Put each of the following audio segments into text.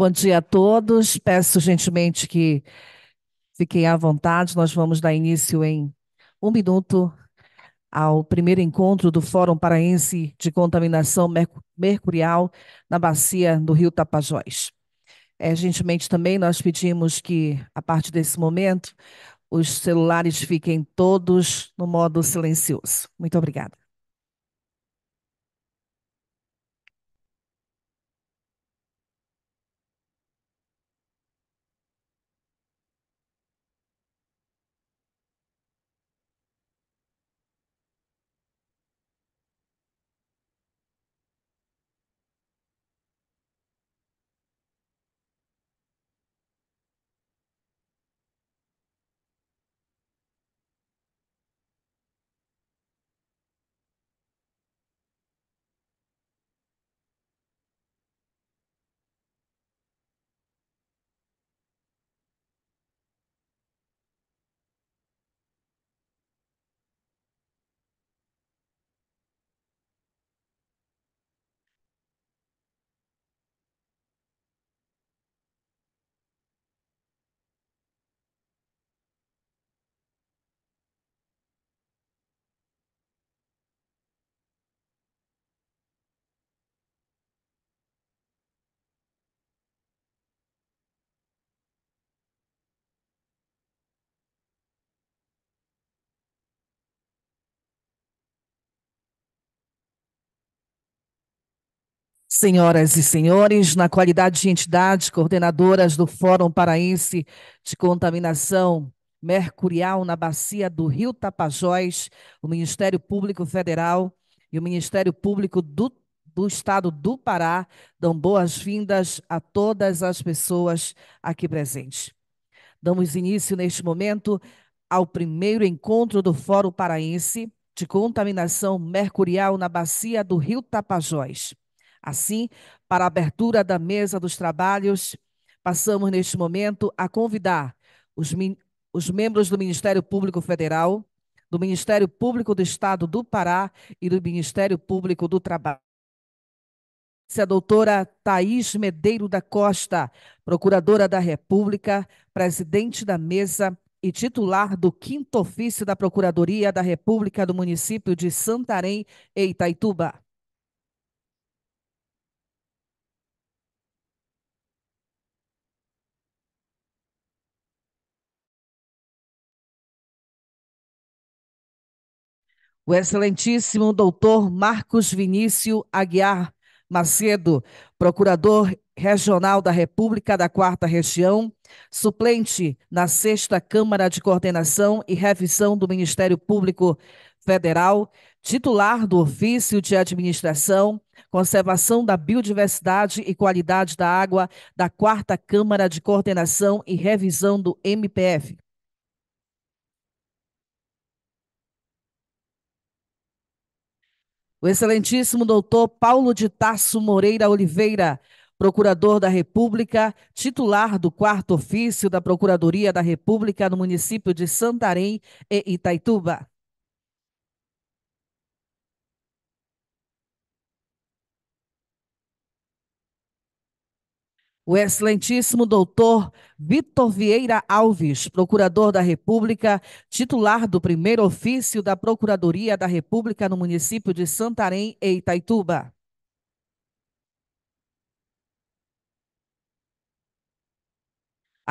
Bom dia a todos. Peço gentilmente que fiquem à vontade. Nós vamos dar início em um minuto ao primeiro encontro do Fórum Paraense de Contaminação Mercurial na bacia do Rio Tapajós. É, gentilmente também nós pedimos que, a partir desse momento, os celulares fiquem todos no modo silencioso. Muito obrigada. Senhoras e senhores, na qualidade de entidades coordenadoras do Fórum Paraense de Contaminação Mercurial na Bacia do Rio Tapajós, o Ministério Público Federal e o Ministério Público do, do Estado do Pará dão boas-vindas a todas as pessoas aqui presentes. Damos início neste momento ao primeiro encontro do Fórum Paraense de Contaminação Mercurial na Bacia do Rio Tapajós Assim, para a abertura da mesa dos trabalhos, passamos neste momento a convidar os, os membros do Ministério Público Federal, do Ministério Público do Estado do Pará e do Ministério Público do Trabalho. Se a doutora Thaís Medeiro da Costa, Procuradora da República, presidente da mesa e titular do quinto ofício da Procuradoria da República do município de Santarém e Itaituba. o excelentíssimo doutor Marcos Vinícius Aguiar Macedo, procurador regional da República da Quarta Região, suplente na Sexta Câmara de Coordenação e Revisão do Ministério Público Federal, titular do ofício de administração, conservação da biodiversidade e qualidade da água da Quarta Câmara de Coordenação e Revisão do MPF. O excelentíssimo doutor Paulo de Tasso Moreira Oliveira, procurador da República, titular do quarto ofício da Procuradoria da República no município de Santarém e Itaituba. o excelentíssimo doutor Vitor Vieira Alves, procurador da República, titular do primeiro ofício da Procuradoria da República no município de Santarém e Itaituba.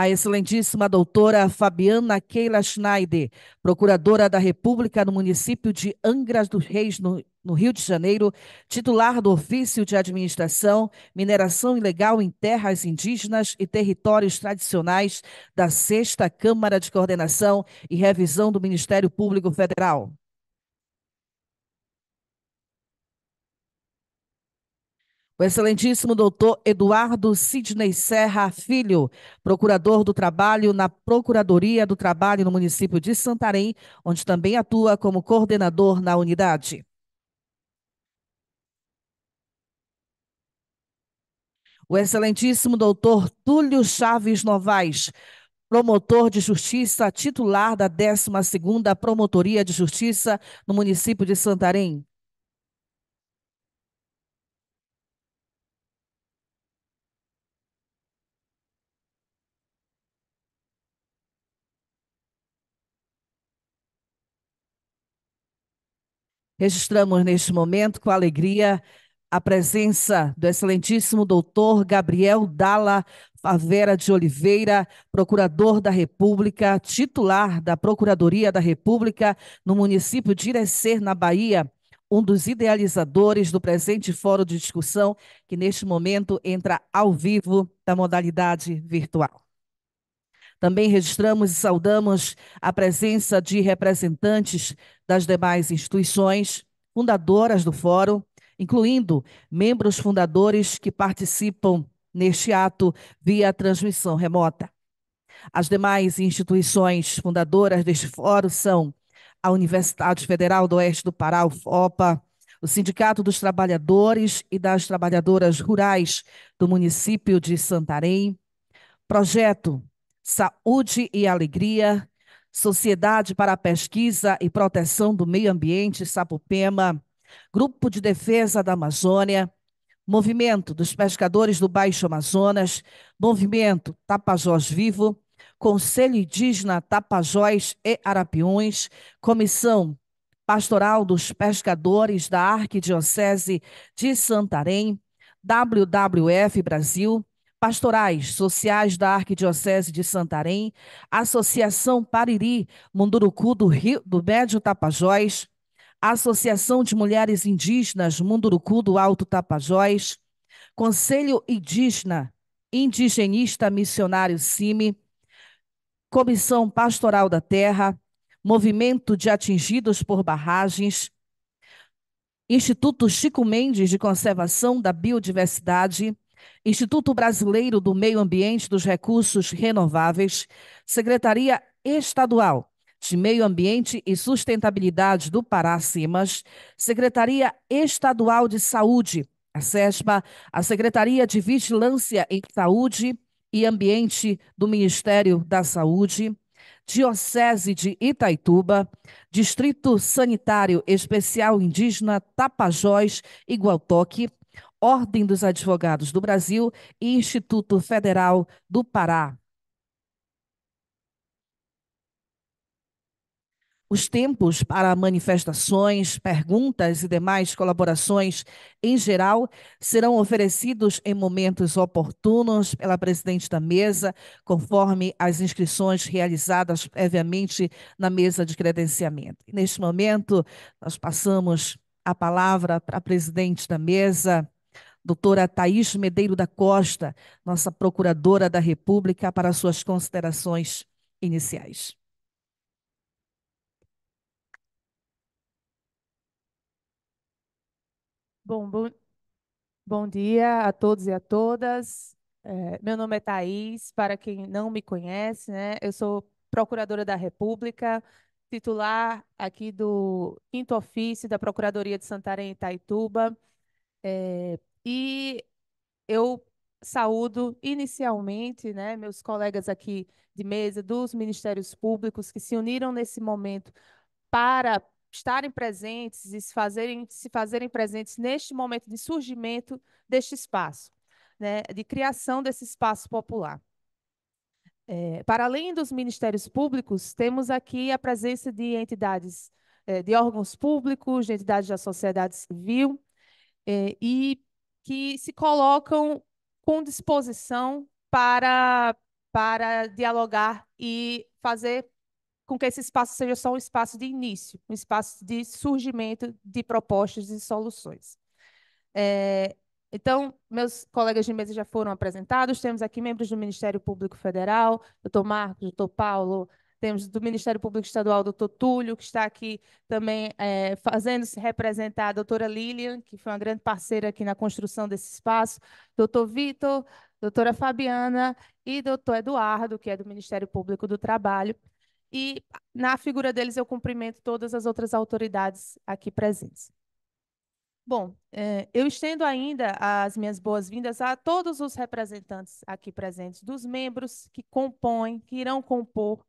a excelentíssima doutora Fabiana Keila Schneider, procuradora da República no município de Angra dos Reis, no, no Rio de Janeiro, titular do ofício de administração, mineração ilegal em terras indígenas e territórios tradicionais da Sexta Câmara de Coordenação e Revisão do Ministério Público Federal. O excelentíssimo doutor Eduardo Sidney Serra Filho, procurador do trabalho na Procuradoria do Trabalho no município de Santarém, onde também atua como coordenador na unidade. O excelentíssimo doutor Túlio Chaves Novaes, promotor de justiça titular da 12ª Promotoria de Justiça no município de Santarém. Registramos neste momento com alegria a presença do excelentíssimo doutor Gabriel Dalla Favera de Oliveira, procurador da República, titular da Procuradoria da República no município de Irecer, na Bahia, um dos idealizadores do presente fórum de discussão que neste momento entra ao vivo da modalidade virtual. Também registramos e saudamos a presença de representantes das demais instituições fundadoras do Fórum, incluindo membros fundadores que participam neste ato via transmissão remota. As demais instituições fundadoras deste fórum são a Universidade Federal do Oeste do Pará, UFOPA, o Sindicato dos Trabalhadores e das Trabalhadoras Rurais do município de Santarém, Projeto saúde e alegria, Sociedade para a Pesquisa e Proteção do Meio Ambiente, Sapopema, Grupo de Defesa da Amazônia, Movimento dos Pescadores do Baixo Amazonas, Movimento Tapajós Vivo, Conselho Indígena Tapajós e Arapiuns, Comissão Pastoral dos Pescadores da Arquidiocese de Santarém, WWF Brasil, pastorais, sociais da Arquidiocese de Santarém, Associação Pariri, Munduruku do Rio do Médio Tapajós, Associação de Mulheres Indígenas Munduruku do Alto Tapajós, Conselho Indígena Indigenista Missionário CIMI, Comissão Pastoral da Terra, Movimento de Atingidos por Barragens, Instituto Chico Mendes de Conservação da Biodiversidade, Instituto Brasileiro do Meio Ambiente e dos Recursos Renováveis, Secretaria Estadual de Meio Ambiente e Sustentabilidade do Pará, Simas, Secretaria Estadual de Saúde, a SESPA, a Secretaria de Vigilância em Saúde e Ambiente do Ministério da Saúde, Diocese de Itaituba, Distrito Sanitário Especial Indígena Tapajós e Gualtoque, Ordem dos Advogados do Brasil e Instituto Federal do Pará. Os tempos para manifestações, perguntas e demais colaborações em geral serão oferecidos em momentos oportunos pela presidente da mesa, conforme as inscrições realizadas previamente na mesa de credenciamento. E neste momento, nós passamos a palavra para a presidente da mesa, doutora Thaís Medeiro da Costa, nossa Procuradora da República, para suas considerações iniciais. Bom, bom, bom dia a todos e a todas. É, meu nome é Thaís, para quem não me conhece, né? Eu sou Procuradora da República, titular aqui do quinto ofício da Procuradoria de Santarém e Itaituba. É, e eu saúdo inicialmente, né, meus colegas aqui de mesa dos ministérios públicos que se uniram nesse momento para estarem presentes e se fazerem, se fazerem presentes neste momento de surgimento deste espaço, né, de criação desse espaço popular. É, para além dos ministérios públicos, temos aqui a presença de entidades, é, de órgãos públicos, de entidades da sociedade civil, é, e que se colocam com disposição para, para dialogar e fazer com que esse espaço seja só um espaço de início, um espaço de surgimento de propostas e soluções. É, então, meus colegas de mesa já foram apresentados, temos aqui membros do Ministério Público Federal, doutor Marcos, doutor Paulo, temos do Ministério Público Estadual, doutor Túlio, que está aqui também é, fazendo-se representar, a doutora Lilian, que foi uma grande parceira aqui na construção desse espaço, doutor Vitor, doutora Fabiana e doutor Eduardo, que é do Ministério Público do Trabalho. E na figura deles eu cumprimento todas as outras autoridades aqui presentes. Bom, é, eu estendo ainda as minhas boas-vindas a todos os representantes aqui presentes, dos membros que compõem, que irão compor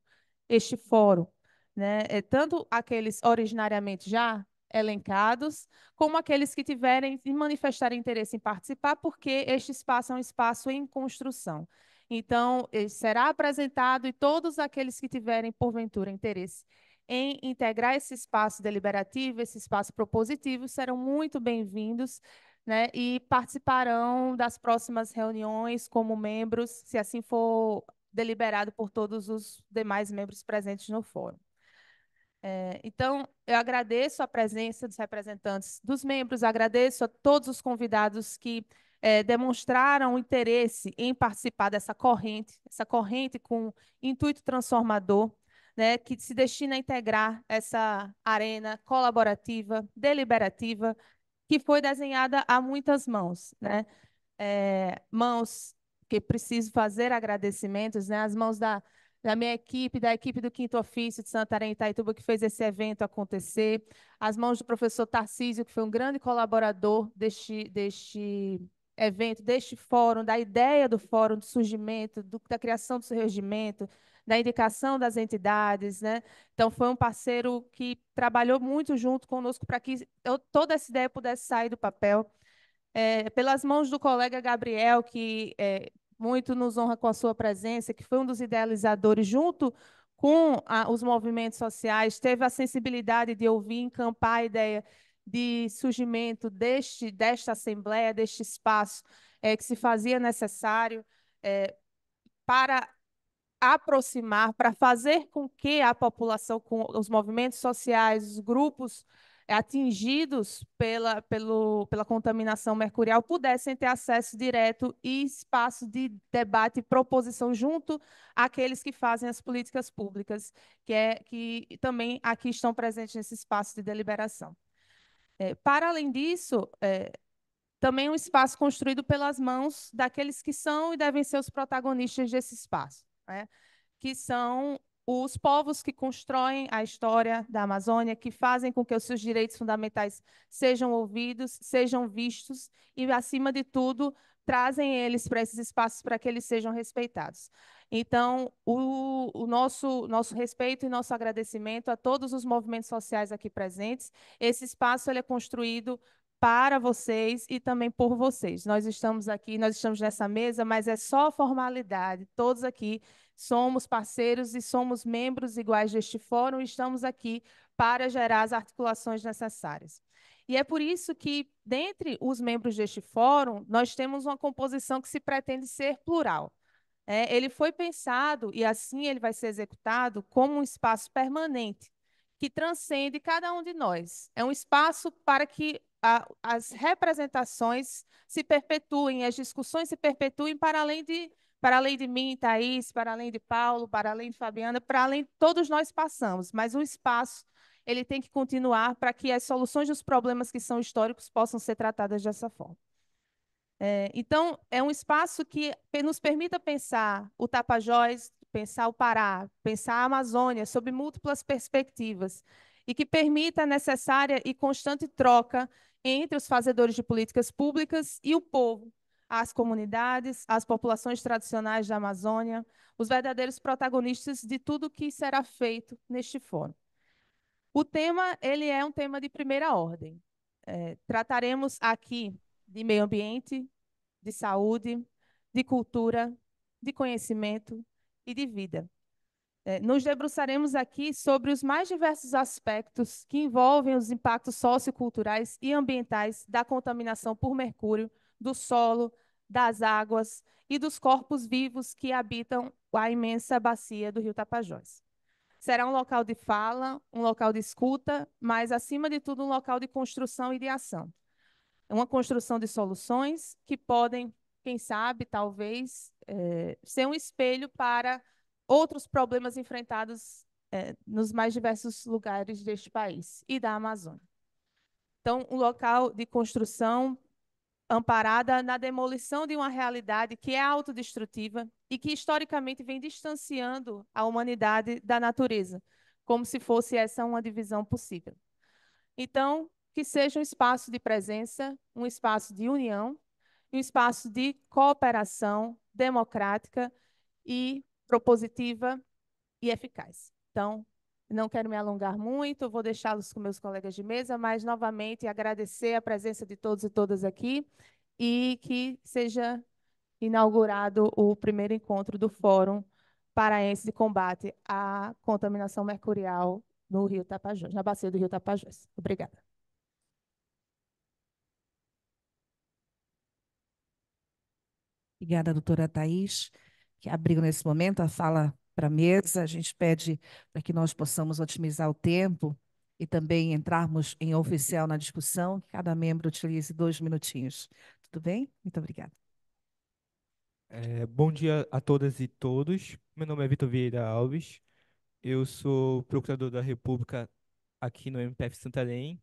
este fórum. Né? É, tanto aqueles originariamente já elencados, como aqueles que tiverem e manifestarem interesse em participar, porque este espaço é um espaço em construção. Então, eh, será apresentado e todos aqueles que tiverem, porventura, interesse em integrar esse espaço deliberativo, esse espaço propositivo, serão muito bem-vindos né, e participarão das próximas reuniões como membros, se assim for deliberado por todos os demais membros presentes no fórum. É, então, eu agradeço a presença dos representantes dos membros, agradeço a todos os convidados que é, demonstraram interesse em participar dessa corrente, essa corrente com intuito transformador, né, que se destina a integrar essa arena colaborativa, deliberativa, que foi desenhada a muitas mãos, né? É, mãos porque preciso fazer agradecimentos, né? mãos da, da minha equipe, da equipe do Quinto Ofício de Santarém e Itaituba, que fez esse evento acontecer, as mãos do professor Tarcísio, que foi um grande colaborador deste, deste evento, deste fórum, da ideia do fórum, do surgimento, do, da criação do surgimento, da indicação das entidades. Né? Então, foi um parceiro que trabalhou muito junto conosco para que eu, toda essa ideia pudesse sair do papel. É, pelas mãos do colega Gabriel, que é, muito nos honra com a sua presença, que foi um dos idealizadores, junto com a, os movimentos sociais, teve a sensibilidade de ouvir, encampar a ideia de surgimento deste, desta Assembleia, deste espaço é, que se fazia necessário é, para aproximar, para fazer com que a população, com os movimentos sociais, os grupos é, atingidos pela, pelo, pela contaminação mercurial pudessem ter acesso direto e espaço de debate e proposição junto àqueles que fazem as políticas públicas, que, é, que também aqui estão presentes nesse espaço de deliberação. É, para além disso, é, também um espaço construído pelas mãos daqueles que são e devem ser os protagonistas desse espaço, né? que são os povos que constroem a história da Amazônia, que fazem com que os seus direitos fundamentais sejam ouvidos, sejam vistos e, acima de tudo, trazem eles para esses espaços para que eles sejam respeitados. Então, o, o, nosso, nosso respeito e nosso agradecimento a todos os movimentos sociais aqui presentes. Esse espaço ele é construído para vocês e também por vocês. Nós estamos aqui, nós estamos nessa mesa, mas é só formalidade. Todos aqui somos parceiros e somos membros iguais deste fórum e estamos aqui para gerar as articulações necessárias. E é por isso que, dentre os membros deste fórum, nós temos uma composição que se pretende ser plural. É, ele foi pensado, e assim ele vai ser executado, como um espaço permanente, que transcende cada um de nós. É um espaço para que a, as representações se perpetuem, as discussões se perpetuem para além de para além de mim, Thaís, para além de Paulo, para além de Fabiana, para além de todos nós passamos, mas o espaço ele tem que continuar para que as soluções dos problemas que são históricos possam ser tratadas dessa forma. É, então, é um espaço que nos permita pensar o Tapajós, pensar o Pará, pensar a Amazônia sob múltiplas perspectivas e que permita a necessária e constante troca entre os fazedores de políticas públicas e o povo, às comunidades, às populações tradicionais da Amazônia, os verdadeiros protagonistas de tudo que será feito neste fórum. O tema ele é um tema de primeira ordem. É, trataremos aqui de meio ambiente, de saúde, de cultura, de conhecimento e de vida. É, nos debruçaremos aqui sobre os mais diversos aspectos que envolvem os impactos socioculturais e ambientais da contaminação por mercúrio do solo, das águas e dos corpos vivos que habitam a imensa bacia do rio Tapajós. Será um local de fala, um local de escuta, mas, acima de tudo, um local de construção e de ação. É Uma construção de soluções que podem, quem sabe, talvez, é, ser um espelho para outros problemas enfrentados é, nos mais diversos lugares deste país e da Amazônia. Então, um local de construção amparada na demolição de uma realidade que é autodestrutiva e que historicamente vem distanciando a humanidade da natureza, como se fosse essa uma divisão possível. Então, que seja um espaço de presença, um espaço de união, um espaço de cooperação democrática e propositiva e eficaz. Então, não quero me alongar muito, vou deixá-los com meus colegas de mesa, mas novamente agradecer a presença de todos e todas aqui e que seja inaugurado o primeiro encontro do Fórum Paraense de Combate à Contaminação Mercurial no Rio Tapajós, na bacia do Rio Tapajós. Obrigada. Obrigada, doutora Thais, que abriu nesse momento a fala para a mesa, a gente pede para que nós possamos otimizar o tempo e também entrarmos em oficial na discussão, que cada membro utilize dois minutinhos. Tudo bem? Muito obrigada. É, bom dia a todas e todos. Meu nome é Vitor Vieira Alves. Eu sou procurador da República aqui no MPF Santarém.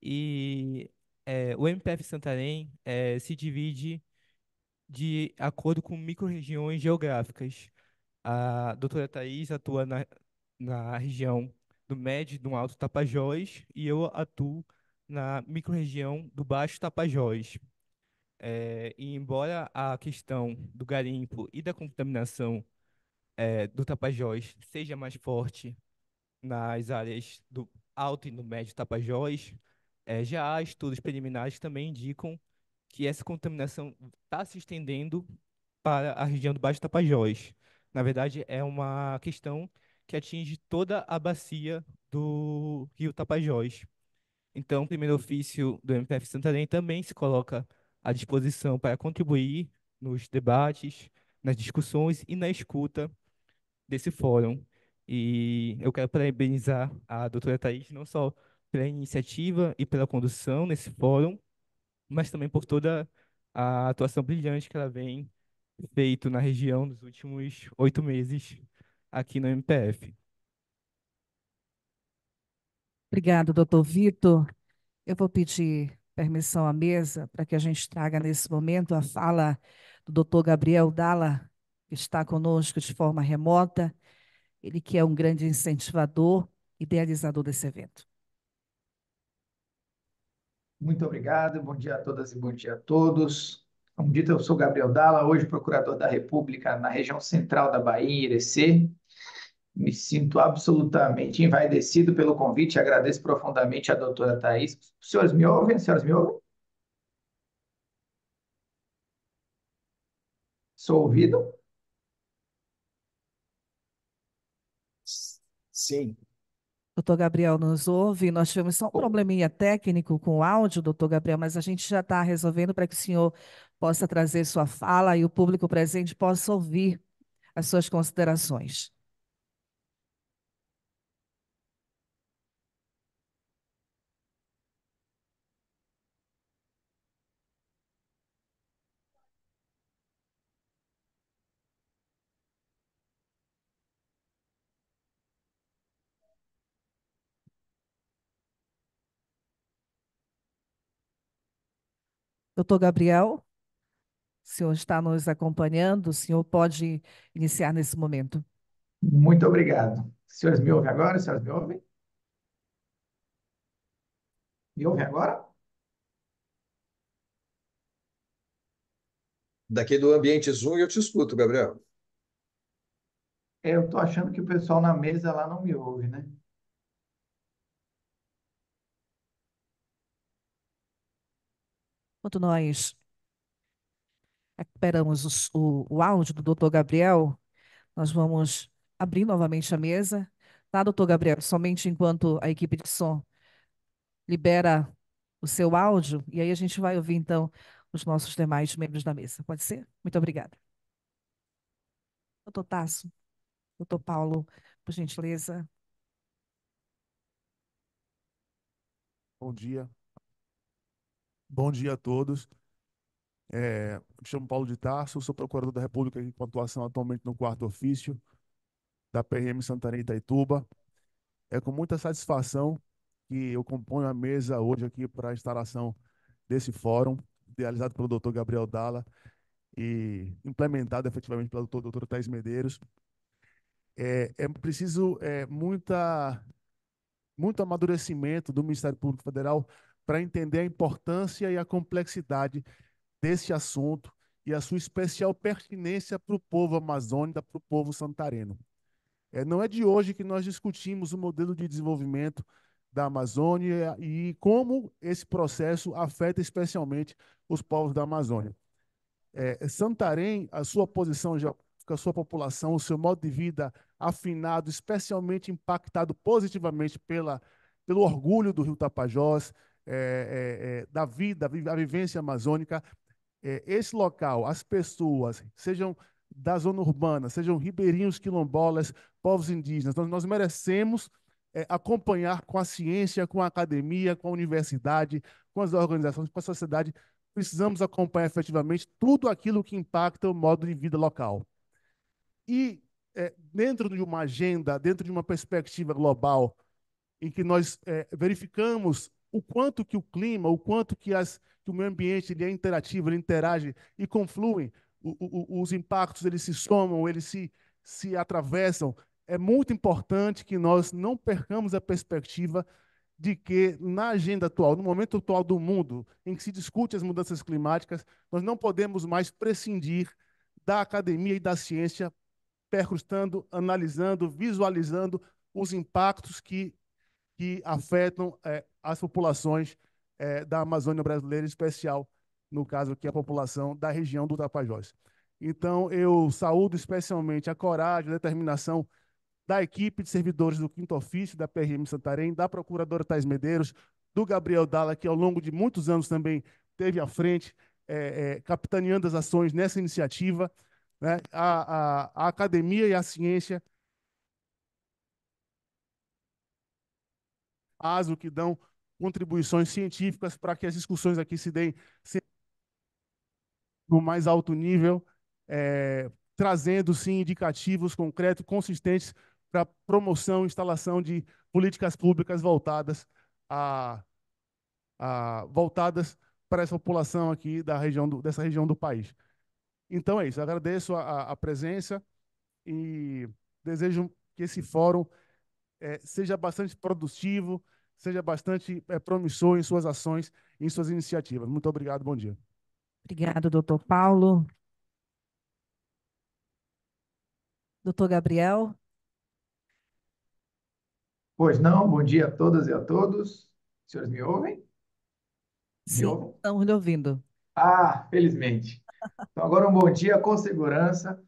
E é, o MPF Santarém é, se divide de acordo com microrregiões geográficas. A doutora Thais atua na, na região do Médio do Alto Tapajós, e eu atuo na microrregião do Baixo Tapajós. É, e embora a questão do garimpo e da contaminação é, do Tapajós seja mais forte nas áreas do Alto e do Médio Tapajós, é, já há estudos preliminares que também indicam que essa contaminação está se estendendo para a região do Baixo Tapajós na verdade, é uma questão que atinge toda a bacia do Rio Tapajós. Então, o primeiro ofício do MPF Santarém também se coloca à disposição para contribuir nos debates, nas discussões e na escuta desse fórum. E eu quero parabenizar a doutora Thais não só pela iniciativa e pela condução nesse fórum, mas também por toda a atuação brilhante que ela vem feito na região nos últimos oito meses aqui no MPF. Obrigado, doutor Vitor. Eu vou pedir permissão à mesa para que a gente traga nesse momento a fala do doutor Gabriel Dalla, que está conosco de forma remota, ele que é um grande incentivador, idealizador desse evento. Muito obrigado, bom dia a todas e bom dia a todos. Como dito, eu sou Gabriel Dalla, hoje procurador da República na região central da Bahia, Irecê. Me sinto absolutamente envaidecido pelo convite e agradeço profundamente à doutora Thais. Os senhores me ouvem? Os senhores me ouvem? Sou ouvido? Sim. Doutor Gabriel nos ouve, nós tivemos só um probleminha técnico com o áudio, doutor Gabriel, mas a gente já está resolvendo para que o senhor possa trazer sua fala e o público presente possa ouvir as suas considerações. Doutor Gabriel, o senhor está nos acompanhando, o senhor pode iniciar nesse momento. Muito obrigado. Os senhores me ouvem agora? Os senhores me ouvem? Me ouvem agora? Daqui do ambiente Zoom eu te escuto, Gabriel. É, eu estou achando que o pessoal na mesa lá não me ouve, né? Quando nós recuperamos os, o, o áudio do doutor Gabriel, nós vamos abrir novamente a mesa, tá, doutor Gabriel? Somente enquanto a equipe de som libera o seu áudio, e aí a gente vai ouvir então os nossos demais membros da mesa. Pode ser? Muito obrigada. Doutor Tasso, doutor Paulo, por gentileza. Bom dia, Bom dia a todos. É, me chamo Paulo de Tarso, sou procurador da República em com atuação atualmente no quarto ofício da PM Santarém Itaituba. É com muita satisfação que eu componho a mesa hoje aqui para a instalação desse fórum, realizado pelo doutor Gabriel Dalla e implementado efetivamente pelo doutor Thais Medeiros. É, é preciso é, muita, muito amadurecimento do Ministério Público Federal para entender a importância e a complexidade desse assunto e a sua especial pertinência para o povo amazônico, para o povo santareno. É, não é de hoje que nós discutimos o modelo de desenvolvimento da Amazônia e como esse processo afeta especialmente os povos da Amazônia. É, Santarém, a sua posição geográfica, a sua população, o seu modo de vida afinado, especialmente impactado positivamente pela, pelo orgulho do Rio Tapajós, é, é, é, da vida, a vivência amazônica, é, esse local, as pessoas, sejam da zona urbana, sejam ribeirinhos, quilombolas, povos indígenas, nós, nós merecemos é, acompanhar com a ciência, com a academia, com a universidade, com as organizações, com a sociedade, precisamos acompanhar efetivamente tudo aquilo que impacta o modo de vida local. E é, dentro de uma agenda, dentro de uma perspectiva global, em que nós é, verificamos o quanto que o clima, o quanto que, as, que o meio ambiente ele é interativo, ele interage e confluem, os impactos eles se somam, eles se, se atravessam. É muito importante que nós não percamos a perspectiva de que na agenda atual, no momento atual do mundo, em que se discute as mudanças climáticas, nós não podemos mais prescindir da academia e da ciência percrustando, analisando, visualizando os impactos que, que afetam é, as populações é, da Amazônia brasileira, em especial, no caso aqui, a população da região do Tapajós. Então, eu saúdo especialmente a coragem, a determinação da equipe de servidores do Quinto Ofício, da PRM Santarém, da Procuradora Tais Medeiros, do Gabriel Dalla, que ao longo de muitos anos também teve à frente, é, é, capitaneando as ações nessa iniciativa, né? a, a, a academia e a ciência, ASO, que dão contribuições científicas para que as discussões aqui se deem no mais alto nível, é, trazendo sim indicativos concretos, consistentes para promoção e instalação de políticas públicas voltadas a, a voltadas para essa população aqui da região do, dessa região do país. Então é isso. Agradeço a, a presença e desejo que esse fórum é, seja bastante produtivo, seja bastante é, promissor em suas ações, em suas iniciativas. Muito obrigado, bom dia. Obrigado, doutor Paulo. Doutor Gabriel. Pois não, bom dia a todas e a todos. Os senhores me ouvem? Me Sim, ouvem? estamos lhe ouvindo. Ah, felizmente. Então, agora um bom dia com segurança.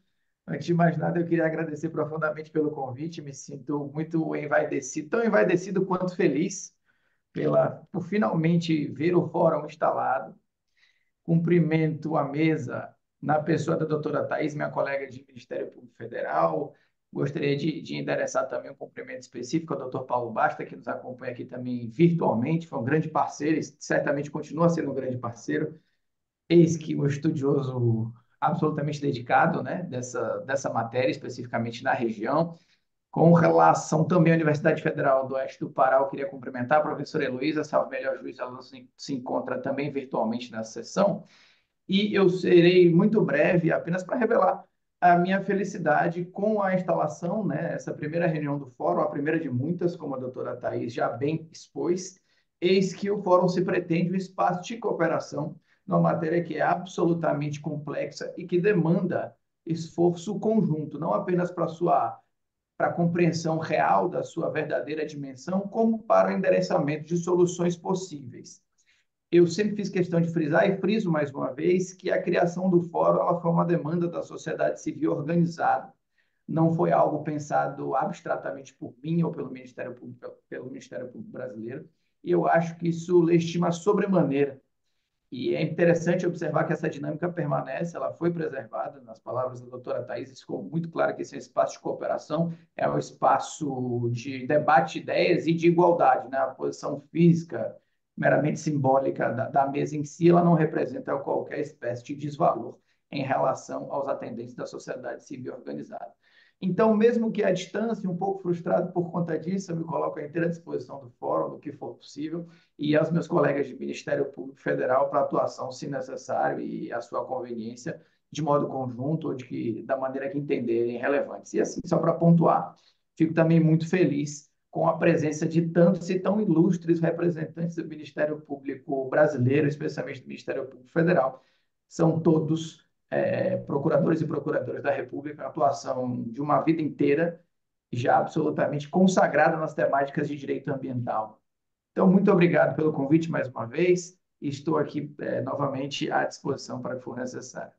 Antes de mais nada, eu queria agradecer profundamente pelo convite. Me sinto muito envaidecido, tão envaidecido quanto feliz pela, por finalmente ver o fórum instalado. Cumprimento a mesa na pessoa da doutora Thais, minha colega de Ministério Público Federal. Gostaria de, de endereçar também um cumprimento específico ao doutor Paulo Basta, que nos acompanha aqui também virtualmente. Foi um grande parceiro, certamente continua sendo um grande parceiro. Eis que um estudioso absolutamente dedicado né, dessa, dessa matéria, especificamente na região. Com relação também à Universidade Federal do Oeste do Pará, eu queria cumprimentar a professora Heloísa Salvelho Juiz, ela se, se encontra também virtualmente nessa sessão. E eu serei muito breve, apenas para revelar a minha felicidade com a instalação, né, essa primeira reunião do fórum, a primeira de muitas, como a doutora Thais já bem expôs, eis que o fórum se pretende um espaço de cooperação numa matéria que é absolutamente complexa e que demanda esforço conjunto, não apenas para sua para a compreensão real da sua verdadeira dimensão, como para o endereçamento de soluções possíveis. Eu sempre fiz questão de frisar e friso mais uma vez que a criação do fórum ela foi uma demanda da sociedade civil organizada. Não foi algo pensado abstratamente por mim ou pelo Ministério Público, pelo Ministério Público brasileiro. E eu acho que isso legitima sobremaneira e é interessante observar que essa dinâmica permanece, ela foi preservada. Nas palavras da doutora Thais, ficou muito claro que esse é um espaço de cooperação, é um espaço de debate de ideias e de igualdade. Né? A posição física, meramente simbólica da, da mesa em si, ela não representa qualquer espécie de desvalor em relação aos atendentes da sociedade civil organizada. Então, mesmo que à distância, um pouco frustrado por conta disso, eu me coloco à inteira disposição do fórum, do que for possível, e aos meus colegas de Ministério Público Federal para atuação, se necessário, e à sua conveniência, de modo conjunto ou de que, da maneira que entenderem relevantes. E assim, só para pontuar, fico também muito feliz com a presença de tantos e tão ilustres representantes do Ministério Público brasileiro, especialmente do Ministério Público Federal. São todos é, procuradores e procuradoras da República, a atuação de uma vida inteira já absolutamente consagrada nas temáticas de direito ambiental. Então, muito obrigado pelo convite mais uma vez. Estou aqui é, novamente à disposição para o que for necessário.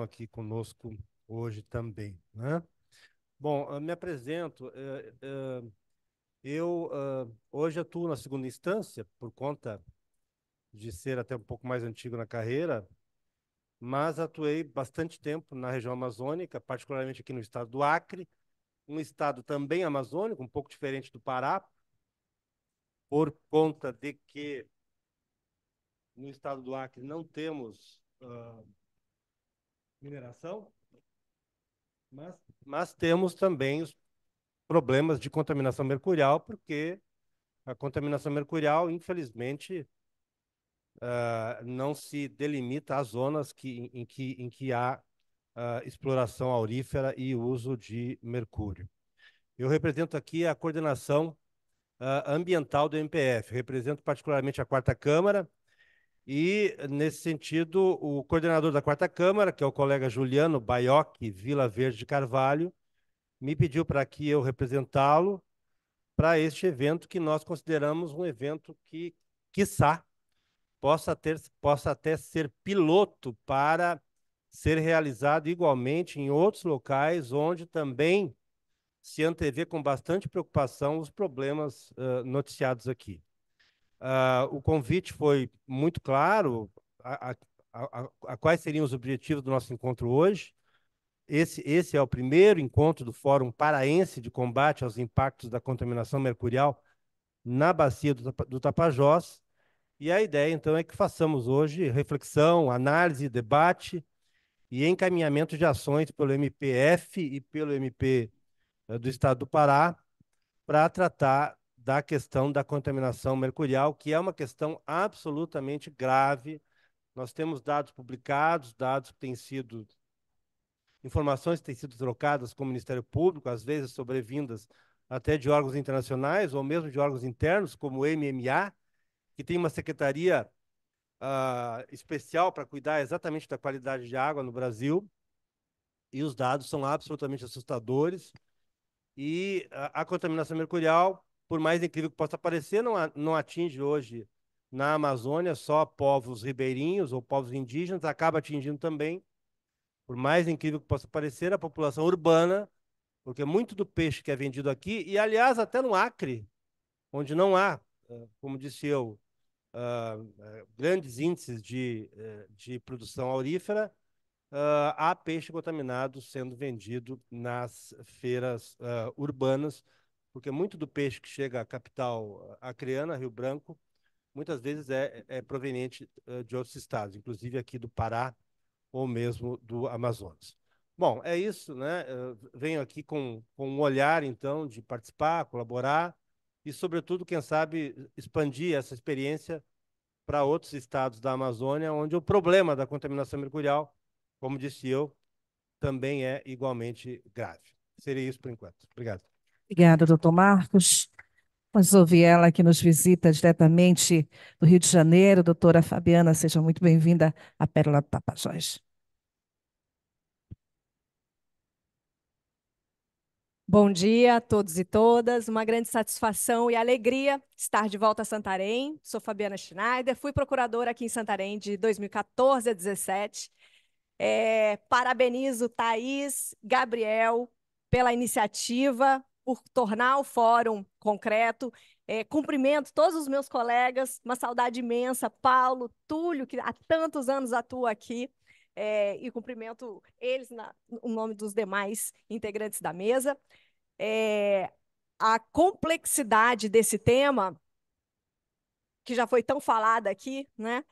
estão aqui conosco hoje também. Né? Bom, ah, me apresento. Eh, eh, eu ah, hoje atuo na segunda instância, por conta de ser até um pouco mais antigo na carreira, mas atuei bastante tempo na região amazônica, particularmente aqui no estado do Acre, um estado também amazônico, um pouco diferente do Pará, por conta de que no estado do Acre não temos uh, mineração, mas, mas temos também os problemas de contaminação mercurial, porque a contaminação mercurial, infelizmente, uh, não se delimita às zonas que, em, que, em que há uh, exploração aurífera e uso de mercúrio. Eu represento aqui a coordenação uh, ambiental do MPF, represento particularmente a quarta Câmara, e, nesse sentido, o coordenador da quarta Câmara, que é o colega Juliano Baiocchi Vila Verde Carvalho, me pediu para que eu representá-lo para este evento que nós consideramos um evento que, quiçá, possa, ter, possa até ser piloto para ser realizado igualmente em outros locais onde também se antevê com bastante preocupação os problemas uh, noticiados aqui. Uh, o convite foi muito claro a, a, a, a, quais seriam os objetivos do nosso encontro hoje. Esse, esse é o primeiro encontro do Fórum Paraense de Combate aos Impactos da Contaminação Mercurial na bacia do, do Tapajós. E a ideia, então, é que façamos hoje reflexão, análise, debate e encaminhamento de ações pelo MPF e pelo MP eh, do Estado do Pará para tratar da questão da contaminação mercurial, que é uma questão absolutamente grave. Nós temos dados publicados, dados que têm sido informações que têm sido trocadas com o Ministério Público, às vezes sobrevindas até de órgãos internacionais ou mesmo de órgãos internos, como o MMA, que tem uma secretaria uh, especial para cuidar exatamente da qualidade de água no Brasil. E os dados são absolutamente assustadores. E a, a contaminação mercurial por mais incrível que possa parecer, não, não atinge hoje na Amazônia só povos ribeirinhos ou povos indígenas, acaba atingindo também, por mais incrível que possa parecer, a população urbana, porque muito do peixe que é vendido aqui, e aliás, até no Acre, onde não há, eh, como disse eu, uh, grandes índices de, eh, de produção aurífera, uh, há peixe contaminado sendo vendido nas feiras uh, urbanas porque muito do peixe que chega à capital acreana, Rio Branco, muitas vezes é, é proveniente eh, de outros estados, inclusive aqui do Pará ou mesmo do Amazonas. Bom, é isso, né? Eu eh, venho aqui com, com um olhar, então, de participar, colaborar e, sobretudo, quem sabe, expandir essa experiência para outros estados da Amazônia, onde o problema da contaminação mercurial, como disse eu, também é igualmente grave. Seria isso por enquanto. Obrigado. Obrigada, doutor Marcos. Vamos ouvir ela que nos visita diretamente do Rio de Janeiro. Doutora Fabiana, seja muito bem-vinda à Pérola do Tapajós. Bom dia a todos e todas. Uma grande satisfação e alegria estar de volta a Santarém. Sou Fabiana Schneider, fui procuradora aqui em Santarém de 2014 a 2017. É, parabenizo Thaís, Gabriel pela iniciativa, por tornar o fórum concreto. É, cumprimento todos os meus colegas, uma saudade imensa, Paulo, Túlio, que há tantos anos atua aqui, é, e cumprimento eles na, no nome dos demais integrantes da mesa. É, a complexidade desse tema, que já foi tão falada aqui, né?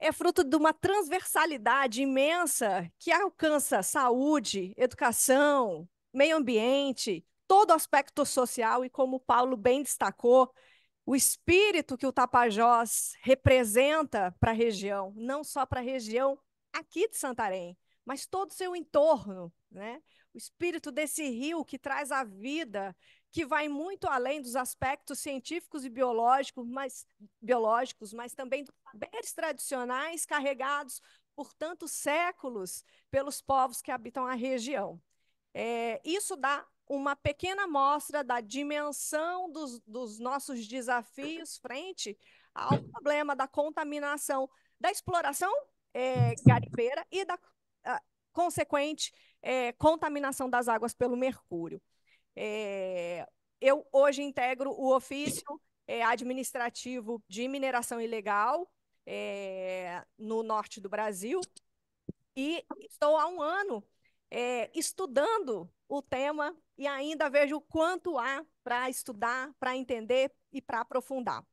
é fruto de uma transversalidade imensa que alcança saúde, educação, meio ambiente, todo aspecto social e, como Paulo bem destacou, o espírito que o Tapajós representa para a região, não só para a região aqui de Santarém, mas todo o seu entorno, né? O espírito desse rio que traz a vida, que vai muito além dos aspectos científicos e biológicos, mas biológicos, mas também dos saberes tradicionais carregados por tantos séculos pelos povos que habitam a região. É, isso dá uma pequena amostra da dimensão dos, dos nossos desafios frente ao problema da contaminação, da exploração é, eh, garipeira e da a, consequente é, contaminação das águas pelo mercúrio. É, eu hoje integro o ofício administrativo de mineração ilegal no norte do Brasil e estou há um ano estudando o tema e ainda vejo o quanto há para estudar, para entender e para aprofundar.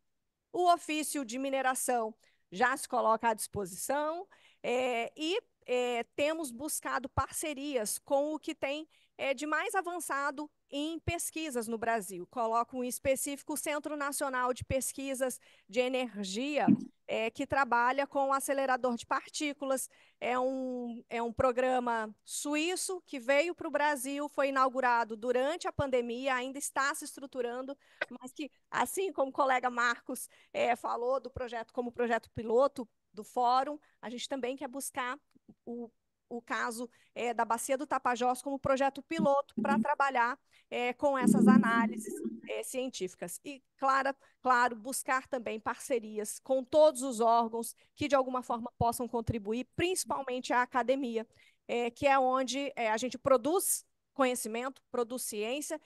O ofício de mineração já se coloca à disposição é, e é, temos buscado parcerias com o que tem é, de mais avançado em pesquisas no Brasil. Coloco em específico o Centro Nacional de Pesquisas de Energia, é, que trabalha com acelerador de partículas. É um, é um programa suíço que veio para o Brasil, foi inaugurado durante a pandemia, ainda está se estruturando, mas que, assim como o colega Marcos é, falou do projeto como projeto piloto do fórum, a gente também quer buscar o o caso é, da Bacia do Tapajós como projeto piloto para trabalhar é, com essas análises é, científicas. E, claro claro, buscar também parcerias com todos os órgãos que, de alguma forma, possam contribuir, principalmente a academia, é, que é onde é, a gente produz conhecimento, produz ciência,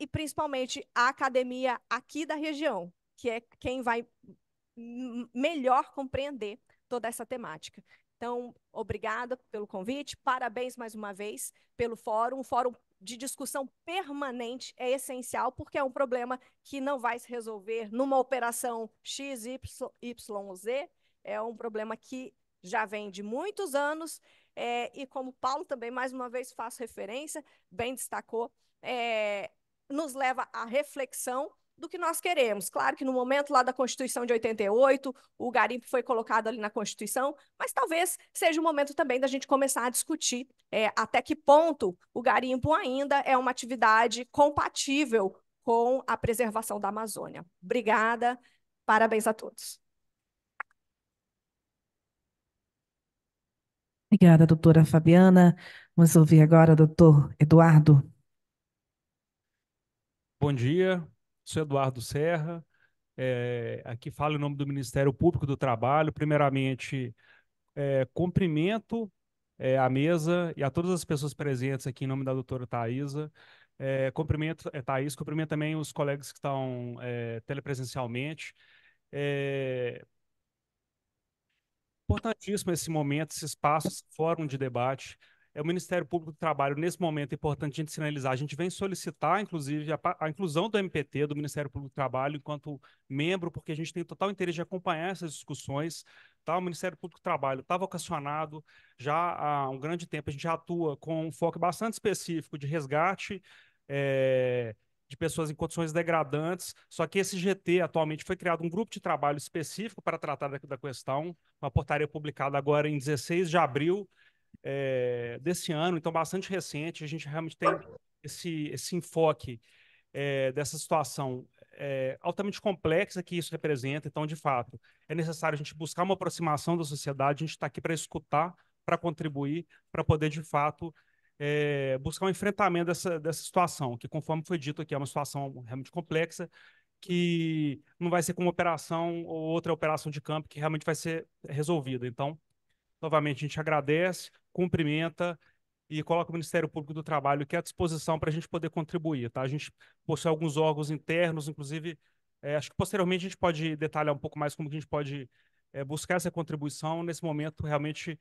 e principalmente a academia aqui da região, que é quem vai melhor compreender toda essa temática. Então, obrigada pelo convite, parabéns mais uma vez pelo fórum, um fórum de discussão permanente é essencial, porque é um problema que não vai se resolver numa operação XYZ, é um problema que já vem de muitos anos, é, e como Paulo também, mais uma vez, faço referência, bem destacou, é, nos leva à reflexão do que nós queremos. Claro que no momento lá da Constituição de 88, o garimpo foi colocado ali na Constituição, mas talvez seja o momento também da gente começar a discutir é, até que ponto o garimpo ainda é uma atividade compatível com a preservação da Amazônia. Obrigada, parabéns a todos. Obrigada, doutora Fabiana. Vamos ouvir agora o doutor Eduardo. Bom dia, sou Eduardo Serra, é, aqui falo em nome do Ministério Público do Trabalho. Primeiramente, é, cumprimento é, a mesa e a todas as pessoas presentes aqui em nome da doutora Thaisa. É, cumprimento, é, Thaís, cumprimento também os colegas que estão telepresencialmente. Importantíssimo esse momento, esse espaço, esse fórum de debate é o Ministério Público do Trabalho, nesse momento, é importante a gente sinalizar, a gente vem solicitar, inclusive, a, a, inclusão do MPT, do Ministério Público do Trabalho, enquanto membro, porque a gente tem total interesse de acompanhar essas discussões, tá? O Ministério Público do Trabalho está vocacionado, já há um grande tempo a gente atua com um foco bastante específico de resgate, é, de pessoas em condições degradantes. Só que esse GT atualmente foi criado um grupo de trabalho específico para tratar da, da questão, uma portaria publicada agora em 16 de abril é, desse ano, então bastante recente. A gente realmente tem esse, esse enfoque é, dessa situação é, altamente complexa que isso representa. Então, de fato, é necessário a gente buscar uma aproximação da sociedade. A gente está aqui para escutar, para contribuir, para poder, de fato, buscar um enfrentamento dessa, dessa situação, que, conforme foi dito aqui, é uma situação realmente complexa, que não vai ser com uma operação ou outra operação de campo que realmente vai ser resolvida. Então, Novamente, a gente agradece, cumprimenta e coloca o Ministério Público do Trabalho aqui é à disposição para a gente poder contribuir. Tá? A gente possui alguns órgãos internos, inclusive, é, acho que posteriormente a gente pode detalhar um pouco mais como que a gente pode é, buscar essa contribuição. Nesse momento, realmente,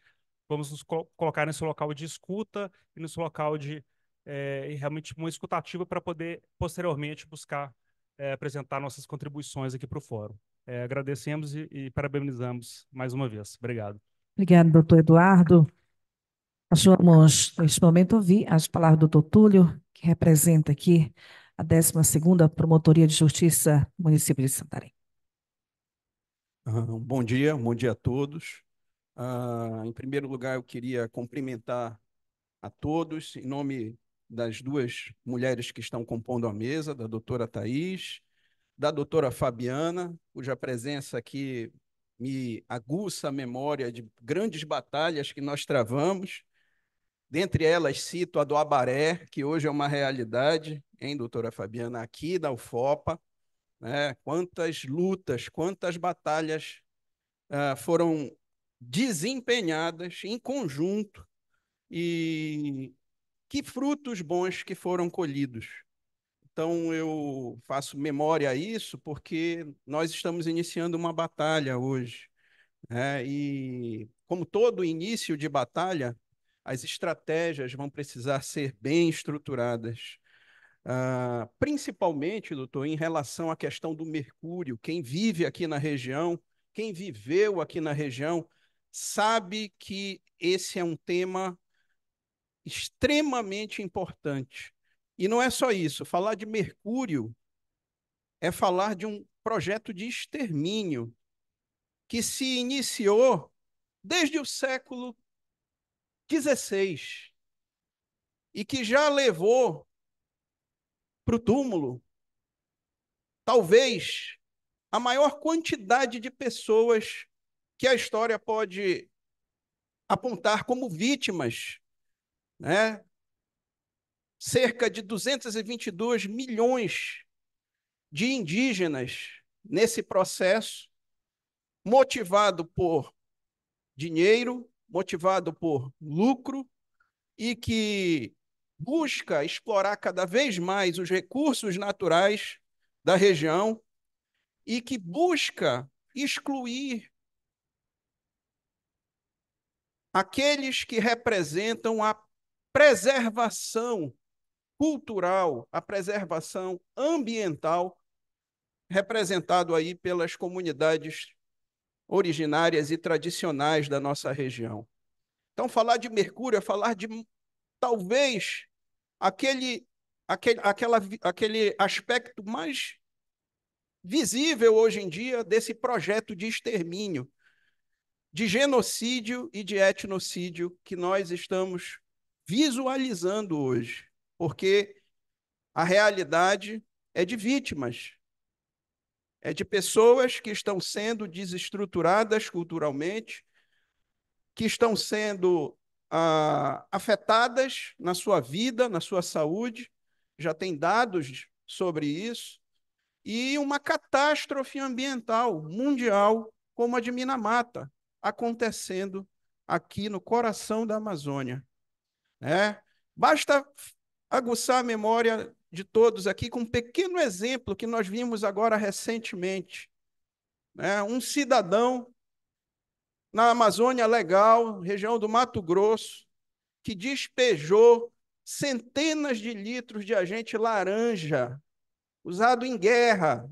vamos nos colocar nesse local de escuta e nesse local de é, realmente uma escutativa para poder, posteriormente, buscar é, apresentar nossas contribuições aqui para o fórum. É, agradecemos e, e parabenizamos mais uma vez. Obrigado. Obrigada, doutor Eduardo. Nós vamos, neste momento, ouvir as palavras do doutor Túlio, que representa aqui a 12ª Promotoria de Justiça do município de Santarém. Bom dia, bom dia a todos. Uh, em primeiro lugar, eu queria cumprimentar a todos, em nome das duas mulheres que estão compondo a mesa, da doutora Thais, da doutora Fabiana, cuja presença aqui me aguça a memória de grandes batalhas que nós travamos. Dentre elas, cito a do Abaré, que hoje é uma realidade, hein, doutora Fabiana, aqui da UFOPA. Né? Quantas lutas, quantas batalhas uh, foram desempenhadas em conjunto e que frutos bons que foram colhidos. Então, eu faço memória a isso porque nós estamos iniciando uma batalha hoje. Né? E, como todo início de batalha, as estratégias vão precisar ser bem estruturadas. Uh, principalmente, doutor, em relação à questão do mercúrio. Quem vive aqui na região, quem viveu aqui na região, sabe que esse é um tema extremamente importante e não é só isso. Falar de Mercúrio é falar de um projeto de extermínio que se iniciou desde o século XVI e que já levou para o túmulo talvez a maior quantidade de pessoas que a história pode apontar como vítimas, né? cerca de 222 milhões de indígenas nesse processo, motivado por dinheiro, motivado por lucro e que busca explorar cada vez mais os recursos naturais da região e que busca excluir aqueles que representam a preservação cultural, a preservação ambiental, representado aí pelas comunidades originárias e tradicionais da nossa região. Então, falar de Mercúrio é falar de talvez aquele, aquele, aquela, aquele aspecto mais visível hoje em dia desse projeto de extermínio, de genocídio e de etnocídio que nós estamos visualizando hoje porque a realidade é de vítimas, é de pessoas que estão sendo desestruturadas culturalmente, que estão sendo ah, afetadas na sua vida, na sua saúde, já tem dados sobre isso, e uma catástrofe ambiental mundial, como a de Minamata, acontecendo aqui no coração da Amazônia. Né? Basta aguçar a memória de todos aqui com um pequeno exemplo que nós vimos agora recentemente. Né? Um cidadão na Amazônia Legal, região do Mato Grosso, que despejou centenas de litros de agente laranja usado em guerra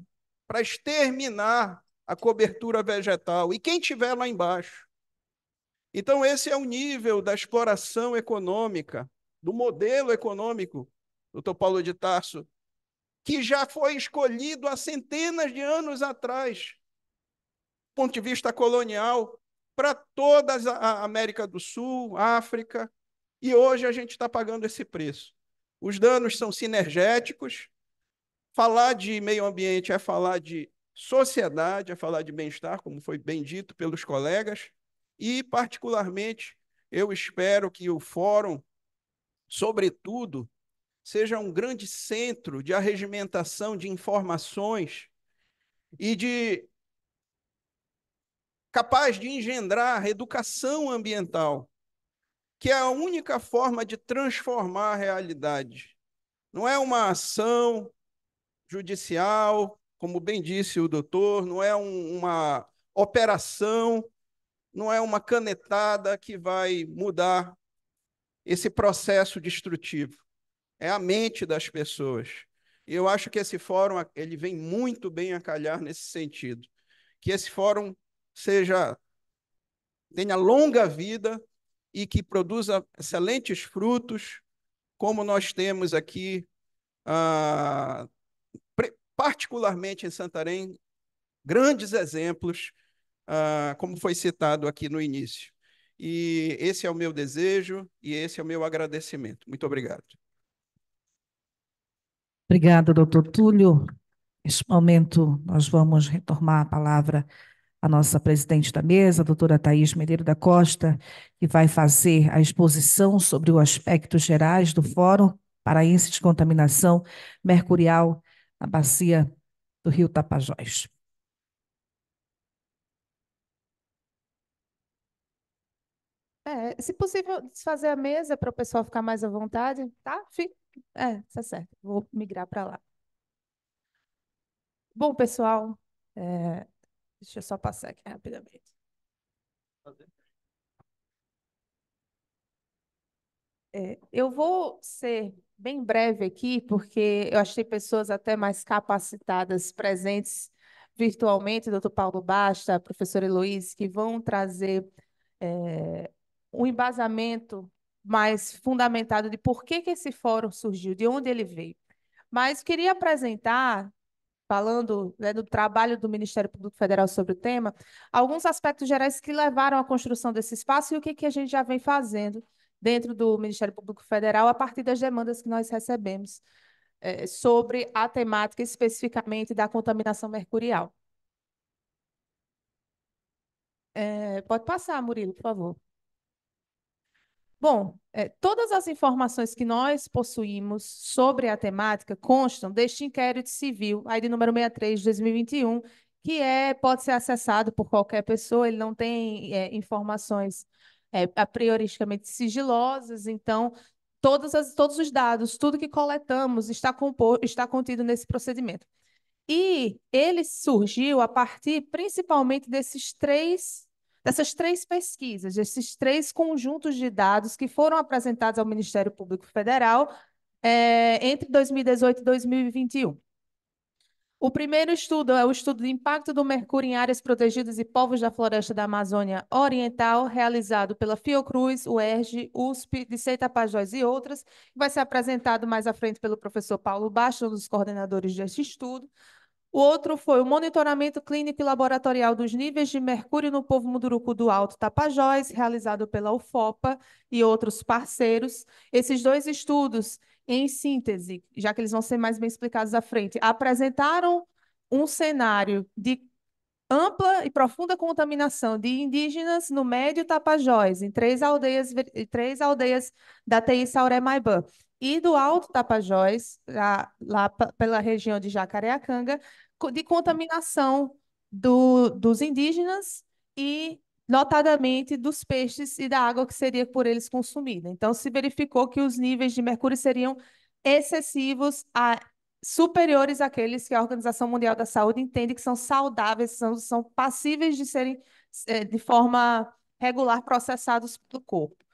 para exterminar a cobertura vegetal e quem tiver lá embaixo. Então esse é o nível da exploração econômica do modelo econômico, doutor Paulo de Tarso, que já foi escolhido há centenas de anos atrás, do ponto de vista colonial, para toda a América do Sul, África, e hoje a gente está pagando esse preço. Os danos são sinergéticos. Falar de meio ambiente é falar de sociedade, é falar de bem-estar, como foi bem dito pelos colegas, e, particularmente, eu espero que o fórum sobretudo, seja um grande centro de arregimentação de informações e de capaz de engendrar educação ambiental, que é a única forma de transformar a realidade. Não é uma ação judicial, como bem disse o doutor, não é um, uma operação, não é uma canetada que vai mudar esse processo destrutivo. É a mente das pessoas. E eu acho que esse fórum ele vem muito bem a calhar nesse sentido. Que esse fórum seja tenha longa vida e que produza excelentes frutos, como nós temos aqui, ah, particularmente em Santarém, grandes exemplos, ah, como foi citado aqui no início. E esse é o meu desejo e esse é o meu agradecimento. Muito obrigado. Obrigada, doutor Túlio. Neste momento, nós vamos retomar a palavra à nossa presidente da mesa, a doutora Thais Medeiro da Costa, que vai fazer a exposição sobre os aspectos gerais do Fórum Paraense de Contaminação Mercurial na Bacia do Rio Tapajós. É, se possível, desfazer a mesa para o pessoal ficar mais à vontade, tá? Fica... É, tá certo. Vou migrar para lá. Bom, pessoal, é... deixa eu só passar aqui rapidamente. É, eu vou ser bem breve aqui, porque eu achei pessoas até mais capacitadas presentes virtualmente, doutor Paulo Basta, a professora Heloísa, que vão trazer é, um embasamento mais fundamentado de por que, que esse fórum surgiu, de onde ele veio. Mas queria apresentar, falando né, do trabalho do Ministério Público Federal sobre o tema, alguns aspectos gerais que levaram à construção desse espaço e o que, que a gente já vem fazendo dentro do Ministério Público Federal a partir das demandas que nós recebemos é, sobre a temática especificamente da contaminação mercurial. É, pode passar, Murilo, por favor. Bom, é, todas as informações que nós possuímos sobre a temática constam deste inquérito civil, aí de número 63 de 2021, que é, pode ser acessado por qualquer pessoa, ele não tem é, informações é, prioristicamente sigilosas, então todas as, todos os dados, tudo que coletamos está, compor, está contido nesse procedimento. E ele surgiu a partir principalmente desses três Dessas três pesquisas, desses três conjuntos de dados que foram apresentados ao Ministério Público Federal é, entre 2018 e 2021. O primeiro estudo é o estudo de impacto do mercúrio em áreas protegidas e povos da floresta da Amazônia Oriental, realizado pela Fiocruz, UERJ, USP, Licei Tapajós e outras, que vai ser apresentado mais à frente pelo professor Paulo Bastos, um dos coordenadores deste estudo. O outro foi o monitoramento clínico e laboratorial dos níveis de mercúrio no povo Munduruku do Alto Tapajós, realizado pela UFOPA e outros parceiros. Esses dois estudos, em síntese, já que eles vão ser mais bem explicados à frente, apresentaram um cenário de ampla e profunda contaminação de indígenas no Médio Tapajós, em três aldeias, três aldeias da TI Sauré Maibã, e do Alto Tapajós, lá, lá pela região de Jacareacanga, de contaminação do, dos indígenas e, notadamente, dos peixes e da água que seria por eles consumida. Então, se verificou que os níveis de mercúrio seriam excessivos a superiores àqueles que a Organização Mundial da Saúde entende que são saudáveis, são, são passíveis de serem eh, de forma regular processados pelo corpo.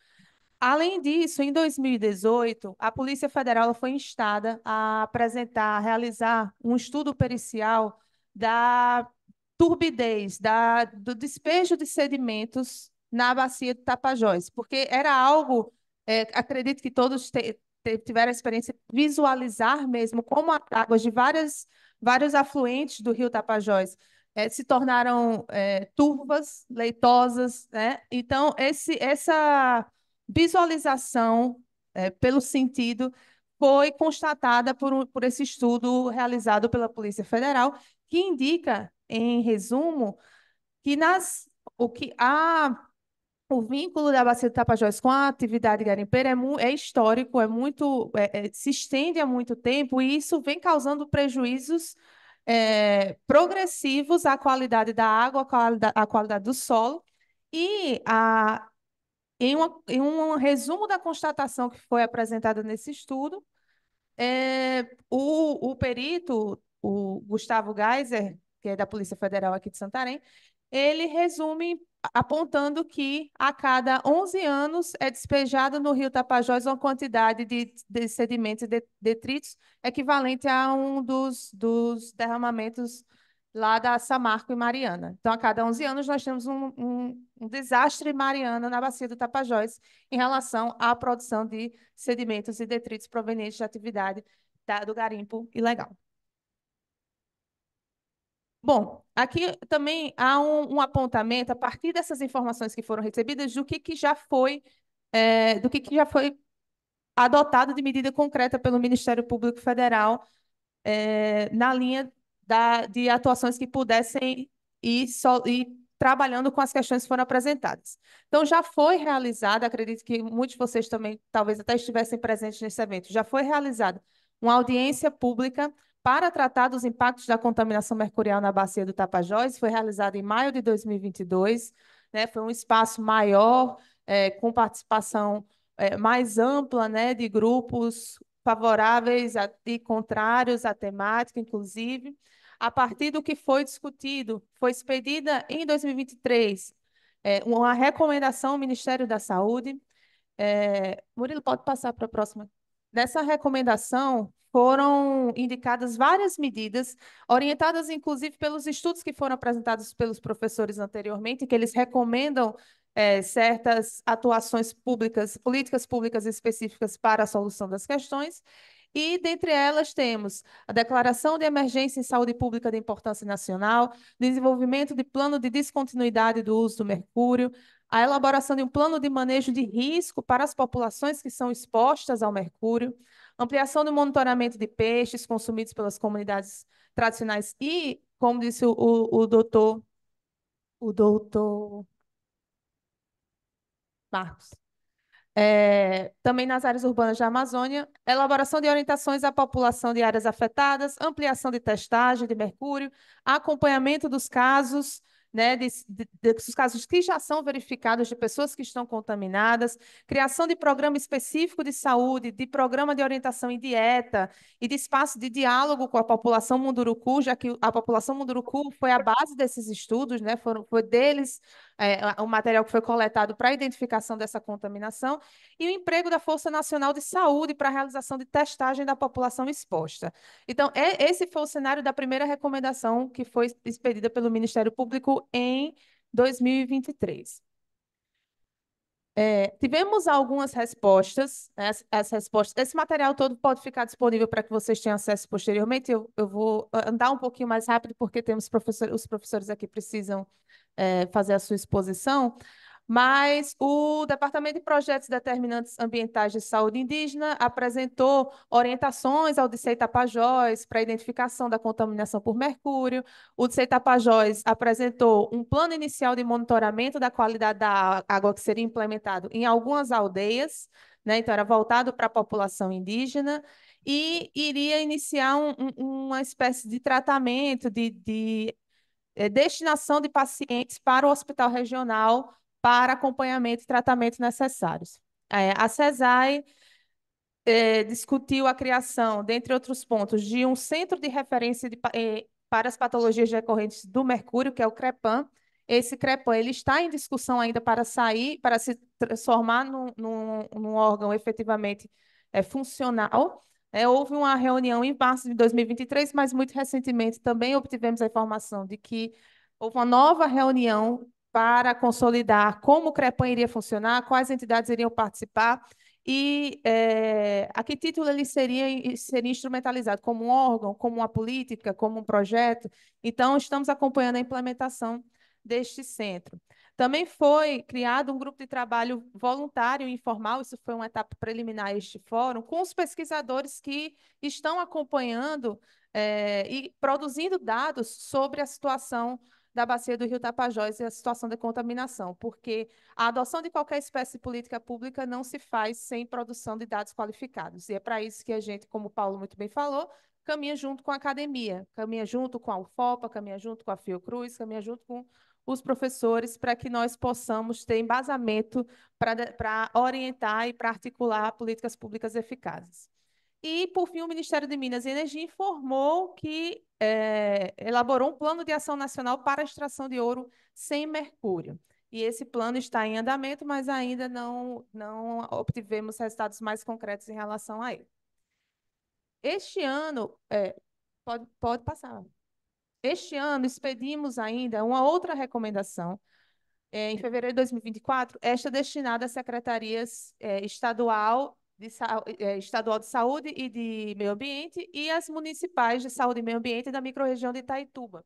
Além disso, em 2018, a Polícia Federal foi instada a apresentar, a realizar um estudo pericial da turbidez, da, do despejo de sedimentos na bacia do Tapajós, porque era algo, é, acredito que todos te, te, tiveram a experiência de visualizar mesmo como as águas de várias, vários afluentes do rio Tapajós é, se tornaram é, turvas, leitosas, né? Então, esse, essa visualização é, pelo sentido foi constatada por, um, por esse estudo realizado pela Polícia Federal, que indica, em resumo, que nas, o que a o vínculo da bacia do Tapajós com a atividade garimpeira é, é histórico, é muito, é, é, se estende há muito tempo e isso vem causando prejuízos é, progressivos à qualidade da água, à qualidade, à qualidade do solo e a, em, uma, em um resumo da constatação que foi apresentada nesse estudo, é, o, o perito, o Gustavo Geiser, que é da Polícia Federal aqui de Santarém, ele resume apontando que a cada 11 anos é despejado no rio Tapajós uma quantidade de, de sedimentos e de, detritos equivalente a um dos, dos derramamentos lá da Samarco e Mariana. Então, a cada 11 anos, nós temos um, um, um desastre Mariana na bacia do Tapajós em relação à produção de sedimentos e detritos provenientes da atividade da, do garimpo ilegal. Bom, aqui também há um, um, apontamento a partir dessas informações que foram recebidas do que, que já foi é, do que, que já foi adotado de medida concreta pelo Ministério Público Federal é, na linha da, de atuações que pudessem ir, so, ir trabalhando com as questões que foram apresentadas. Então, já foi realizada, acredito que muitos de vocês também, talvez até estivessem presentes nesse evento, já foi realizada uma audiência pública para tratar dos impactos da contaminação mercurial na bacia do Tapajós, foi realizada em maio de 2022, né? foi um espaço maior, é, com participação é, mais ampla né, de grupos favoráveis a, e contrários à temática, inclusive, a partir do que foi discutido, foi expedida em 2023 é, eh, uma recomendação ao Ministério da Saúde. É, Murilo, pode passar para a próxima. Nessa recomendação foram indicadas várias medidas, orientadas inclusive pelos estudos que foram apresentados pelos professores anteriormente, que eles recomendam é, certas atuações públicas, políticas públicas específicas para a solução das questões. E dentre elas temos a Declaração de Emergência em Saúde Pública de Importância Nacional, desenvolvimento de plano de descontinuidade do uso do mercúrio, a elaboração de um plano de manejo de risco para as populações que são expostas ao mercúrio, ampliação do monitoramento de peixes consumidos pelas comunidades tradicionais e, como disse o, o, o doutor, o doutor Marcos. É, também nas áreas urbanas da Amazônia, elaboração de orientações à população de áreas afetadas, ampliação de testagem de mercúrio, acompanhamento dos casos, né, de, de, dos casos que já são verificados de pessoas que estão contaminadas, criação de programa específico de saúde, de programa de orientação em dieta e de espaço de diálogo com a população munduruku, já que a população munduruku foi a base desses estudos, né, foram, foi deles é, o material que foi coletado para identificação dessa contaminação, e o emprego da Força Nacional de Saúde para a realização de testagem da população exposta. Então, é, esse foi o cenário da primeira recomendação que foi expedida pelo Ministério Público em 2023. É, tivemos algumas respostas, né, as, respostas. Esse material todo pode ficar disponível para que vocês tenham acesso posteriormente. Eu, eu vou andar um pouquinho mais rápido, porque temos professor, os professores aqui precisam é, fazer a sua exposição, mas o Departamento de Projetos Determinantes Ambientais de Saúde Indígena apresentou orientações ao DCEI Tapajós para a identificação da contaminação por mercúrio. O DCEI Tapajós apresentou um plano inicial de monitoramento da qualidade da água que seria implementado em algumas aldeias, né? então era voltado para a população indígena, e iria iniciar um, um, uma espécie de tratamento, de, de é, destinação de pacientes para o hospital regional para acompanhamento e tratamento necessários. É, a CESAI é, discutiu a criação, dentre outros pontos, de um centro de referência de, é, para as patologias recorrentes do mercúrio, que é o CREPAM. Esse CREPAM ele está em discussão ainda para sair, para se transformar num, num, num órgão efetivamente é, funcional. É, houve uma reunião em março de 2023, mas muito recentemente também obtivemos a informação de que houve uma nova reunião para consolidar como o CREPAN iria funcionar, quais entidades iriam participar e é, a que título ele seria, seria instrumentalizado, como um órgão, como uma política, como um projeto. Então, estamos acompanhando a implementação deste centro. Também foi criado um grupo de trabalho voluntário e informal, isso foi uma etapa preliminar a este fórum, com os pesquisadores que estão acompanhando é, e produzindo dados sobre a situação da bacia do Rio Tapajós e a situação da contaminação, porque a adoção de qualquer espécie de política pública não se faz sem produção de dados qualificados. E é para isso que a gente, como o Paulo muito bem falou, caminha junto com a academia, caminha junto com a UFOPA, caminha junto com a Fiocruz, caminha junto com os professores para que nós possamos ter embasamento para orientar e para articular políticas públicas eficazes. E, por fim, o Ministério de Minas e Energia informou que é, elaborou um plano de ação nacional para a extração de ouro sem mercúrio. E esse plano está em andamento, mas ainda não, não obtivemos resultados mais concretos em relação a ele. Este ano, é, pode, pode passar. Este ano, expedimos ainda uma outra recomendação, é, em fevereiro de 2024, esta é destinada às secretarias eh, estadual, de, eh, estadual de Saúde e de Meio Ambiente e as municipais de Saúde e Meio Ambiente da microrregião de Itaituba.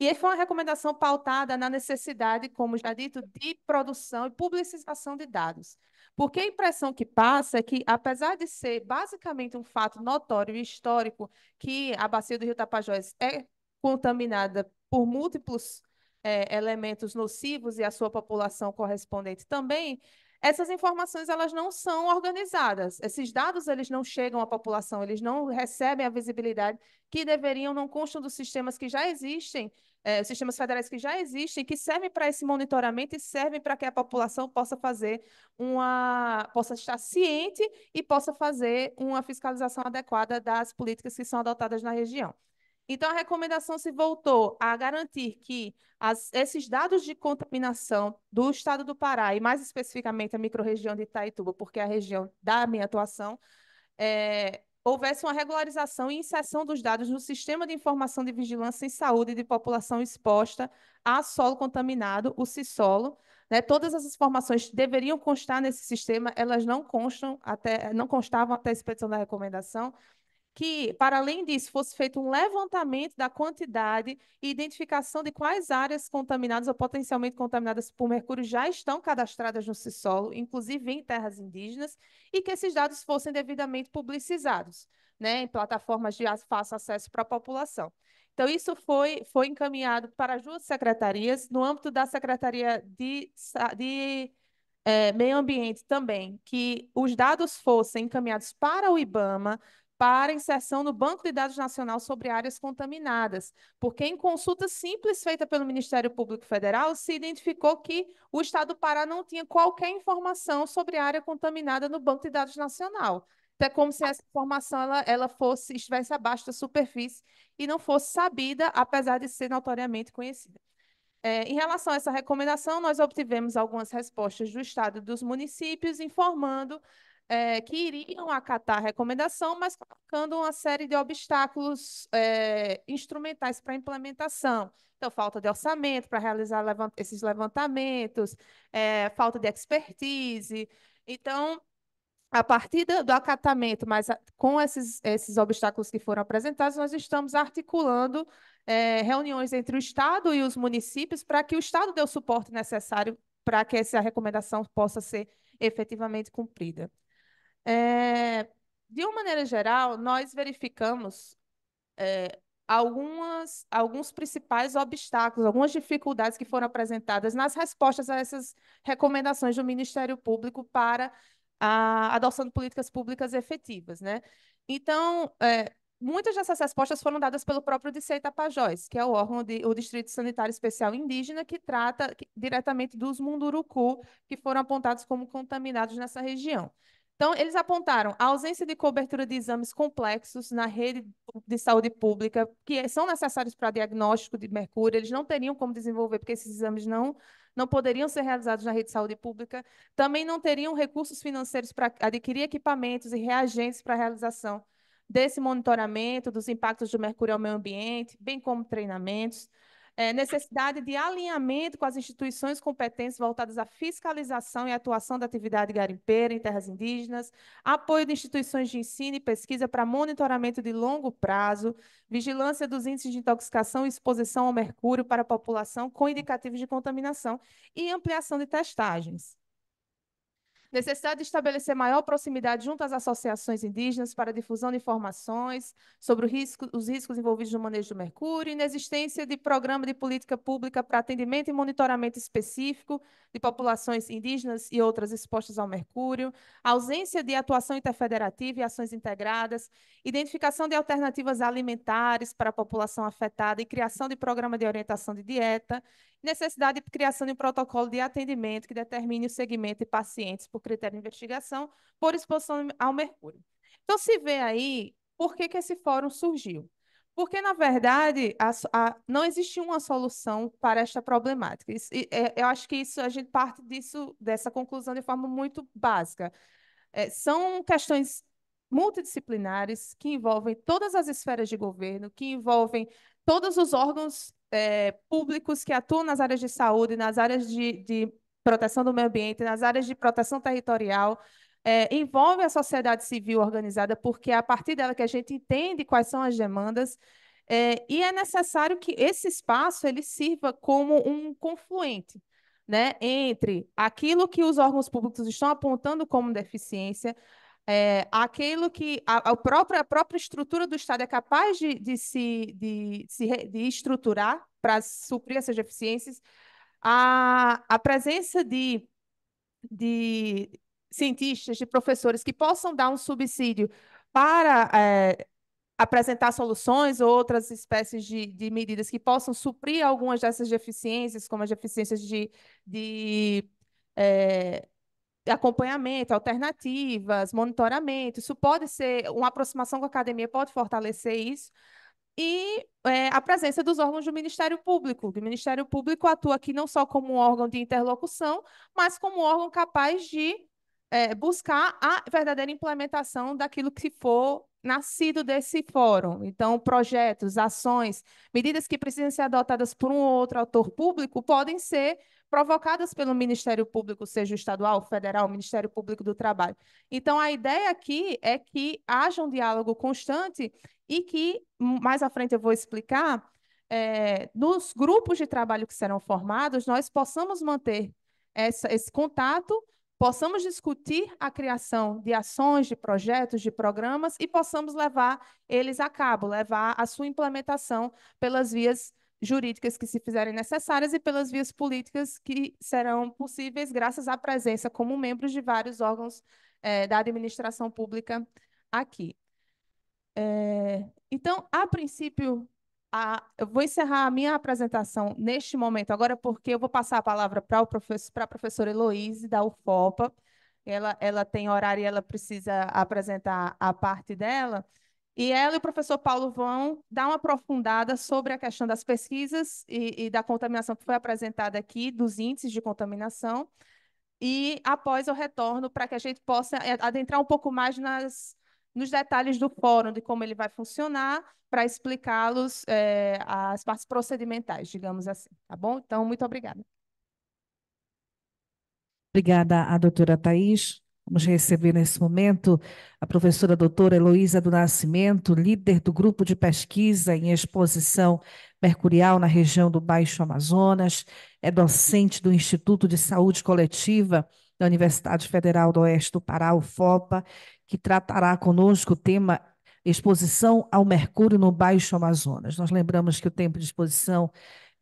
E foi uma recomendação pautada na necessidade, como já dito, de produção e publicização de dados. Porque a impressão que passa é que, apesar de ser basicamente um fato notório e histórico que a bacia do Rio Tapajós é contaminada por múltiplos é, elementos nocivos e a sua população correspondente também, essas informações elas não são organizadas. Esses dados eles não chegam à população, eles não recebem a visibilidade que deveriam, não constam dos sistemas que já existem, é, sistemas federais que já existem, que servem para esse monitoramento e servem para que a população possa fazer uma, possa estar ciente e possa fazer uma fiscalização adequada das políticas que são adotadas na região. Então, a recomendação se voltou a garantir que as, esses dados de contaminação do estado do Pará, e mais especificamente a microrregião de Itaituba, porque é a região da minha atuação, é, houvesse uma regularização e inserção dos dados no Sistema de Informação de Vigilância em Saúde de População Exposta a Solo Contaminado, o CISOLO. Né? Todas as informações deveriam constar nesse sistema, elas não constam até, não constavam até a expedição da recomendação que, para além disso, fosse feito um levantamento da quantidade e identificação de quais áreas contaminadas ou potencialmente contaminadas por mercúrio já estão cadastradas no subsolo, inclusive em terras indígenas, e que esses dados fossem devidamente publicizados né, em plataformas de fácil acesso para a população. Então, isso foi, foi encaminhado para as duas secretarias, no âmbito da Secretaria de, de é, meio ambiente também, que os dados fossem encaminhados para o IBAMA, para inserção no Banco de Dados Nacional sobre áreas contaminadas, porque em consulta simples feita pelo Ministério Público Federal, se identificou que o Estado do Pará não tinha qualquer informação sobre área contaminada no Banco de Dados Nacional. Então, é como se essa informação ela, ela fosse estivesse abaixo da superfície e não fosse sabida, apesar de ser notoriamente conhecida. É, em relação a essa recomendação, nós obtivemos algumas respostas do Estado e dos municípios informando é, que iriam acatar a recomendação, mas colocando uma série de obstáculos é, instrumentais para a implementação. Então, falta de orçamento para realizar levant esses levantamentos, é, falta de expertise. Então, a partir do, do acatamento, mas com esses, esses obstáculos que foram apresentados, nós estamos articulando é, reuniões entre o Estado e os municípios para que o Estado dê o suporte necessário para que essa recomendação possa ser efetivamente cumprida. É, de uma maneira geral, nós verificamos é, algumas, alguns principais obstáculos, algumas dificuldades que foram apresentadas nas respostas a essas recomendações do Ministério Público para a adoção de políticas públicas efetivas. Né? Então, é, muitas dessas respostas foram dadas pelo próprio Dicei Tapajós, que é o órgão de, o Distrito Sanitário Especial Indígena, que trata diretamente dos munduruku, que foram apontados como contaminados nessa região. Então, eles apontaram a ausência de cobertura de exames complexos na rede de saúde pública, que são necessários para diagnóstico de mercúrio, eles não teriam como desenvolver, porque esses exames não, não poderiam ser realizados na rede de saúde pública, também não teriam recursos financeiros para adquirir equipamentos e reagentes para a realização desse monitoramento dos impactos do mercúrio ao meio ambiente, bem como treinamentos. É, necessidade de alinhamento com as instituições competentes voltadas à fiscalização e atuação da atividade garimpeira em terras indígenas, apoio de instituições de ensino e pesquisa para monitoramento de longo prazo, vigilância dos índices de intoxicação e exposição ao mercúrio para a população com indicativos de contaminação e ampliação de testagens. Necessidade de estabelecer maior proximidade junto às associações indígenas para difusão de informações sobre risco, os riscos envolvidos no manejo do mercúrio. Inexistência de programa de política pública para atendimento e monitoramento específico de populações indígenas e outras expostas ao mercúrio. Ausência de atuação interfederativa e ações integradas. Identificação de alternativas alimentares para a população afetada e criação de programa de orientação de dieta. Necessidade de criação de um protocolo de atendimento que determine o segmento de pacientes por por critério de investigação, por exposição ao mercúrio. Então, se vê aí por que, que esse fórum surgiu. Porque, na verdade, a, a, não existe uma solução para esta problemática. Isso, e, é, eu acho que isso a gente parte disso, dessa conclusão de forma muito básica. É, são questões multidisciplinares que envolvem todas as esferas de governo, que envolvem todos os órgãos é, públicos que atuam nas áreas de saúde, nas áreas de, de proteção do meio ambiente, nas áreas de proteção territorial, é, envolve a sociedade civil organizada, porque é a partir dela que a gente entende quais são as demandas, é, e é necessário que esse espaço ele sirva como um confluente né, entre aquilo que os órgãos públicos estão apontando como deficiência, é, aquilo que a, a, própria, a própria estrutura do Estado é capaz de, de, se, de, de se, de estruturar para suprir essas deficiências, a, a presença de, de cientistas, de professores que possam dar um subsídio para é, apresentar soluções ou outras espécies de, de, medidas que possam suprir algumas dessas deficiências, como as deficiências de, de é, acompanhamento, alternativas, monitoramento. Isso pode ser uma aproximação com a academia, pode fortalecer isso, e é, a presença dos órgãos do Ministério Público. O Ministério Público atua aqui não só como um órgão de interlocução, mas como um órgão capaz de é, buscar a verdadeira implementação daquilo que for nascido desse fórum. Então, projetos, ações, medidas que precisam ser adotadas por um ou outro autor público podem ser provocadas pelo Ministério Público, seja o estadual, federal, o Ministério Público do Trabalho. Então, a ideia aqui é que haja um diálogo constante e que, hum, mais à frente eu vou explicar, é, nos grupos de trabalho que serão formados, nós possamos manter essa, esse contato, possamos discutir a criação de ações, de projetos, de programas e possamos levar eles a cabo, levar a sua implementação pelas vias jurídicas que se fizerem necessárias e pelas vias políticas que serão possíveis graças à presença como membros de vários órgãos é, da administração pública aqui. É, então, a princípio, a, eu vou encerrar a minha apresentação neste momento agora, porque eu vou passar a palavra para professor, a professora Heloísa da UFOPA. Ela, ela tem horário e ela precisa apresentar a parte dela. E ela e o professor Paulo vão dar uma aprofundada sobre a questão das pesquisas e, e da contaminação que foi apresentada aqui, dos índices de contaminação. E após eu retorno para que a gente possa é, adentrar um pouco mais nas, nos detalhes do fórum, de como ele vai funcionar, para explicá-los é, as partes procedimentais, digamos assim. Tá bom? Então, muito obrigada. Obrigada a doutora Thais. Vamos receber nesse momento a professora doutora Heloísa do Nascimento, líder do grupo de pesquisa em exposição mercurial na região do Baixo Amazonas, é docente do Instituto de Saúde Coletiva da Universidade Federal do Oeste do Pará, UFOPA, que tratará conosco o tema Exposição ao Mercúrio no Baixo Amazonas. Nós lembramos que o tempo de exposição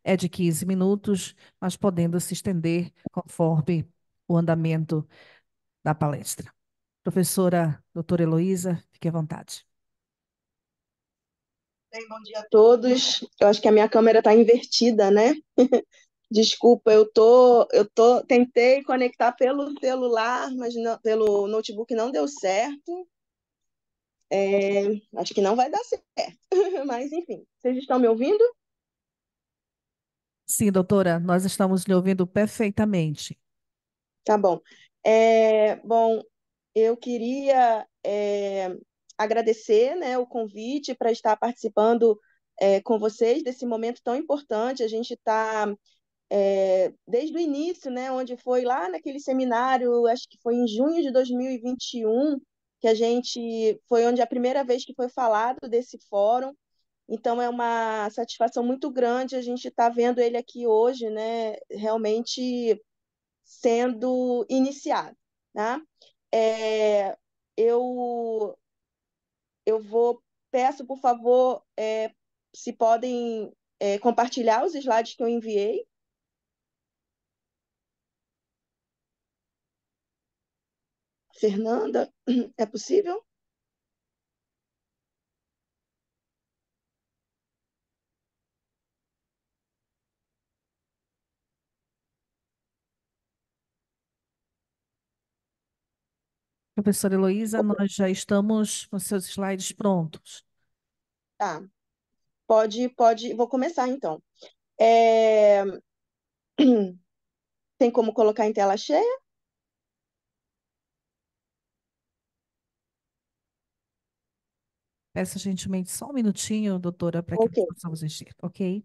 é de 15 minutos, mas podendo se estender conforme o andamento da palestra. Professora doutora Heloísa, fique à vontade. Bem, bom dia a todos. Eu acho que a minha câmera está invertida, né? Desculpa, eu tô, eu tô, tentei conectar pelo celular, mas não, pelo notebook não deu certo. É, acho que não vai dar certo, mas enfim, vocês estão me ouvindo? Sim, doutora, nós estamos lhe ouvindo perfeitamente. Tá bom. É, bom, eu queria é, agradecer né, o convite para estar participando é, com vocês desse momento tão importante. A gente está é, desde o início, né, onde foi lá naquele seminário, acho que foi em junho de 2021, que a gente foi onde a primeira vez que foi falado desse fórum. Então é uma satisfação muito grande a gente estar tá vendo ele aqui hoje, né, realmente sendo iniciado. Né? É, eu, eu vou, peço, por favor, é, se podem é, compartilhar os slides que eu enviei. Fernanda, é possível? Professora Heloísa, nós já estamos com seus slides prontos. Tá. Pode, pode. Vou começar então. É... Tem como colocar em tela cheia? Peço gentilmente só um minutinho, doutora, para que possamos possamos encher, ok?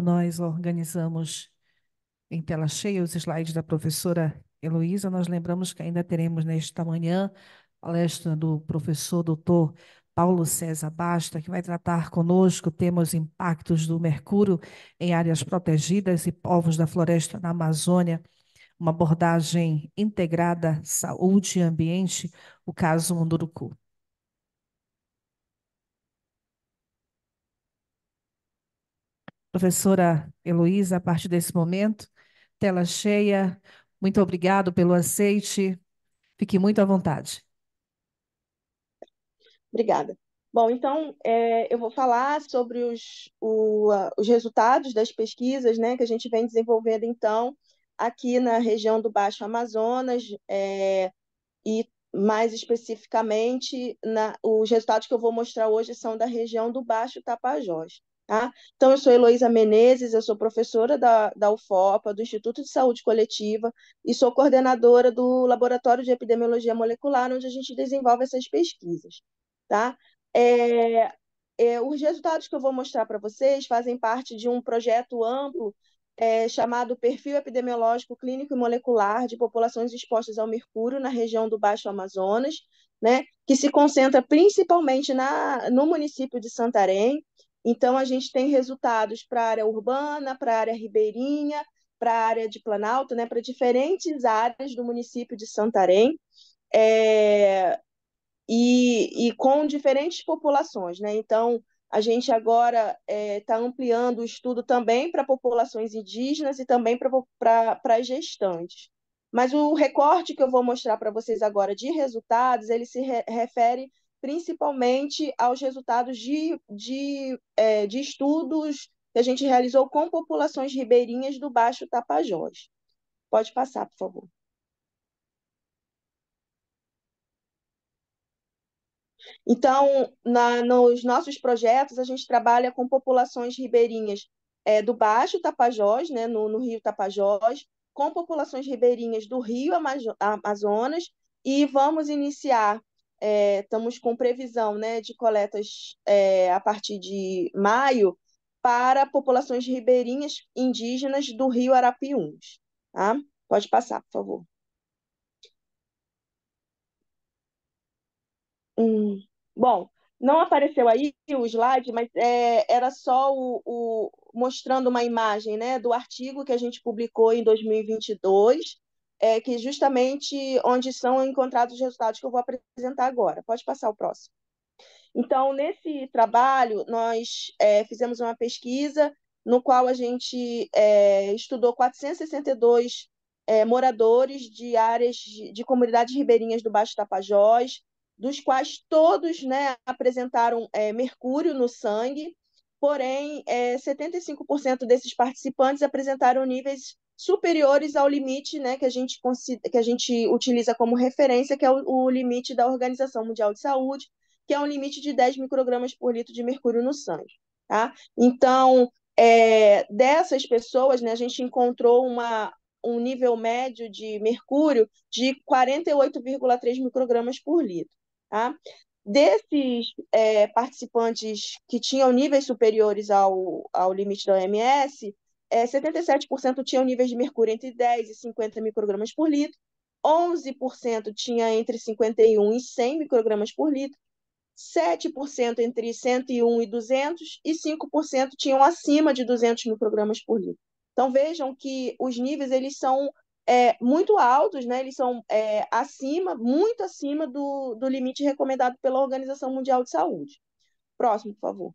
nós organizamos em tela cheia os slides da professora Heloísa. Nós lembramos que ainda teremos nesta manhã a palestra do professor doutor Paulo César Basta, que vai tratar conosco temas impactos do mercúrio em áreas protegidas e povos da floresta na Amazônia. Uma abordagem integrada saúde e ambiente, o caso Munduruku. Professora Heloísa, a partir desse momento, tela cheia. Muito obrigado pelo aceite. Fique muito à vontade. Obrigada. Bom, então é, eu vou falar sobre os, o, os resultados das pesquisas né, que a gente vem desenvolvendo, então, aqui na região do Baixo Amazonas é, e mais especificamente, na, os resultados que eu vou mostrar hoje são da região do Baixo Tapajós. Tá? Então, eu sou Heloísa Menezes, eu sou professora da, da UFOPA, do Instituto de Saúde Coletiva, e sou coordenadora do Laboratório de Epidemiologia Molecular, onde a gente desenvolve essas pesquisas. Tá? É, é, os resultados que eu vou mostrar para vocês fazem parte de um projeto amplo é, chamado Perfil Epidemiológico Clínico e Molecular de Populações Expostas ao Mercúrio na região do Baixo Amazonas, né, que se concentra principalmente na, no município de Santarém então, a gente tem resultados para a área urbana, para a área ribeirinha, para a área de Planalto, né, para diferentes áreas do município de Santarém, é, e, e com diferentes populações. Né? Então, a gente agora está é, tá ampliando o estudo também para populações indígenas e também para as gestantes. Mas o recorte que eu vou mostrar para vocês agora de resultados, ele se re refere principalmente aos resultados de, de, é, de estudos que a gente realizou com populações ribeirinhas do Baixo Tapajós. Pode passar, por favor. Então, na, nos nossos projetos, a gente trabalha com populações ribeirinhas é, do Baixo Tapajós, né, no, no, Rio Tapajós, com populações ribeirinhas do Rio Amazonas, e vamos iniciar é, estamos com previsão né, de coletas é, a partir de maio para populações ribeirinhas indígenas do rio Arapiuns. Tá? Pode passar, por favor. Hum, bom, não apareceu aí o slide, mas é, era só o, o, mostrando uma imagem né, do artigo que a gente publicou em 2022 é, que justamente onde são encontrados os resultados que eu vou apresentar agora. Pode passar o próximo. Então, nesse trabalho, nós é, fizemos uma pesquisa no qual a gente é, estudou 462 é, moradores de áreas de, de, comunidades ribeirinhas do Baixo Tapajós, dos quais todos né, apresentaram é, mercúrio no sangue, porém, 75% é, desses participantes apresentaram níveis superiores ao limite né, que, a gente que a gente utiliza como referência, que é o, o, limite da Organização Mundial de Saúde, que é um limite de 10 microgramas por litro de mercúrio no sangue. Tá? Então, é, dessas pessoas, né, a gente encontrou uma, um nível médio de mercúrio de 48,3 microgramas por litro. Tá? Desses é, participantes que tinham níveis superiores ao, ao limite da OMS, é, 77% tinham níveis de mercúrio entre 10 e 50 microgramas por litro, 11% tinha entre 51 e 100 microgramas por litro, 7% entre 101 e 200 e 5% tinham acima de 200 microgramas por litro. Então vejam que os níveis eles são é, muito altos, né? eles são é, acima, muito acima do, do limite recomendado pela Organização Mundial de Saúde. Próximo, por favor.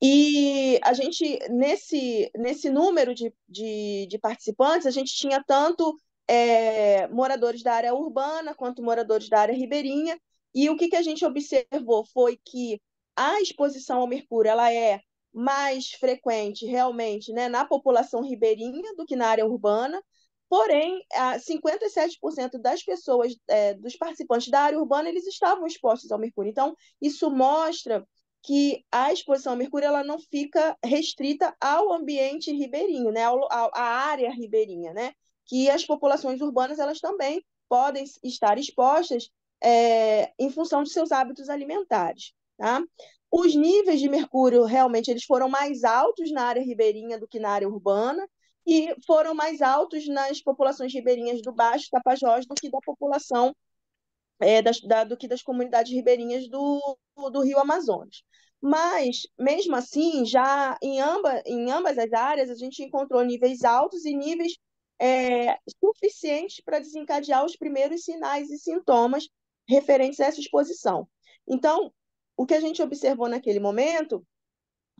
E a gente, nesse, nesse número de, de, de participantes, a gente tinha tanto é, moradores da área urbana quanto moradores da área ribeirinha. E o que, que a gente observou foi que a exposição ao mercúrio ela é mais frequente realmente né, na população ribeirinha do que na área urbana. Porém, 57% das pessoas, é, dos participantes da área urbana, eles estavam expostos ao mercúrio. Então, isso mostra que a exposição a mercúrio ela não fica restrita ao ambiente ribeirinho, né, ao, ao, à área ribeirinha, né, que as populações urbanas elas também podem estar expostas é, em função de seus hábitos alimentares. Tá? Os níveis de mercúrio realmente eles foram mais altos na área ribeirinha do que na área urbana e foram mais altos nas populações ribeirinhas do Baixo Tapajós do que da população é, das, da, do que das comunidades ribeirinhas do, do Rio Amazonas. Mas, mesmo assim, já em ambas, em ambas as áreas, a gente encontrou níveis altos e níveis é, suficientes para desencadear os primeiros sinais e sintomas referentes a essa exposição. Então, o que a gente observou naquele momento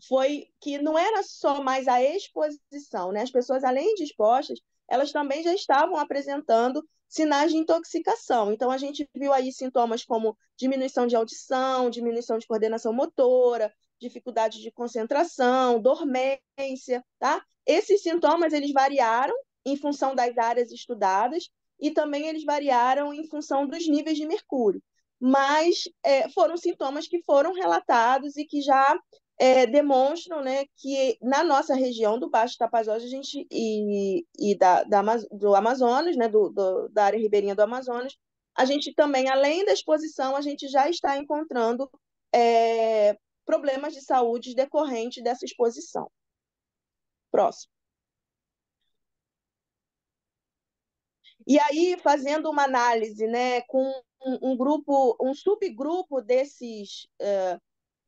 foi que não era só mais a exposição, né? As pessoas, além de expostas, elas também já estavam apresentando sinais de intoxicação. Então, a gente viu aí sintomas como diminuição de audição, diminuição de coordenação motora, dificuldade de concentração, dormência, tá? Esses sintomas, eles variaram em função das áreas estudadas e também eles variaram em função dos níveis de mercúrio. Mas é, foram sintomas que foram relatados e que já é, demonstram né, que na nossa região do Baixo Tapajós a gente, e, e da, da, do Amazonas, né, do, do, da área ribeirinha do Amazonas, a gente também, além da exposição, a gente já está encontrando é, problemas de saúde decorrentes dessa exposição. Próximo. E aí, fazendo uma análise né, com um, um grupo, um subgrupo desses, uh,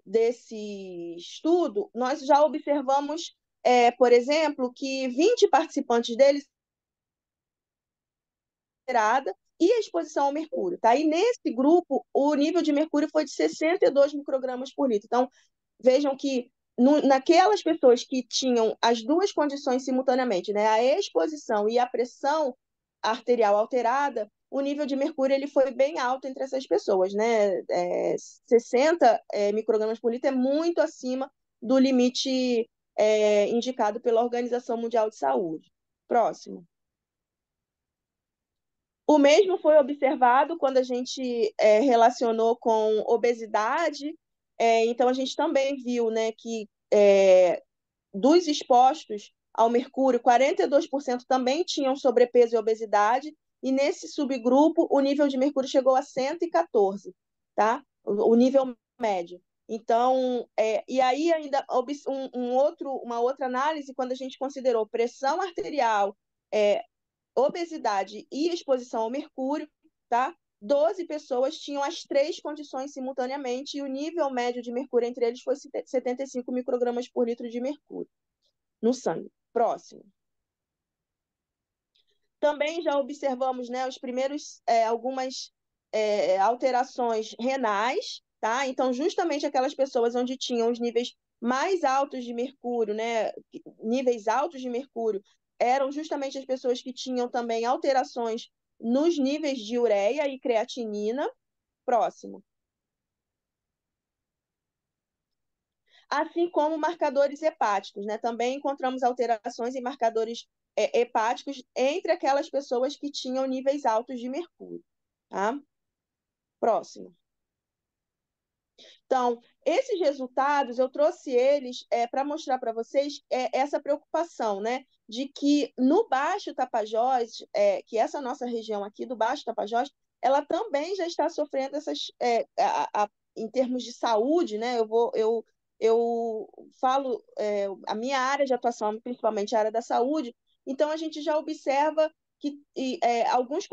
desse estudo, nós já observamos, é, por exemplo, que 20 participantes deles e a exposição ao mercúrio. Tá? E nesse grupo, o nível de mercúrio foi de 62 microgramas por litro. Então, vejam que no, naquelas pessoas que tinham as duas condições simultaneamente, né, a exposição e a pressão arterial alterada, o nível de mercúrio ele foi bem alto entre essas pessoas, né? É, 60 é, microgramas por litro é muito acima do limite é, indicado pela Organização Mundial de Saúde. Próximo. O mesmo foi observado quando a gente é, relacionou com obesidade. É, então, a gente também viu né, que é, dos expostos ao mercúrio, 42% também tinham sobrepeso e obesidade, e nesse subgrupo o nível de mercúrio chegou a 114, tá? O, nível médio. Então, é, e aí ainda um, um, outro, uma outra análise, quando a gente considerou pressão arterial, é, obesidade e exposição ao mercúrio, tá? 12 pessoas tinham as três condições simultaneamente e o nível médio de mercúrio entre eles foi 75 microgramas por litro de mercúrio no sangue. Próximo. Também já observamos né, os primeiros é, algumas é, alterações renais, tá? Então, justamente aquelas pessoas onde tinham os níveis mais altos de mercúrio, né, níveis altos de mercúrio, eram justamente as pessoas que tinham também alterações nos níveis de ureia e creatinina. Próximo. assim como marcadores hepáticos. Né? Também encontramos alterações em marcadores é, hepáticos entre aquelas pessoas que tinham níveis altos de mercúrio. Tá? Próximo. Então, esses resultados, eu trouxe eles é, para mostrar para vocês é, essa preocupação, né? De que no Baixo Tapajós, é, que é essa nossa região aqui do Baixo Tapajós, ela também já está sofrendo essas, é, a, a, em termos de saúde, né? Eu, vou, eu eu falo, é, a minha área de atuação, principalmente a área da saúde, então a gente já observa que e, é, alguns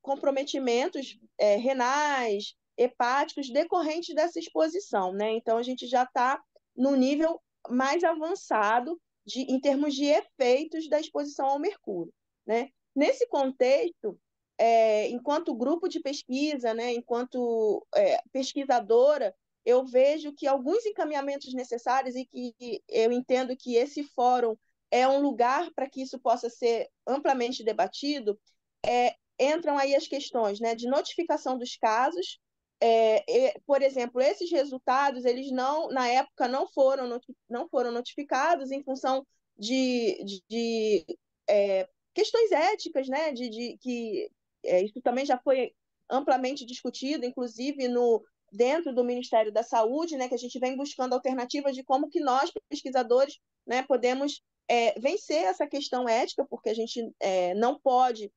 comprometimentos é, renais, hepáticos, decorrentes dessa exposição, né? Então a gente já está no nível mais avançado de, em termos de efeitos da exposição ao mercúrio, né? Nesse contexto, é, enquanto grupo de pesquisa, né, enquanto é, pesquisadora, eu vejo que alguns encaminhamentos necessários e que eu entendo que esse fórum é um lugar para que isso possa ser amplamente debatido, é, entram aí as questões né, de notificação dos casos. É, e, por exemplo, esses resultados, eles não, na época, não foram, não foram notificados em função de, de, de é, questões éticas, né, de, de que é, isso também já foi amplamente discutido, inclusive no, dentro do Ministério da Saúde, né, que a gente vem buscando alternativas de como que nós, pesquisadores, né, podemos é, vencer essa questão ética, porque a gente é, não pode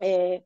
é,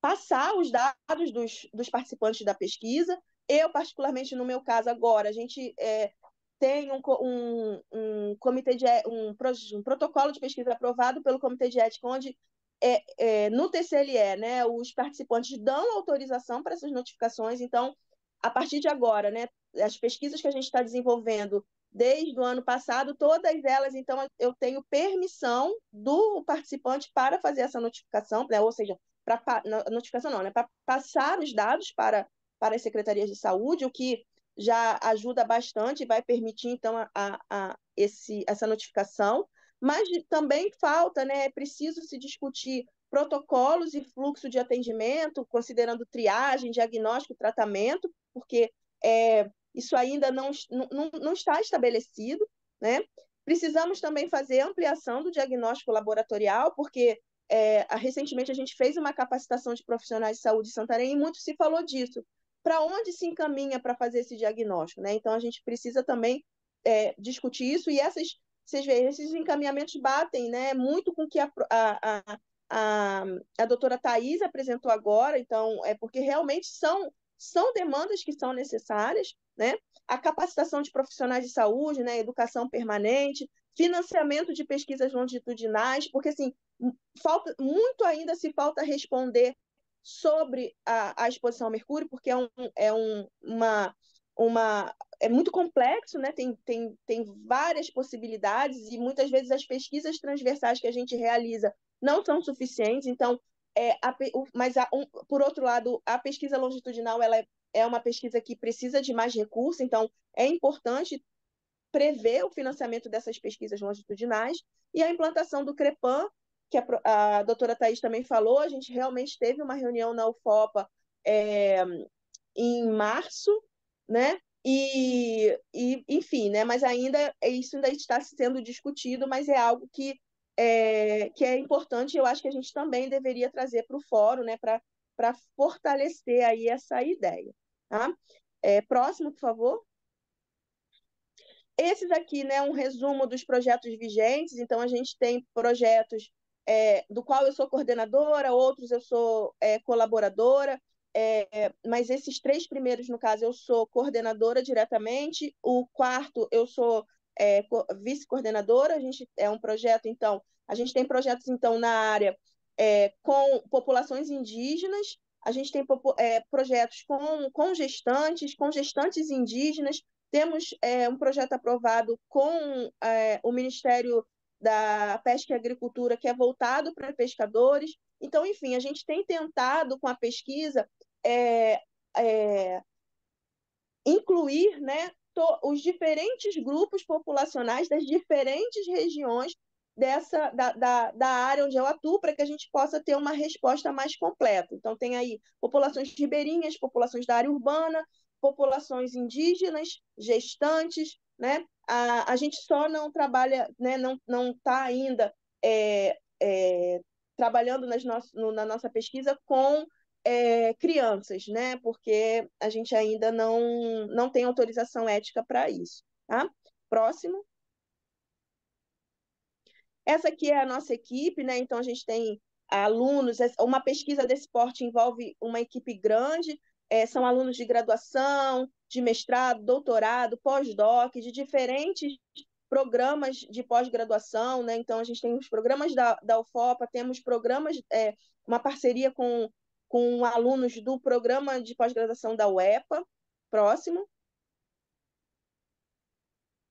passar os dados dos, dos participantes da pesquisa. Eu, particularmente, no meu caso agora, a gente é, tem um, um, um comitê de é, um, um, protocolo de pesquisa aprovado pelo comitê de ética onde é, é, no TCLE, né, os participantes dão autorização para essas notificações, então a partir de agora, né, as pesquisas que a gente está desenvolvendo desde o ano passado, todas elas, então, eu tenho permissão do participante para fazer essa notificação, né, ou seja, para notificação não, né, para passar os dados para, para as secretarias de saúde, o que já ajuda bastante, e vai permitir, então, a, a esse, essa notificação, mas também falta, né, é preciso se discutir protocolos e fluxo de atendimento, considerando triagem, diagnóstico, tratamento, porque é, isso ainda não, não, não está estabelecido. Né? Precisamos também fazer ampliação do diagnóstico laboratorial, porque é, recentemente a gente fez uma capacitação de profissionais de saúde em Santarém e muito se falou disso. Para onde se encaminha para fazer esse diagnóstico? Né? Então a gente precisa também é, discutir isso e essas, vocês veem, esses encaminhamentos batem né, muito com o que a, a, a, a, a doutora Thais apresentou agora, então, é porque realmente são são demandas que são necessárias, né? A capacitação de profissionais de saúde, né? Educação permanente, financiamento de pesquisas longitudinais, porque assim falta muito ainda se falta responder sobre a, a exposição ao mercúrio, porque é um, é um, uma uma é muito complexo, né? Tem, tem, tem várias possibilidades e muitas vezes as pesquisas transversais que a gente realiza não são suficientes. Então, é, a, o, mas, a, um, por outro lado, a pesquisa longitudinal ela é, é uma pesquisa que precisa de mais recursos, então é importante prever o financiamento dessas pesquisas longitudinais e a implantação do crepan que a, a doutora Thais também falou, a gente realmente teve uma reunião na UFOPA é, em março, né? E, e enfim, né? Mas ainda isso ainda está sendo discutido, mas é algo que é, que é importante, eu acho que a gente também deveria trazer para o fórum, né, para fortalecer aí essa ideia. Tá? É, próximo, por favor. Esses aqui, né, um resumo dos projetos vigentes. Então, a gente tem projetos é, do qual eu sou coordenadora, outros eu sou é, colaboradora, é, mas esses três primeiros, no caso, eu sou coordenadora diretamente, o quarto eu sou é, vice-coordenadora, a gente é um projeto, então, a gente tem projetos, então, na área é, com populações indígenas, a gente tem é, projetos com, com gestantes, com gestantes indígenas, temos é, um projeto aprovado com é, o Ministério da Pesca e Agricultura, que é voltado para pescadores. Então, enfim, a gente tem tentado com a pesquisa é, é incluir né, os diferentes grupos populacionais das diferentes regiões dessa da, da, da área onde eu atuo para que a gente possa ter uma resposta mais completa. Então, tem aí populações ribeirinhas, populações da área urbana, populações indígenas, gestantes, né? A, a gente só não trabalha, né? não está ainda é, é, trabalhando nas no, na nossa pesquisa com é, crianças, né? Porque a gente ainda não, não tem autorização ética para isso, tá? Próximo. Essa aqui é a nossa equipe, né? Então a gente tem alunos, uma pesquisa desse porte envolve uma equipe grande, é, são alunos de graduação, de mestrado, doutorado, pós-doc, de diferentes programas de pós-graduação, né? Então a gente tem os programas da, da UFOPA, temos programas, é, uma parceria com com alunos do programa de pós-graduação da UEPA, próximo.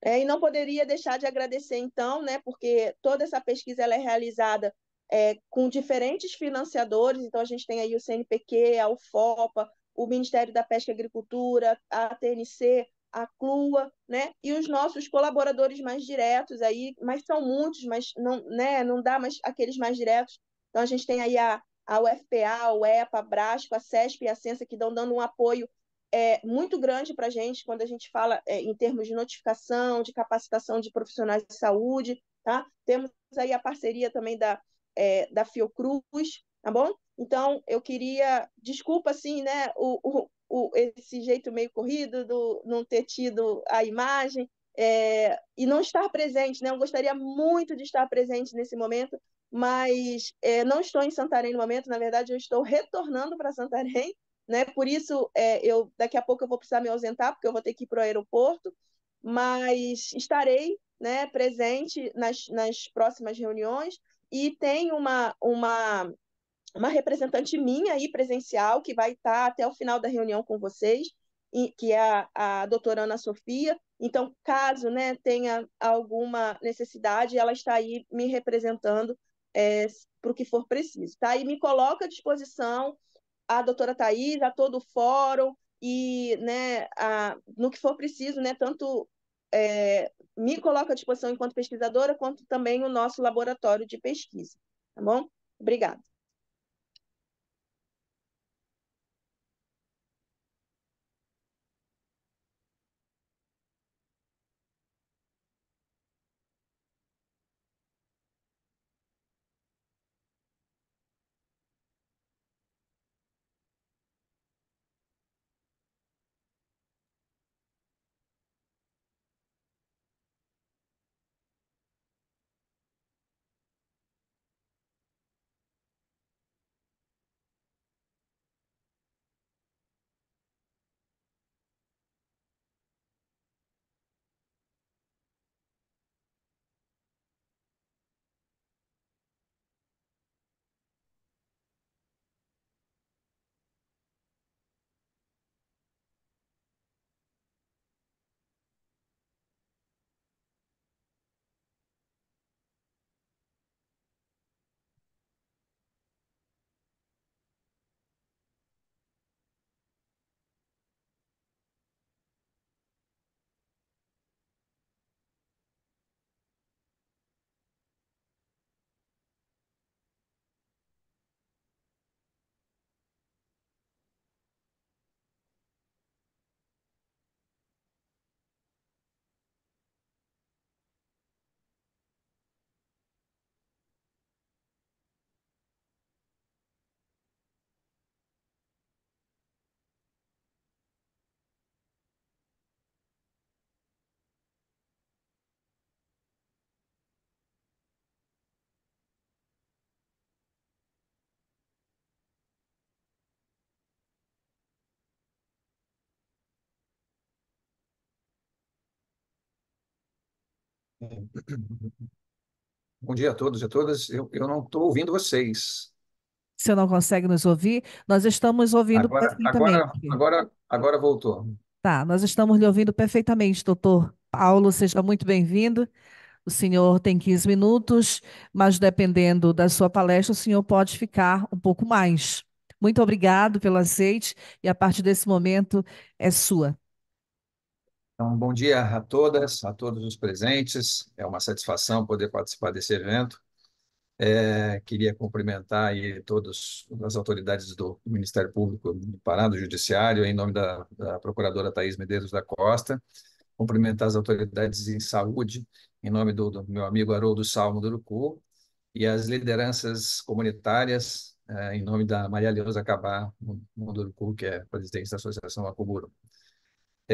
É, e não poderia deixar de agradecer, então, né, porque toda essa pesquisa ela é realizada é, com diferentes financiadores, então a gente tem aí o CNPq, a UFOPA, o Ministério da Pesca e Agricultura, a TNC, a CLUA, né? E os nossos colaboradores mais diretos aí, mas são muitos, mas não, né, não dá mais aqueles mais diretos. Então a gente tem aí a a UFPA, a UEPA, a Brasco, a CESP e a Censa, que estão dando um apoio é, muito grande para a gente quando a gente fala é, em termos de notificação, de capacitação de profissionais de saúde, tá? Temos aí a parceria também da, é, da Fiocruz, tá bom? Então, eu queria, desculpa, assim, né, o, o, o, esse jeito meio corrido do não ter tido a imagem, é, e não estar presente, né? Eu gostaria muito de estar presente nesse momento, mas é, não estou em Santarém no momento. Na verdade, eu estou retornando para Santarém, né? Por isso, é, eu daqui a pouco eu vou precisar me ausentar porque eu vou ter que ir para o aeroporto, mas estarei, né? Presente nas, nas próximas reuniões e tem uma uma uma representante minha aí presencial que vai estar até o final da reunião com vocês que é a, a doutora Ana Sofia. Então, caso né, tenha alguma necessidade, ela está aí me representando é, para o que for preciso. Tá? E me coloca à disposição a doutora Thais, a todo o fórum, e né, a, no que for preciso, né, tanto é, me coloca à disposição enquanto pesquisadora, quanto também o nosso laboratório de pesquisa. Tá bom? Obrigada. Bom dia a todos e a todas. Eu, eu não estou ouvindo vocês. Você não consegue nos ouvir? Nós estamos ouvindo agora, perfeitamente. Agora, agora, agora voltou. Tá, nós estamos lhe ouvindo perfeitamente, doutor Paulo. Seja muito bem-vindo. O senhor tem 15 minutos, mas dependendo da sua palestra, o senhor pode ficar um pouco mais. Muito obrigado pelo aceite e a partir desse momento é sua. Então, bom dia a todas, a todos os presentes. É uma satisfação poder participar desse evento. É, queria cumprimentar aí todas as autoridades do Ministério Público do Pará, do Judiciário, em nome da, da Procuradora Thais Medeiros da Costa. Cumprimentar as autoridades em saúde, em nome do, do meu amigo Haroldo Salmo do Urucu, e as lideranças comunitárias, é, em nome da Maria Leusa Cabá Urucu, que é presidente da Associação Acuburu.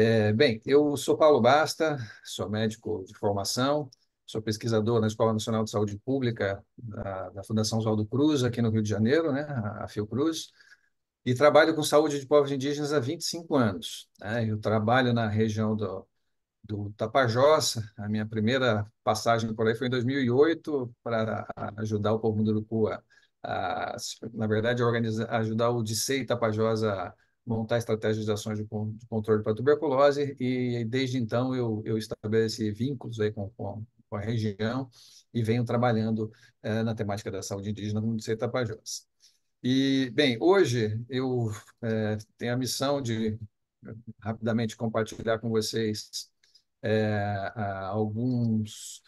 É, bem, eu sou Paulo Basta, sou médico de formação, sou pesquisador na Escola Nacional de Saúde Pública da, da Fundação Oswaldo Cruz, aqui no Rio de Janeiro, né, a Fiocruz, e trabalho com saúde de povos indígenas há 25 anos. Né? Eu trabalho na região do, do Tapajós, a minha primeira passagem por aí foi em 2008, para ajudar o povo Munduruku a, a, na verdade, organizar, ajudar o Dissei Tapajós a montar estratégias de ações de, de controle para tuberculose e desde então eu, eu estabeleci vínculos aí com, com, com a região e venho trabalhando eh, na temática da saúde indígena no Município Tapajós. E, bem, hoje eu eh, tenho a missão de rapidamente compartilhar com vocês eh, alguns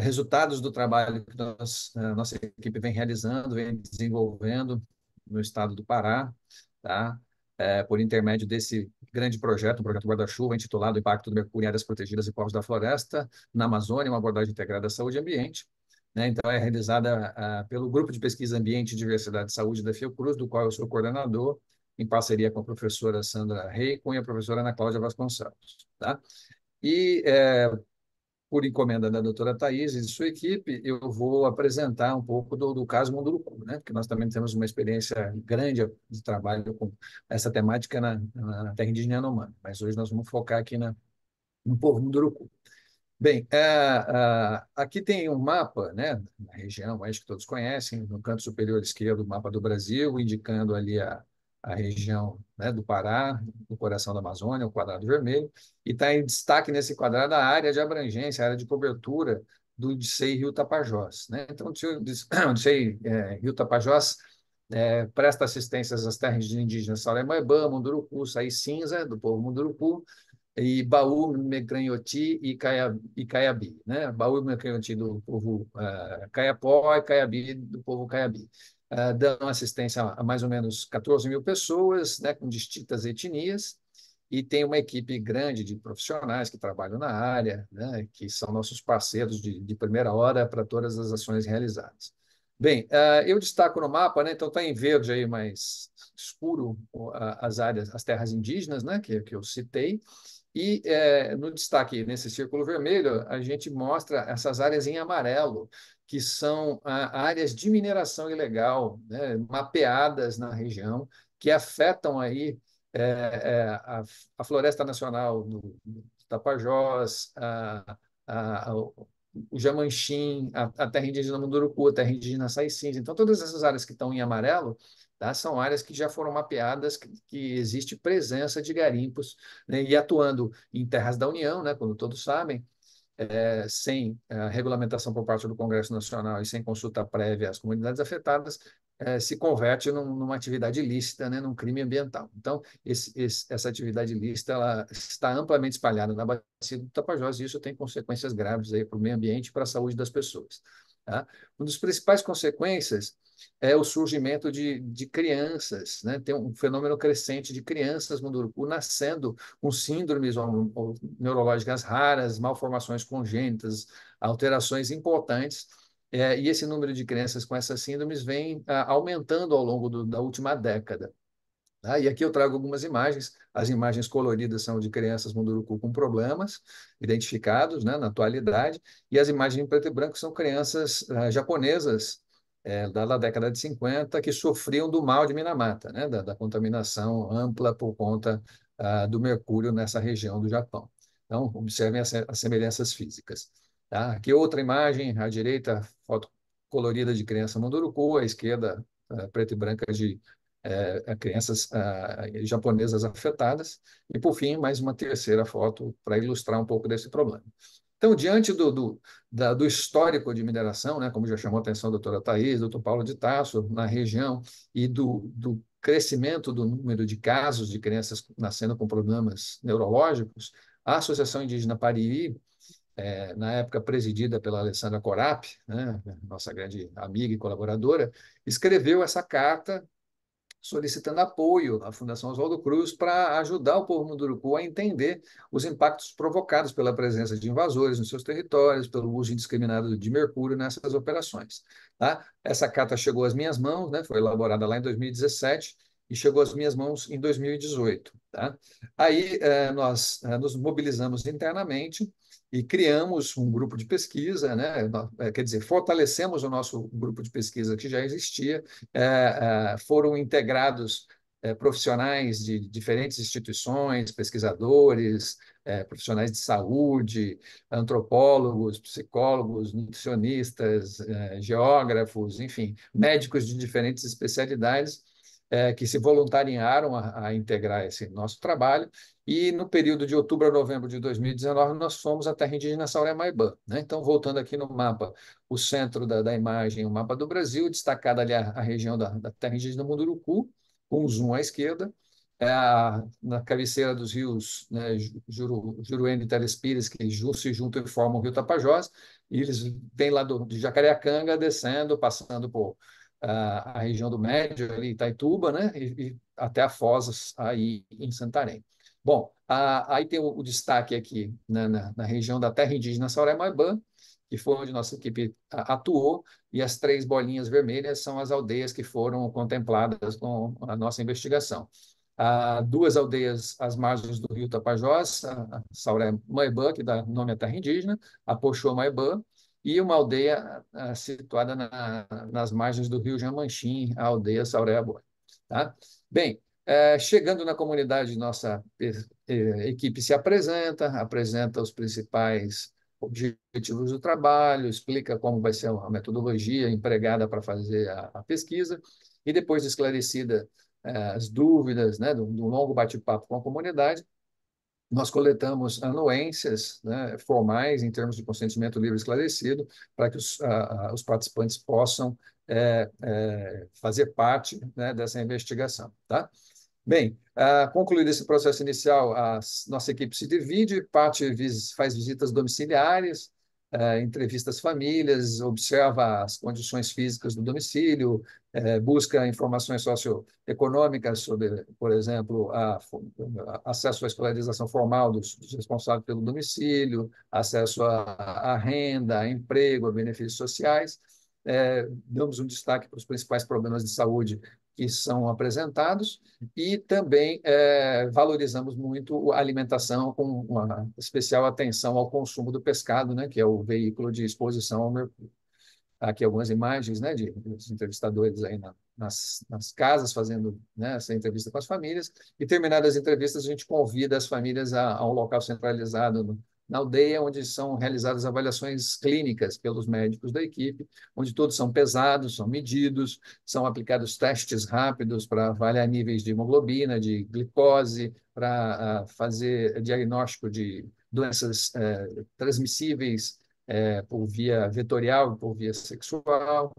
resultados do trabalho que nós, a nossa equipe vem realizando, vem desenvolvendo no estado do Pará, tá? é, por intermédio desse grande projeto, um projeto guarda-chuva intitulado Impacto do Mercúrio em Áreas Protegidas e Povos da Floresta na Amazônia, uma abordagem integrada à saúde e ambiente. Né? Então, é realizada pelo Grupo de Pesquisa Ambiente e Diversidade e Saúde da Fiocruz, do qual eu sou coordenador, em parceria com a professora Sandra Reicon e a professora Ana Cláudia Vasconcelos. Tá? E é, por encomenda da doutora Thais e de sua equipe, eu vou apresentar um pouco do, do caso Munduruku, né? porque nós também temos uma experiência grande de trabalho com essa temática na, na terra indígena humana, mas hoje nós vamos focar aqui na, no povo Munduruku. Bem, é, é, aqui tem um mapa, né, na região, acho que todos conhecem, no canto superior esquerdo, o mapa do Brasil, indicando ali a, a região né, do Pará, no coração da Amazônia, o quadrado vermelho, e está em destaque nesse quadrado a área de abrangência, a área de cobertura do Dissei Rio Tapajós. Né? Então, o Dissei é, Rio Tapajós é, presta assistência às terras indígenas Salembaibã, Munduruku, Saí Cinza, do povo Munduruku, e Baú, Mecranhoti e, Caia, e Caiabi. Né? Baú e do povo uh, Caiapó e Caiabi do povo Caiabi uh, dão assistência a mais ou menos 14 mil pessoas, né, com distintas etnias, e tem uma equipe grande de profissionais que trabalham na área, né, que são nossos parceiros de, de primeira hora para todas as ações realizadas. Bem, uh, eu destaco no mapa, né, então está em verde aí, mais escuro, as áreas, as terras indígenas, né, que, que eu citei, e eh, no destaque, nesse círculo vermelho, a gente mostra essas áreas em amarelo, que são áreas de mineração ilegal né, mapeadas na região, que afetam aí é, é, a, a, Floresta Nacional do, do Tapajós, a, a, o Jamanchim, a, terra indígena Munduruku, a terra indígena Saicins. Então, todas essas áreas que estão em amarelo tá, são áreas que já foram mapeadas, que, que existe presença de garimpos né, e atuando em terras da União, né, como todos sabem, é, sem é, regulamentação por parte do Congresso Nacional e sem consulta prévia às comunidades afetadas, é, se converte num, numa atividade ilícita, né, num crime ambiental. Então, esse, esse, essa atividade ilícita ela está amplamente espalhada na bacia do Tapajós e isso tem consequências graves para o meio ambiente e para a saúde das pessoas. Tá? Uma das principais consequências é o surgimento de, de crianças, né? tem um fenômeno crescente de crianças no Munduruku nascendo com síndromes neurológicas raras, malformações congênitas, alterações importantes, é, e esse número de crianças com essas síndromes vem a, ah, aumentando ao longo do, da última década. Ah, e aqui eu trago algumas imagens. As imagens coloridas são de crianças munduruku com problemas identificados né, na atualidade, e as imagens em preto e branco são crianças eh, japonesas é, da, da, década de 50 que sofriam do mal de Minamata, né, da, da contaminação ampla por conta ah, do mercúrio nessa região do Japão. Então, observem as, as semelhanças físicas. Tá? Aqui outra imagem, à direita, foto colorida de criança munduruku, à esquerda, eh, preto e branca de é, crianças eh, japonesas afetadas. E, por fim, mais uma terceira foto para ilustrar um pouco desse problema. Então, diante do, do, da, do histórico de mineração, né, como já chamou a atenção a doutora Thais, doutor Paulo de Tasso, na região, e do, do crescimento do número de casos de crianças nascendo com problemas neurológicos, a Associação Indígena Pariri, é, na época presidida pela Alessandra Corap, né, nossa grande amiga e colaboradora, escreveu essa carta solicitando apoio à Fundação Oswaldo Cruz para ajudar o povo munduruku a entender os impactos provocados pela presença de invasores nos seus territórios, pelo uso indiscriminado de mercúrio nessas operações. Tá? Essa carta chegou às minhas mãos, né? foi elaborada lá em 2017 e chegou às minhas mãos em 2018. Tá? Aí eh, nós eh, nos mobilizamos internamente e criamos um grupo de pesquisa, né? É, quer dizer, fortalecemos o nosso grupo de pesquisa que já existia, é, é, foram integrados profissionais de diferentes instituições, pesquisadores, profissionais de saúde, antropólogos, psicólogos, nutricionistas, geógrafos, enfim, médicos de diferentes especialidades é, que se voluntariaram a, a, integrar esse nosso trabalho. E no período de outubro a novembro de 2019, nós fomos à terra indígena Sauré-Maibã. Né? Então, voltando aqui no mapa, o centro da, da imagem, o mapa do Brasil, destacada ali a, a região da, da, terra indígena Munduruku, com um zoom à esquerda, é a, na cabeceira dos rios né, Juru, Juruene e Telespires, que se juntam e formam o rio Tapajós, e eles vêm lá do, de Jacareacanga descendo, passando por a, região do Médio, ali Itaituba, né? E, e até a Foz, aí em Santarém. Bom, a, aí tem o, o destaque aqui né, na, na, região da terra indígena Sauré-Maibã, que foi onde nossa equipe atuou, e as três bolinhas vermelhas são as aldeias que foram contempladas com a nossa investigação. Ah, duas aldeias às margens do rio Tapajós, a Sauré Maibã, que dá nome à terra indígena, a Poxô Maibã, e uma aldeia ah, situada na, nas margens do rio Jamanchim, a aldeia Sauréboa. Tá? Bem, eh, chegando na comunidade, nossa eh, eh, equipe se apresenta, apresenta os principais objetivos do trabalho, explica como vai ser a metodologia empregada para fazer a, a pesquisa, e depois esclarecida as dúvidas né, do longo bate-papo com a comunidade, nós coletamos anuências né, formais em termos de consentimento livre esclarecido para que os, a, a, os participantes possam é, é, fazer parte né, dessa investigação. Tá? Bem, uh, concluído esse processo inicial, a nossa equipe se divide, parte vis, faz visitas domiciliares, Uh, entrevista as famílias, observa as condições físicas do domicílio, uh, busca informações socioeconômicas sobre, por exemplo, a, acesso à escolarização formal dos, dos, responsáveis pelo domicílio, acesso à renda, a emprego, a benefícios sociais. Eh, damos um destaque para os principais problemas de saúde que são apresentados e também é, valorizamos muito a alimentação com uma especial atenção ao consumo do pescado, né, que é o veículo de exposição ao mercúrio. Aqui algumas imagens né, de, dos entrevistadores aí na, nas, nas, casas fazendo né, essa entrevista com as famílias e terminadas as entrevistas a gente convida as famílias a, a um local centralizado no, né, na aldeia, onde são realizadas avaliações clínicas pelos médicos da equipe, onde todos são pesados, são medidos, são aplicados testes rápidos para avaliar níveis de hemoglobina, de glicose, para ah, fazer diagnóstico de doenças eh, transmissíveis eh, por via vetorial, por via sexual.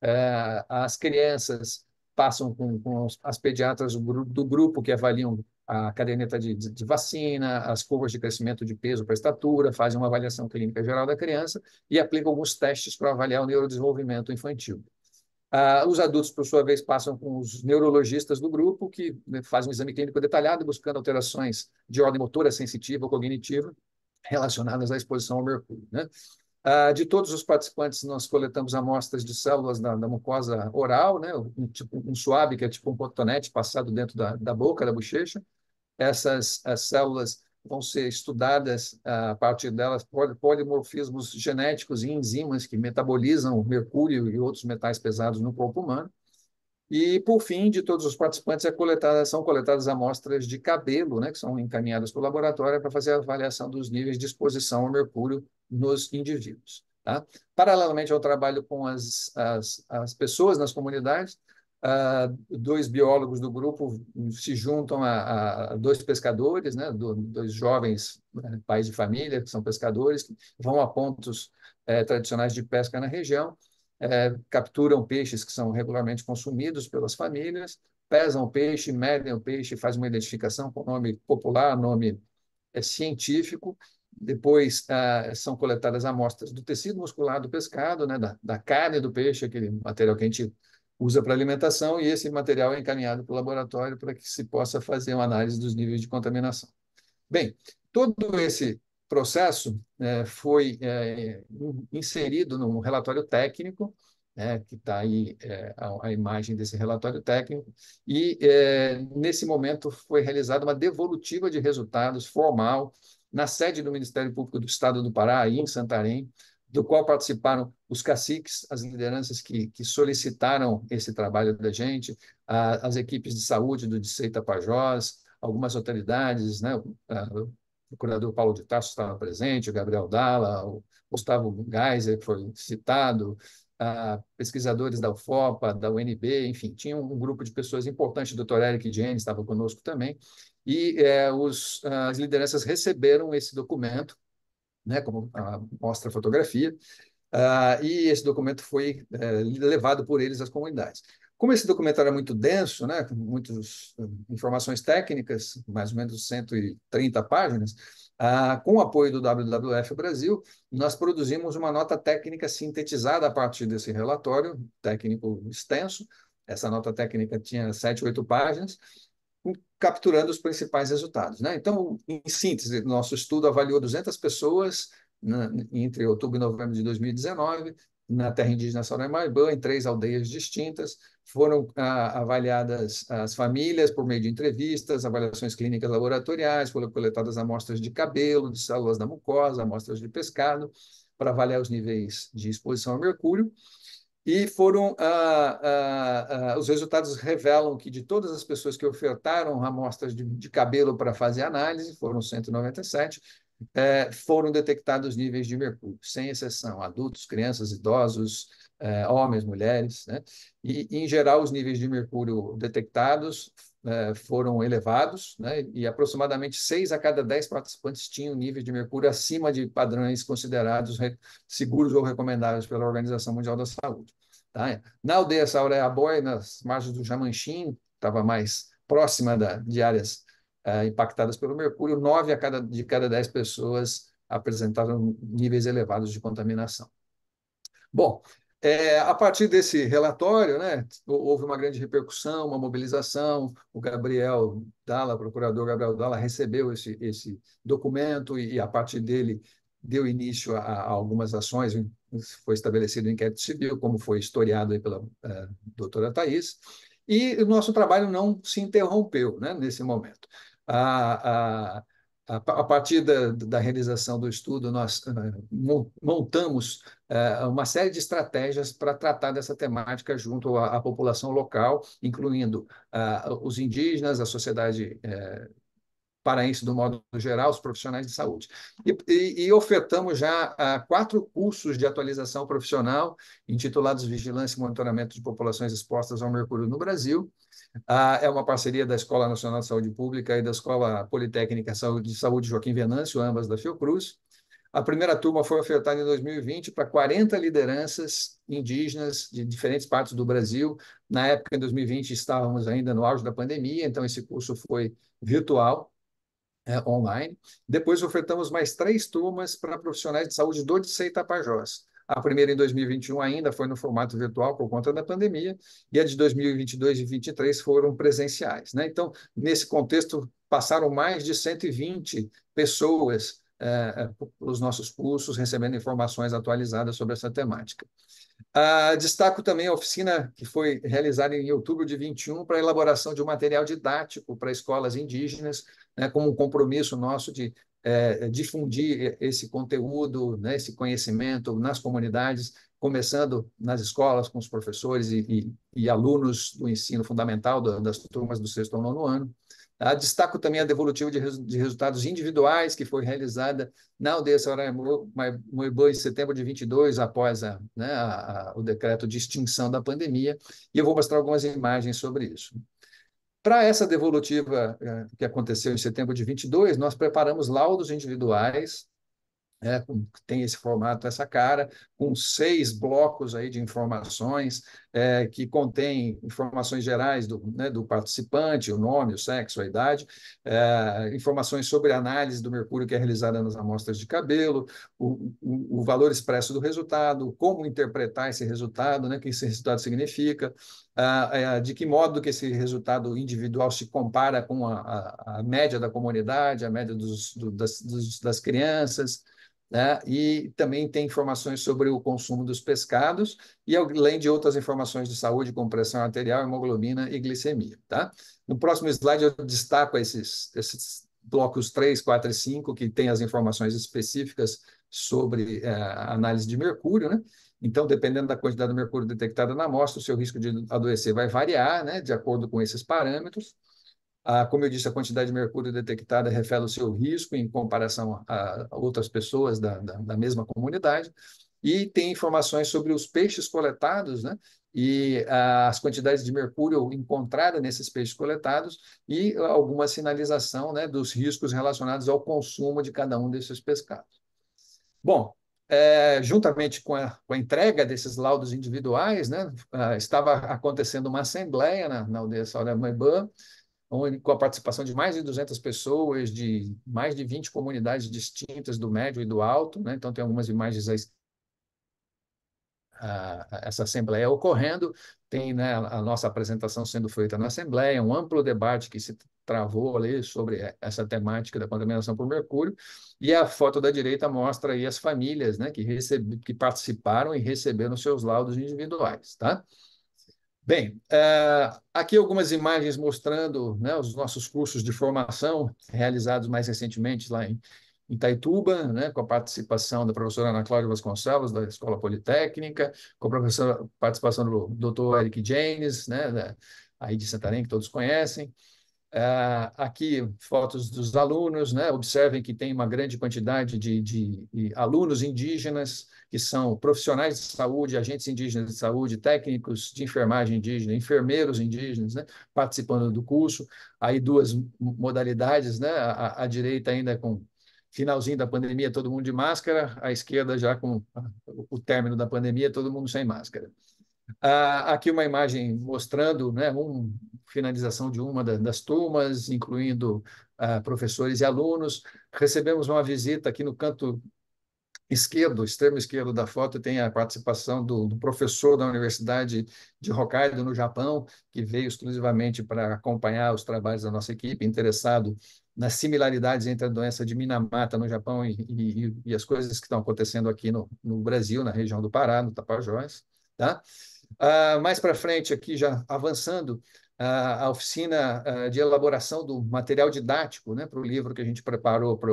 Eh, as crianças passam com, com as pediatras do grupo que avaliam a caderneta de, de, de, vacina, as curvas de crescimento de peso para estatura, fazem uma avaliação clínica geral da criança e aplicam alguns testes para avaliar o neurodesenvolvimento infantil. Ah, os adultos, por sua vez, passam com os neurologistas do grupo, que né, fazem um exame clínico detalhado, buscando alterações de ordem motora, sensitiva ou cognitiva relacionadas à exposição ao mercúrio. Né? Ah, de todos os participantes, nós coletamos amostras de células da, da mucosa oral, né? um, tipo, um suave, que é tipo um cotonete passado dentro da, da boca, da bochecha, essas células vão ser estudadas ah, a partir delas polimorfismos genéticos e enzimas que metabolizam mercúrio e outros metais pesados no corpo humano. E, por fim, de todos os participantes, é coletada, são coletadas amostras de cabelo, né, que são encaminhadas para o laboratório para fazer a avaliação dos níveis de exposição ao mercúrio nos indivíduos. Tá? Paralelamente ao trabalho com as, as, as pessoas nas comunidades, dois biólogos do grupo se juntam a, a dois pescadores, né, do, dois jovens né, pais de família, que são pescadores, que vão a pontos é, tradicionais de pesca na região, é, capturam peixes que são regularmente consumidos pelas famílias, pesam o peixe, medem o peixe, faz uma identificação com nome popular, nome é, científico, depois ah, são coletadas amostras do tecido muscular do pescado, né, da, da carne do peixe, aquele material que a gente usa para alimentação e esse material é encaminhado para o laboratório para que se possa fazer uma análise dos níveis de contaminação. Bem, todo esse processo é, foi é, inserido num relatório técnico, né, que está aí é, a, a, imagem desse relatório técnico, e é, nesse momento foi realizada uma devolutiva de resultados formal na sede do Ministério Público do Estado do Pará, aí em Santarém, do qual participaram os caciques, as lideranças que, que solicitaram esse trabalho da gente, a, as equipes de saúde do Distrito Tapajós, algumas autoridades, né? o, a, o procurador Paulo de Tarso estava presente, o Gabriel Dalla, o Gustavo Geiser, que foi citado, a, pesquisadores da UFOPA, da UNB, enfim, tinha um grupo de pessoas importante, o doutor Eric Jennings estava conosco também, e é, os, as lideranças receberam esse documento né, como a, mostra a fotografia, uh, e esse documento foi uh, levado por eles às comunidades. Como esse documento era é muito denso, né, com muitas eh, informações técnicas, mais ou menos 130 páginas, ah, com o apoio do WWF Brasil, nós produzimos uma nota técnica sintetizada a partir desse relatório técnico extenso. Essa nota técnica tinha sete, oito páginas, capturando os principais resultados. Né? Então, em síntese, nosso estudo avaliou 200 pessoas na, entre outubro e novembro de 2019 na terra indígena Saramaibã, em três aldeias distintas. Foram ah, avaliadas as famílias por meio de entrevistas, avaliações clínicas laboratoriais, foram coletadas amostras de cabelo, de células da mucosa, amostras de pescado, para avaliar os níveis de exposição a mercúrio. E foram ah, ah, ah, os resultados revelam que de todas as pessoas que ofertaram amostras de, de cabelo para fazer análise, foram 197, eh, foram detectados níveis de mercúrio, sem exceção, adultos, crianças, idosos, eh, homens, mulheres. Né? E, em geral, os níveis de mercúrio detectados eh, foram elevados, né, e aproximadamente seis a cada dez participantes tinham nível de mercúrio acima de padrões considerados seguros ou recomendados pela Organização Mundial da Saúde. Tá? Na aldeia Saureabói, nas margens do Jamanchim, estava mais próxima da, de áreas uh, impactadas pelo mercúrio, nove a cada, de cada dez pessoas apresentaram níveis elevados de contaminação. Bom, é, a partir desse relatório, né, houve uma grande repercussão, uma mobilização. O Gabriel Dalla, procurador Gabriel Dalla, recebeu esse, esse documento e, a partir dele, deu início a, a algumas ações. Foi estabelecido um inquérito civil, como foi historiado pela uh, doutora Thais. E o nosso trabalho não se interrompeu né, nesse momento. A, a, a partir da, da, realização do estudo, nós eh, montamos eh, uma série de estratégias para tratar dessa temática junto à, à população local, incluindo uh, os indígenas, a sociedade uh, paraense do modo geral, os profissionais de saúde. E, e, e ofertamos já ah, quatro cursos de atualização profissional, intitulados Vigilância e Monitoramento de Populações Expostas ao Mercúrio no Brasil, ah, é uma parceria da Escola Nacional de Saúde Pública e da Escola Politécnica de Saúde Joaquim Venâncio, ambas da Fiocruz. A primeira turma foi ofertada em 2020 para 40 lideranças indígenas de diferentes partes do Brasil. Na época, em 2020, estávamos ainda no auge da pandemia, então esse curso foi virtual, é, online. Depois ofertamos mais três turmas para profissionais de saúde do Distrito Tapajós. A primeira em 2021 ainda foi no formato virtual por conta da pandemia, e a de 2022 e 2023 foram presenciais. Né? Então, nesse contexto, passaram mais de 120 pessoas eh, pelos nossos cursos, recebendo informações atualizadas sobre essa temática. Ah, destaco também a oficina que foi realizada em outubro de 21 para a elaboração de um material didático para escolas indígenas, né, como um compromisso nosso de é, difundir esse conteúdo, né, esse conhecimento nas comunidades, começando nas escolas, com os professores e, e, e alunos do ensino fundamental, do, das turmas do sexto ao nono ano. Ah, destaco também a devolutiva de, res, de, resultados individuais, que foi realizada na aldeia Soraya Moibã em setembro de 22, após a, né, a, a, o decreto de extinção da pandemia, e eu vou mostrar algumas imagens sobre isso. Para essa devolutiva eh, que aconteceu em setembro de 22, nós preparamos laudos individuais, né, com, tem esse formato, essa cara, com seis blocos aí de informações é, que contém informações gerais do, né, do participante, o nome, o sexo, a idade, é, informações sobre a análise do mercúrio que é realizada nas amostras de cabelo, o, o, o valor expresso do resultado, como interpretar esse resultado, né, o que esse resultado significa, ah, eh, de que modo que esse resultado individual se compara com a, a, a média da comunidade, a média dos, do, das, dos, das, crianças, né? e também tem informações sobre o consumo dos pescados, e além de outras informações de saúde, como pressão arterial, hemoglobina e glicemia. Tá? No próximo slide eu destaco esses, esses blocos 3, 4 e 5, que tem as informações específicas sobre eh, análise de mercúrio, né? Então, dependendo da quantidade de mercúrio detectada na amostra, o seu risco de adoecer vai variar, né, de acordo com esses parâmetros. Ah, como eu disse, a quantidade de mercúrio detectada refere o seu risco em comparação a, outras pessoas da, da, da, mesma comunidade. E tem informações sobre os peixes coletados, né? E ah, as quantidades de mercúrio encontrada nesses peixes coletados e alguma sinalização, né, dos riscos relacionados ao consumo de cada um desses pescados. Bom, é, juntamente com a, com a, entrega desses laudos individuais, né, ah, estava acontecendo uma assembleia na, na aldeia Sauramãibã, com a participação de mais de 200 pessoas, de mais de 20 comunidades distintas do médio e do alto. Né, então, tem algumas imagens aí ah, essa assembleia ocorrendo, tem né, a nossa apresentação sendo feita na assembleia, um amplo debate que se travou ali sobre essa temática da contaminação por mercúrio. E a foto da direita mostra aí as famílias né, que, recebe, que participaram e receberam seus laudos individuais. Tá? Bem, uh, aqui algumas imagens mostrando né, os nossos cursos de formação realizados mais recentemente lá em, em Itaituba, né, com a participação da professora Ana Cláudia Vasconcelos, da Escola Politécnica, com a professora, participação do doutor Eric James, né, da, aí de Santarém, que todos conhecem, ah, aqui fotos dos alunos, né? observem que tem uma grande quantidade de, de, de, alunos indígenas, que são profissionais de saúde, agentes indígenas de saúde, técnicos de enfermagem indígena, enfermeiros indígenas, né? participando do curso. Aí duas modalidades, né? a, a direita ainda com finalzinho da pandemia, todo mundo de máscara, a esquerda já com o término da pandemia, todo mundo sem máscara. Ah, aqui uma imagem mostrando né, um, finalização de uma da, das turmas, incluindo ah, professores e alunos. Recebemos uma visita aqui no canto esquerdo, extremo esquerdo da foto, tem a participação do, do professor da Universidade de Hokkaido, no Japão, que veio exclusivamente para acompanhar os trabalhos da nossa equipe, interessado nas similaridades entre a doença de Minamata no Japão e, e, e as coisas que estão acontecendo aqui no, no Brasil, na região do Pará, no Tapajós. Tá? Uh, mais para frente, aqui já avançando, uh, a oficina uh, de elaboração do material didático né, para o livro que a gente preparou para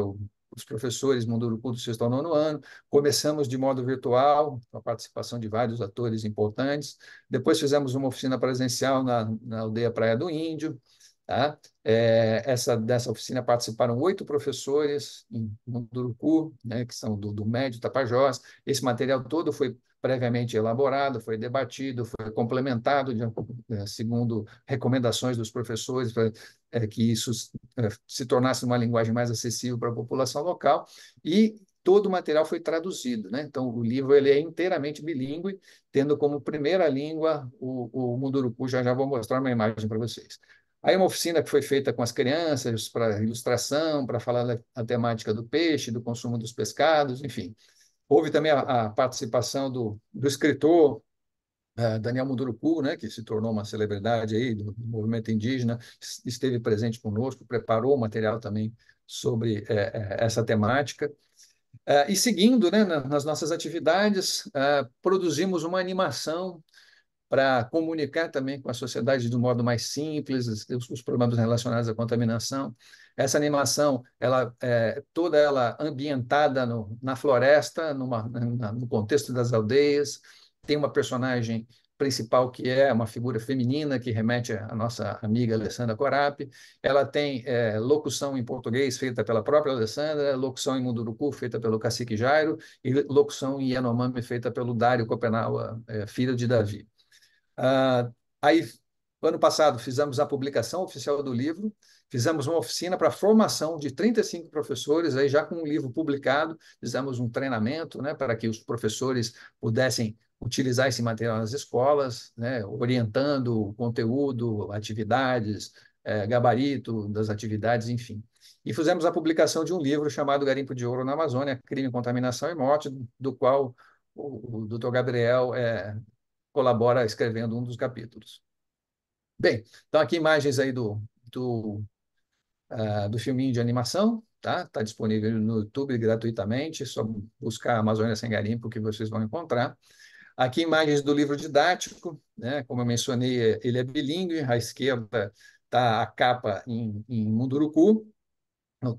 os professores Munduruku do sexto ao nono ano. Começamos de modo virtual, com a participação de vários atores importantes. Depois fizemos uma oficina presencial na, na aldeia Praia do Índio. Tá? É, essa, dessa oficina participaram oito professores em Munduruku, né, que são do, do Médio Tapajós. Esse material todo foi previamente elaborado, foi debatido, foi complementado, de, é, segundo recomendações dos professores, para é, que isso é, se tornasse uma linguagem mais acessível para a população local, e todo o material foi traduzido. Né? Então, o livro ele é inteiramente bilíngue, tendo como primeira língua o, o Munduruku, já já vou mostrar uma imagem para vocês. Aí uma oficina que foi feita com as crianças para ilustração, para falar da temática do peixe, do consumo dos pescados, enfim. Houve também a, a participação do, do escritor uh, Daniel Munduruku, né, que se tornou uma celebridade aí do, do movimento indígena, esteve presente conosco, preparou o material também sobre eh, eh, essa temática. Uh, e seguindo né, na, nas nossas atividades, uh, produzimos uma animação para comunicar também com a sociedade de um modo mais simples os, os problemas relacionados à contaminação. Essa animação, ela é, toda ela ambientada no, na floresta, numa, na, no contexto das aldeias, tem uma personagem principal que é uma figura feminina que remete à nossa amiga Alessandra Corap. Ela tem é, locução em português feita pela própria Alessandra, locução em Munduruku feita pelo Cacique Jairo e locução em Yanomami feita pelo Dário Copenaua, é, filho de Davi. Ah, aí, ano passado, fizemos a publicação oficial do livro fizemos uma oficina para formação de 35 professores, aí já com um livro publicado, fizemos um treinamento né, para que os professores pudessem utilizar esse material nas escolas, né, orientando o conteúdo, atividades, é, gabarito das atividades, enfim. E fizemos a publicação de um livro chamado Garimpo de Ouro na Amazônia, Crime, Contaminação e Morte, do qual o, o doutor Gabriel é, colabora escrevendo um dos capítulos. Bem, então aqui imagens aí do, do uh, do filminho de animação, tá? Está disponível no YouTube gratuitamente, é só buscar Amazônia Sem Garimpo que vocês vão encontrar. Aqui imagens do livro didático, né? como eu mencionei, ele é bilíngue, à esquerda está a capa em, em Munduruku,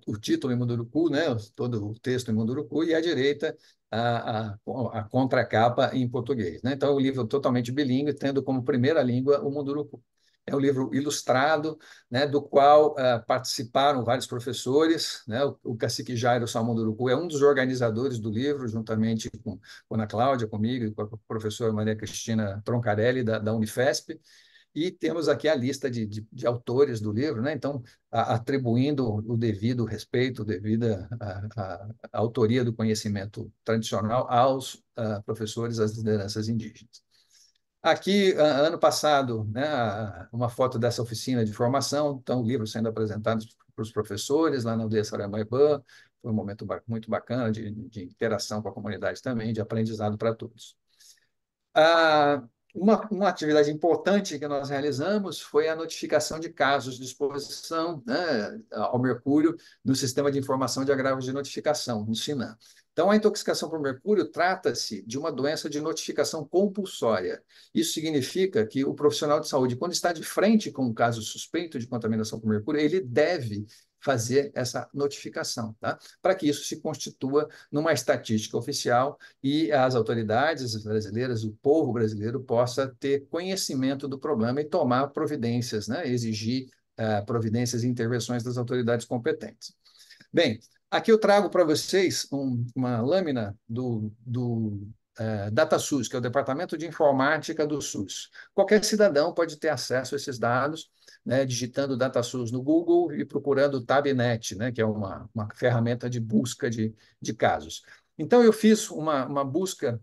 o título em Munduruku, né? todo o texto em Munduruku, e à direita a, a, a contracapa em português. Né? Então, o é livro é totalmente bilíngue, tendo como primeira língua o Munduruku é um livro ilustrado, né, do qual uh, participaram vários professores. Né, o, o cacique Jairo Salmão do Urucu é um dos organizadores do livro, juntamente com, com Ana Cláudia, comigo, e com a professora Maria Cristina Troncarelli, da, da Unifesp. E temos aqui a lista de, de, de autores do livro, né? então, a, atribuindo o devido respeito, devida autoria do conhecimento tradicional aos ah, professores, às lideranças indígenas. Aqui, ano passado, né, uma foto dessa oficina de formação, então o livro sendo apresentado para os professores lá na UDES Saramaibã, foi um momento muito bacana de, de, interação com a comunidade também, de aprendizado para todos. Ah, uma, uma, atividade importante que nós realizamos foi a notificação de casos de exposição né, ao mercúrio no Sistema de Informação de Agravos de Notificação, no SINAM. Então, a intoxicação por mercúrio trata-se de uma doença de notificação compulsória. Isso significa que o profissional de saúde, quando está de frente com um caso suspeito de contaminação por mercúrio, ele deve fazer essa notificação, tá? Para que isso se constitua numa estatística oficial e as autoridades brasileiras, o povo brasileiro possa ter conhecimento do problema e tomar providências, né? Exigir uh, providências e intervenções das autoridades competentes. Bem, Aqui eu trago para vocês um, uma lâmina do, do uh, DataSUS, que é o Departamento de Informática do SUS. Qualquer cidadão pode ter acesso a esses dados, né, digitando DataSUS no Google e procurando o TabNet, né, que é uma, uma ferramenta de busca de, de casos. Então, eu fiz uma, uma busca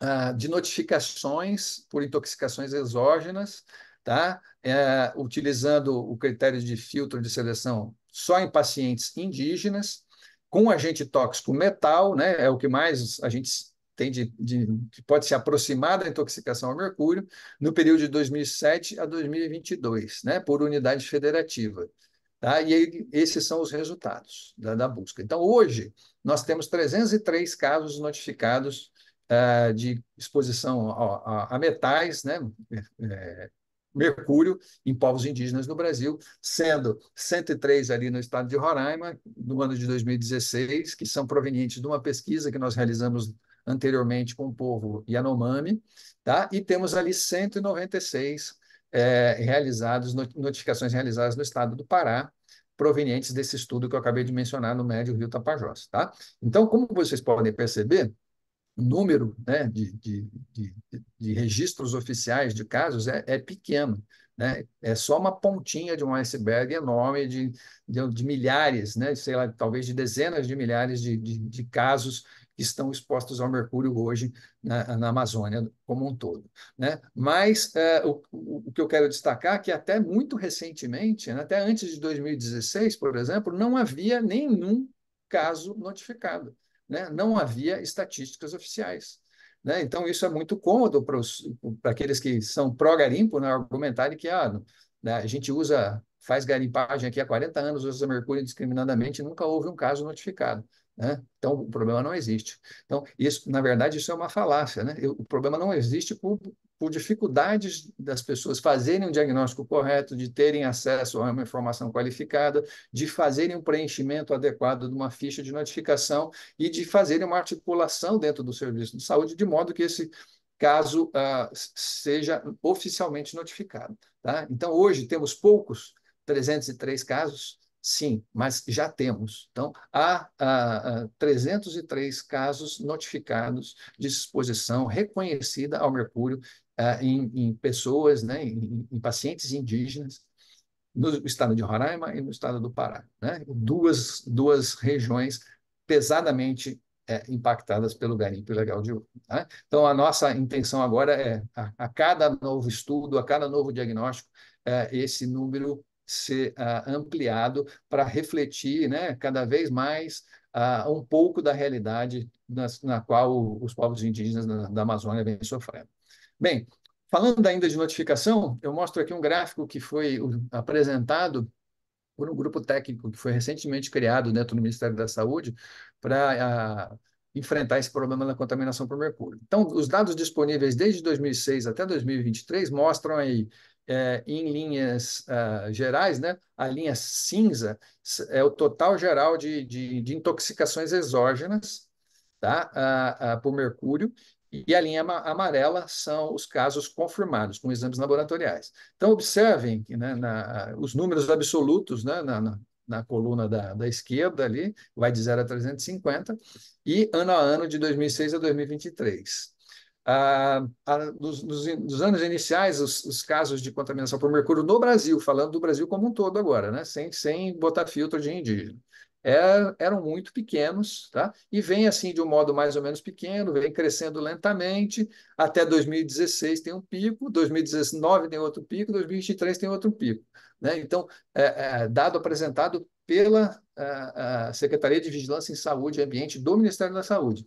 uh, de notificações por intoxicações exógenas, tá? É, utilizando o critério de filtro de seleção só em pacientes indígenas, com agente tóxico metal, né, é o que mais a gente tem de, de, que pode se aproximar da intoxicação ao mercúrio, no período de 2007 a 2022, né, por unidade federativa. Tá? E aí, esses são os resultados da, da, busca. Então, hoje, nós temos 303 casos notificados uh, de exposição a, a, a metais, né, é, mercúrio em povos indígenas no Brasil, sendo 103 ali no estado de Roraima, no ano de 2016, que são provenientes de uma pesquisa que nós realizamos anteriormente com o povo Yanomami, tá? e temos ali 196 é, realizados, notificações realizadas no estado do Pará, provenientes desse estudo que eu acabei de mencionar no Médio Rio Tapajós. Tá? Então, como vocês podem perceber, número né, de, de, de, de, registros oficiais de casos é, é pequeno. Né? É só uma pontinha de um iceberg enorme de, de, milhares, né? sei lá, talvez de dezenas de milhares de, de, casos que estão expostos ao mercúrio hoje na, na Amazônia como um todo. Né? Mas é, o, o que eu quero destacar é que até muito recentemente, né, até antes de 2016, por exemplo, não havia nenhum caso notificado né? não havia estatísticas oficiais. Né? Então, isso é muito cômodo para aqueles que são pró-garimpo né? argumentarem que ah, né? a gente usa, faz garimpagem aqui há 40 anos, usa mercúrio discriminadamente e nunca houve um caso notificado. Né? Então, o problema não existe. Então, isso, na verdade, isso é uma falácia. Né? O problema não existe por, por dificuldades das pessoas fazerem um diagnóstico correto, de terem acesso a uma informação qualificada, de fazerem um preenchimento adequado de uma ficha de notificação e de fazerem uma articulação dentro do serviço de saúde, de modo que esse caso ah, seja oficialmente notificado. Tá? Então, hoje temos poucos, 303 casos, Sim, mas já temos. Então, há 303 ah, ah, casos notificados de exposição reconhecida ao mercúrio uh, em, em, pessoas, né, em, em, pacientes indígenas, no estado de Roraima e no estado do Pará. Né? Duas, duas regiões pesadamente é, impactadas pelo garimpo ilegal de ouro. Né? Então, a nossa intenção agora é, a, a, cada novo estudo, a cada novo diagnóstico, é, esse número ser uh, ampliado para refletir né, cada vez mais uh, um pouco da realidade nas, na qual os povos indígenas da, da Amazônia vêm sofrendo. Bem, falando ainda de notificação, eu mostro aqui um gráfico que foi apresentado por um grupo técnico que foi recentemente criado dentro do Ministério da Saúde para ah, enfrentar esse problema da contaminação por mercúrio. Então, os dados disponíveis desde 2006 até 2023 mostram aí é, em linhas uh, gerais, né? a linha cinza é o total geral de, de, de intoxicações exógenas tá? Uh, uh, por mercúrio, e a linha amarela são os casos confirmados com exames laboratoriais. Então, observem que né, na, os números absolutos né, na, na, na, coluna da, da, esquerda ali, vai de 0 a 350, e ano a ano de 2006 a 2023. Ah, nos, nos, nos, anos iniciais, os, os, casos de contaminação por mercúrio no Brasil, falando do Brasil como um todo agora, né, sem, sem botar filtro de indígena, é, eram muito pequenos, tá? E vem assim de um modo mais ou menos pequeno, vem crescendo lentamente, até 2016 tem um pico, 2019 tem outro pico, 2023 tem outro pico. Né? Então, é, é, dado apresentado pela a, é, a é, Secretaria de Vigilância em Saúde e Ambiente do Ministério da Saúde.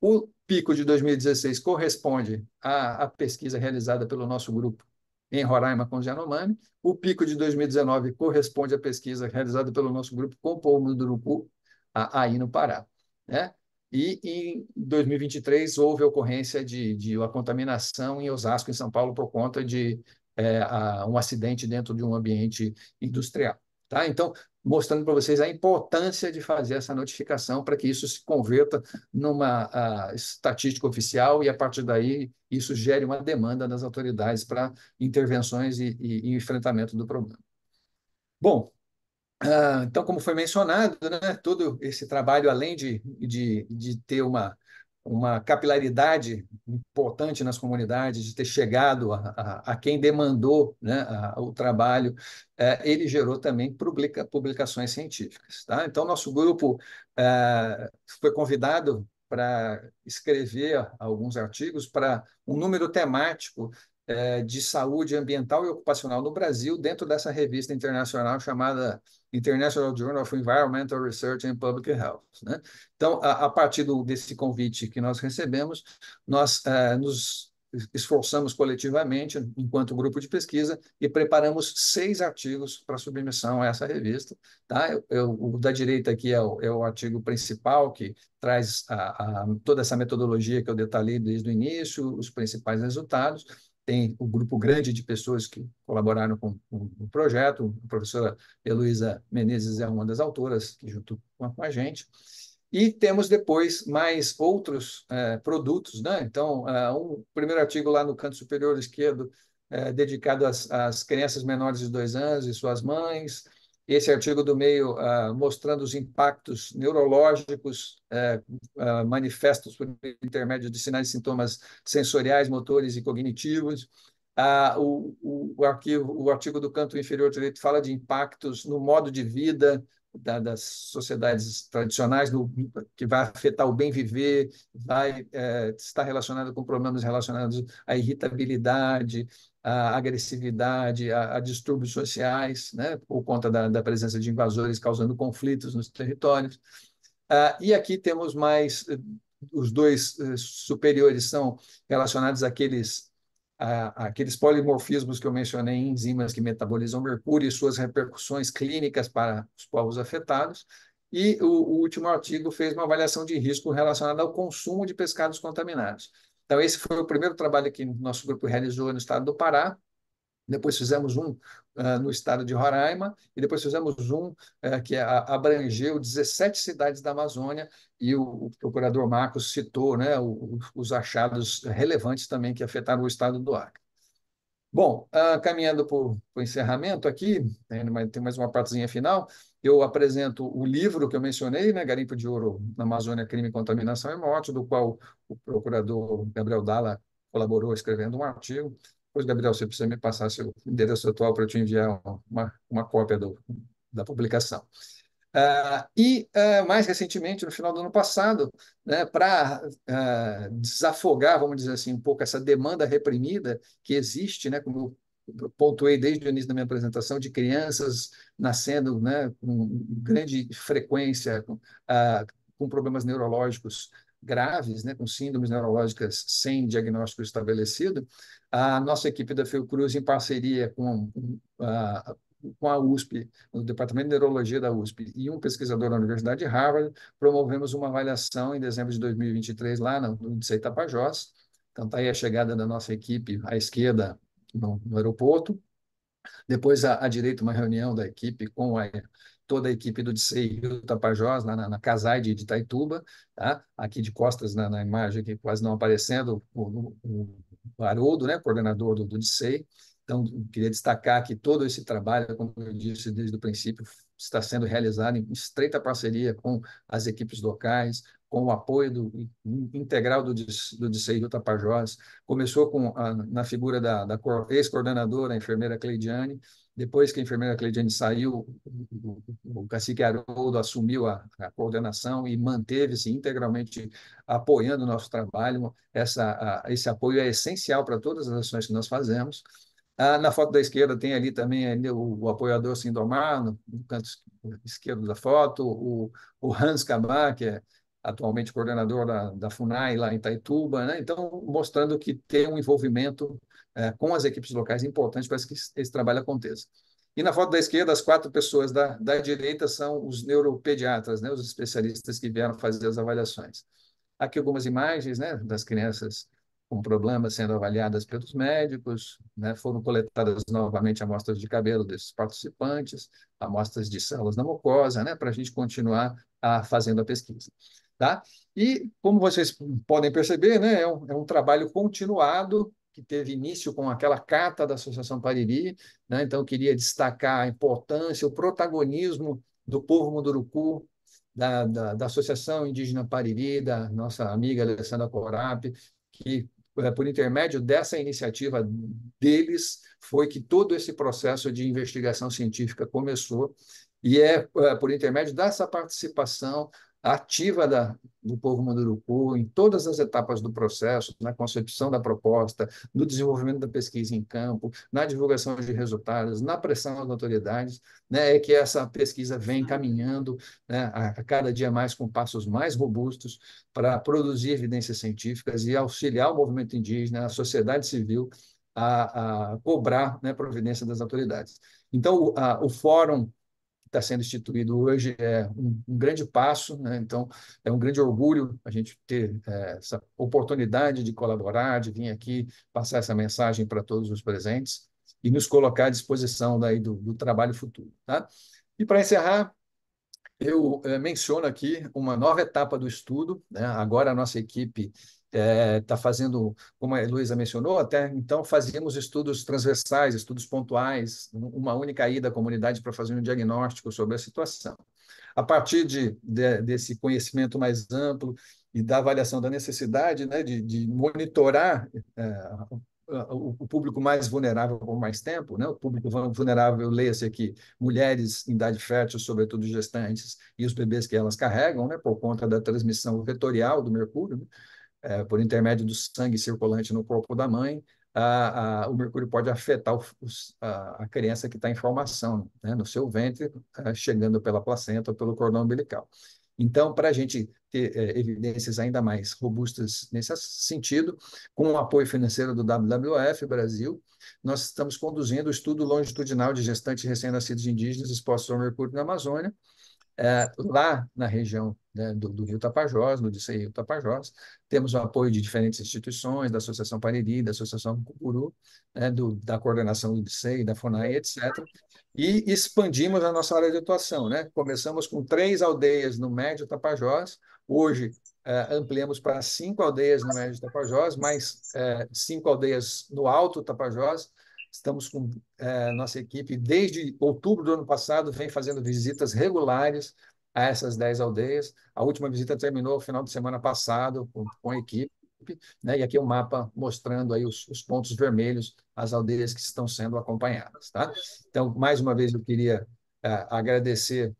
O pico de 2016 corresponde à, à pesquisa realizada pelo nosso grupo em Roraima com Genomani. O pico de 2019 corresponde à pesquisa realizada pelo nosso grupo com polvo do urubu aí no Pará. Né? E em 2023 houve ocorrência de, de uma contaminação em Osasco, em São Paulo, por conta de é, a, um acidente dentro de um ambiente industrial. Tá? Então, mostrando para vocês a importância de fazer essa notificação para que isso se converta numa estatística oficial e, a partir daí, isso gere uma demanda das autoridades para intervenções e, e, e, enfrentamento do problema. Bom, uh, então, como foi mencionado, né, todo esse trabalho, além de, de, de ter uma uma capilaridade importante nas comunidades, de ter chegado a, a, a quem demandou né, a, o trabalho, é, ele gerou também publica, publicações científicas. Tá? Então, nosso grupo é, foi convidado para escrever alguns artigos para um número temático é, de saúde ambiental e ocupacional no Brasil, dentro dessa revista internacional chamada International Journal of Environmental Research and Public Health. Né? Então, a, a partir do, desse convite que nós recebemos, nós uh, nos esforçamos coletivamente, enquanto grupo de pesquisa, e preparamos seis artigos para submissão a essa revista. Tá? Eu, eu, o da direita aqui é o, é o artigo principal, que traz a, a, toda essa metodologia que eu detalhei desde o início, os principais resultados tem o um grupo grande de pessoas que colaboraram com, o projeto. A professora Heloísa Menezes é uma das autoras, que junto com a, gente. E temos depois mais outros é, produtos. Né? Então, uh, um primeiro artigo lá no canto superior esquerdo, é, dedicado às, às, crianças menores de dois anos e suas mães esse artigo do meio uh, mostrando os impactos neurológicos uh, uh, manifestos por intermédio de sinais e sintomas sensoriais, motores e cognitivos. Ah, o, o, o, arquivo, o, artigo do canto inferior direito fala de impactos no modo de vida da, das sociedades tradicionais, no, que vai afetar o bem viver, vai eh, estar relacionado com problemas relacionados à irritabilidade, à agressividade, a, a distúrbios sociais, né, por conta da, da, presença de invasores causando conflitos nos territórios. Ah, e aqui temos mais eh, os dois eh, superiores são relacionados àqueles, polimorfismos que eu mencionei, enzimas que metabolizam mercúrio e suas repercussões clínicas para os povos afetados. E o, o último artigo fez uma avaliação de risco relacionada ao consumo de pescados contaminados. Então, esse foi o primeiro trabalho que nosso grupo realizou no estado do Pará. Depois fizemos um uh, no estado de Roraima, e depois fizemos um uh, que abrangeu 17 cidades da Amazônia, e o, o procurador Marcos citou né, o, os achados relevantes também que afetaram o estado do Acre. Bom, uh, caminhando para o encerramento aqui, né, tem mais, uma partezinha final. Eu apresento o livro que eu mencionei, né, Garimpo de Ouro na Amazônia, Crime, Contaminação e Morte, do qual o procurador Gabriel Dalla colaborou escrevendo um artigo. Pois, Gabriel, se você me passar seu endereço atual para eu te enviar uma, uma cópia do, da publicação. Uh, e, uh, mais recentemente, no final do ano passado, né, para uh, ah, desafogar, vamos dizer assim, um pouco essa demanda reprimida que existe, né, como eu pontuei desde o início da minha apresentação, de crianças nascendo né, com grande frequência, com, com problemas neurológicos graves, né, com síndromes neurológicas sem diagnóstico estabelecido, a nossa equipe da Fiocruz, em parceria com uh, com a USP, no Departamento de Neurologia da USP, e um pesquisador da Universidade de Harvard, promovemos uma avaliação em dezembro de 2023 lá no Dissei Tapajós. Então, está aí a chegada da nossa equipe à esquerda no, no aeroporto. Depois, à, direita, uma reunião da equipe com a, toda a equipe do DCI Rio Tapajós, na, na, na Casai de, Itaituba, tá? aqui de costas na, na imagem, aqui quase não aparecendo, o, o, o Haroldo, né? coordenador do, do então, queria destacar que todo esse trabalho, como eu disse desde o princípio, está sendo realizado em estreita parceria com as equipes locais, com o apoio do, integral do, do Dissei do Tapajós. Começou com a, na figura da, da ex-coordenadora, a enfermeira Cleidiane, depois que a enfermeira Cleidiane saiu, o, o cacique Haroldo assumiu a, a coordenação e manteve-se integralmente apoiando o nosso trabalho. Essa, a, esse apoio é essencial para todas as ações que nós fazemos. Ah, na foto da esquerda tem ali também ali, o, o, apoiador Sindomar, no, no canto esquerdo da foto, o, o Hans Kabach, que é atualmente coordenador da, da, FUNAI lá em Itaituba, né? então mostrando que tem um envolvimento é, com as equipes locais importante para que esse trabalho aconteça. E na foto da esquerda, as quatro pessoas da, da direita são os neuropediatras, né? os especialistas que vieram fazer as avaliações. Aqui algumas imagens né? das crianças com problemas sendo avaliadas pelos médicos, né? foram coletadas novamente amostras de cabelo desses participantes, amostras de células na mucosa, né? para a gente continuar a, ah, fazendo a pesquisa. Tá? E, como vocês podem perceber, né? é, um, é um trabalho continuado que teve início com aquela carta da Associação Pariri, né? então eu queria destacar a importância, o protagonismo do povo Munduruku, da, da, da Associação Indígena Pariri, da nossa amiga Alessandra Corap, que eh, por intermédio dessa iniciativa deles, foi que todo esse processo de investigação científica começou, e é eh, por intermédio dessa participação ativa da, do povo mandurucu em todas as etapas do processo, na concepção da proposta, no desenvolvimento da pesquisa em campo, na divulgação de resultados, na pressão às autoridades, né, é que essa pesquisa vem caminhando né, a, a cada dia mais com passos mais robustos para produzir evidências científicas e auxiliar o movimento indígena, a sociedade civil, a, a cobrar né, providência das autoridades. Então, o, a, o fórum está sendo instituído hoje é um, um grande passo, né? então é um grande orgulho a gente ter é, essa oportunidade de colaborar, de vir aqui passar essa mensagem para todos os presentes e nos colocar à disposição daí do, do trabalho futuro. Tá? E para encerrar, eu é, menciono aqui uma nova etapa do estudo. Né? Agora a nossa equipe está eh, é, fazendo, como a Luísa mencionou, até então fazíamos estudos transversais, estudos pontuais, uma única ida à comunidade para fazer um diagnóstico sobre a situação. A partir de, de, desse conhecimento mais amplo e da avaliação da necessidade né, de, de monitorar é, o público mais vulnerável por mais tempo, né? o público vulnerável, leia-se aqui, mulheres em idade fértil, sobretudo gestantes, e os bebês que elas carregam, né? por conta da transmissão vetorial do mercúrio, né? é, por intermédio do sangue circulante no corpo da mãe, a, a, o mercúrio pode afetar o, os, a, a, criança que está em formação, né, no seu ventre, é, chegando pela placenta ou pelo cordão umbilical. Então, para a gente ter é, evidências ainda mais robustas nesse sentido, com o apoio financeiro do WWF Brasil, nós estamos conduzindo o estudo longitudinal de gestantes recém-nascidos indígenas expostos ao mercúrio na Amazônia, é, lá na região né, do, do, Rio Tapajós, no Dissei Rio Tapajós. Temos o apoio de diferentes instituições, da Associação Pariri, da Associação Cucuru, né, do, da coordenação do da Funai, etc. E expandimos a nossa área de atuação. Né? Começamos com três aldeias no Médio Tapajós, hoje é, ampliamos para cinco aldeias no Médio Tapajós, mais é, cinco aldeias no Alto Tapajós, Estamos com é, nossa equipe, desde outubro do ano passado, vem fazendo visitas regulares a essas 10 aldeias. A última visita terminou no final de semana passado com, com a equipe. Né? E aqui o é um mapa mostrando aí os, os, pontos vermelhos, as aldeias que estão sendo acompanhadas. Tá? Então, mais uma vez, eu queria é, agradecer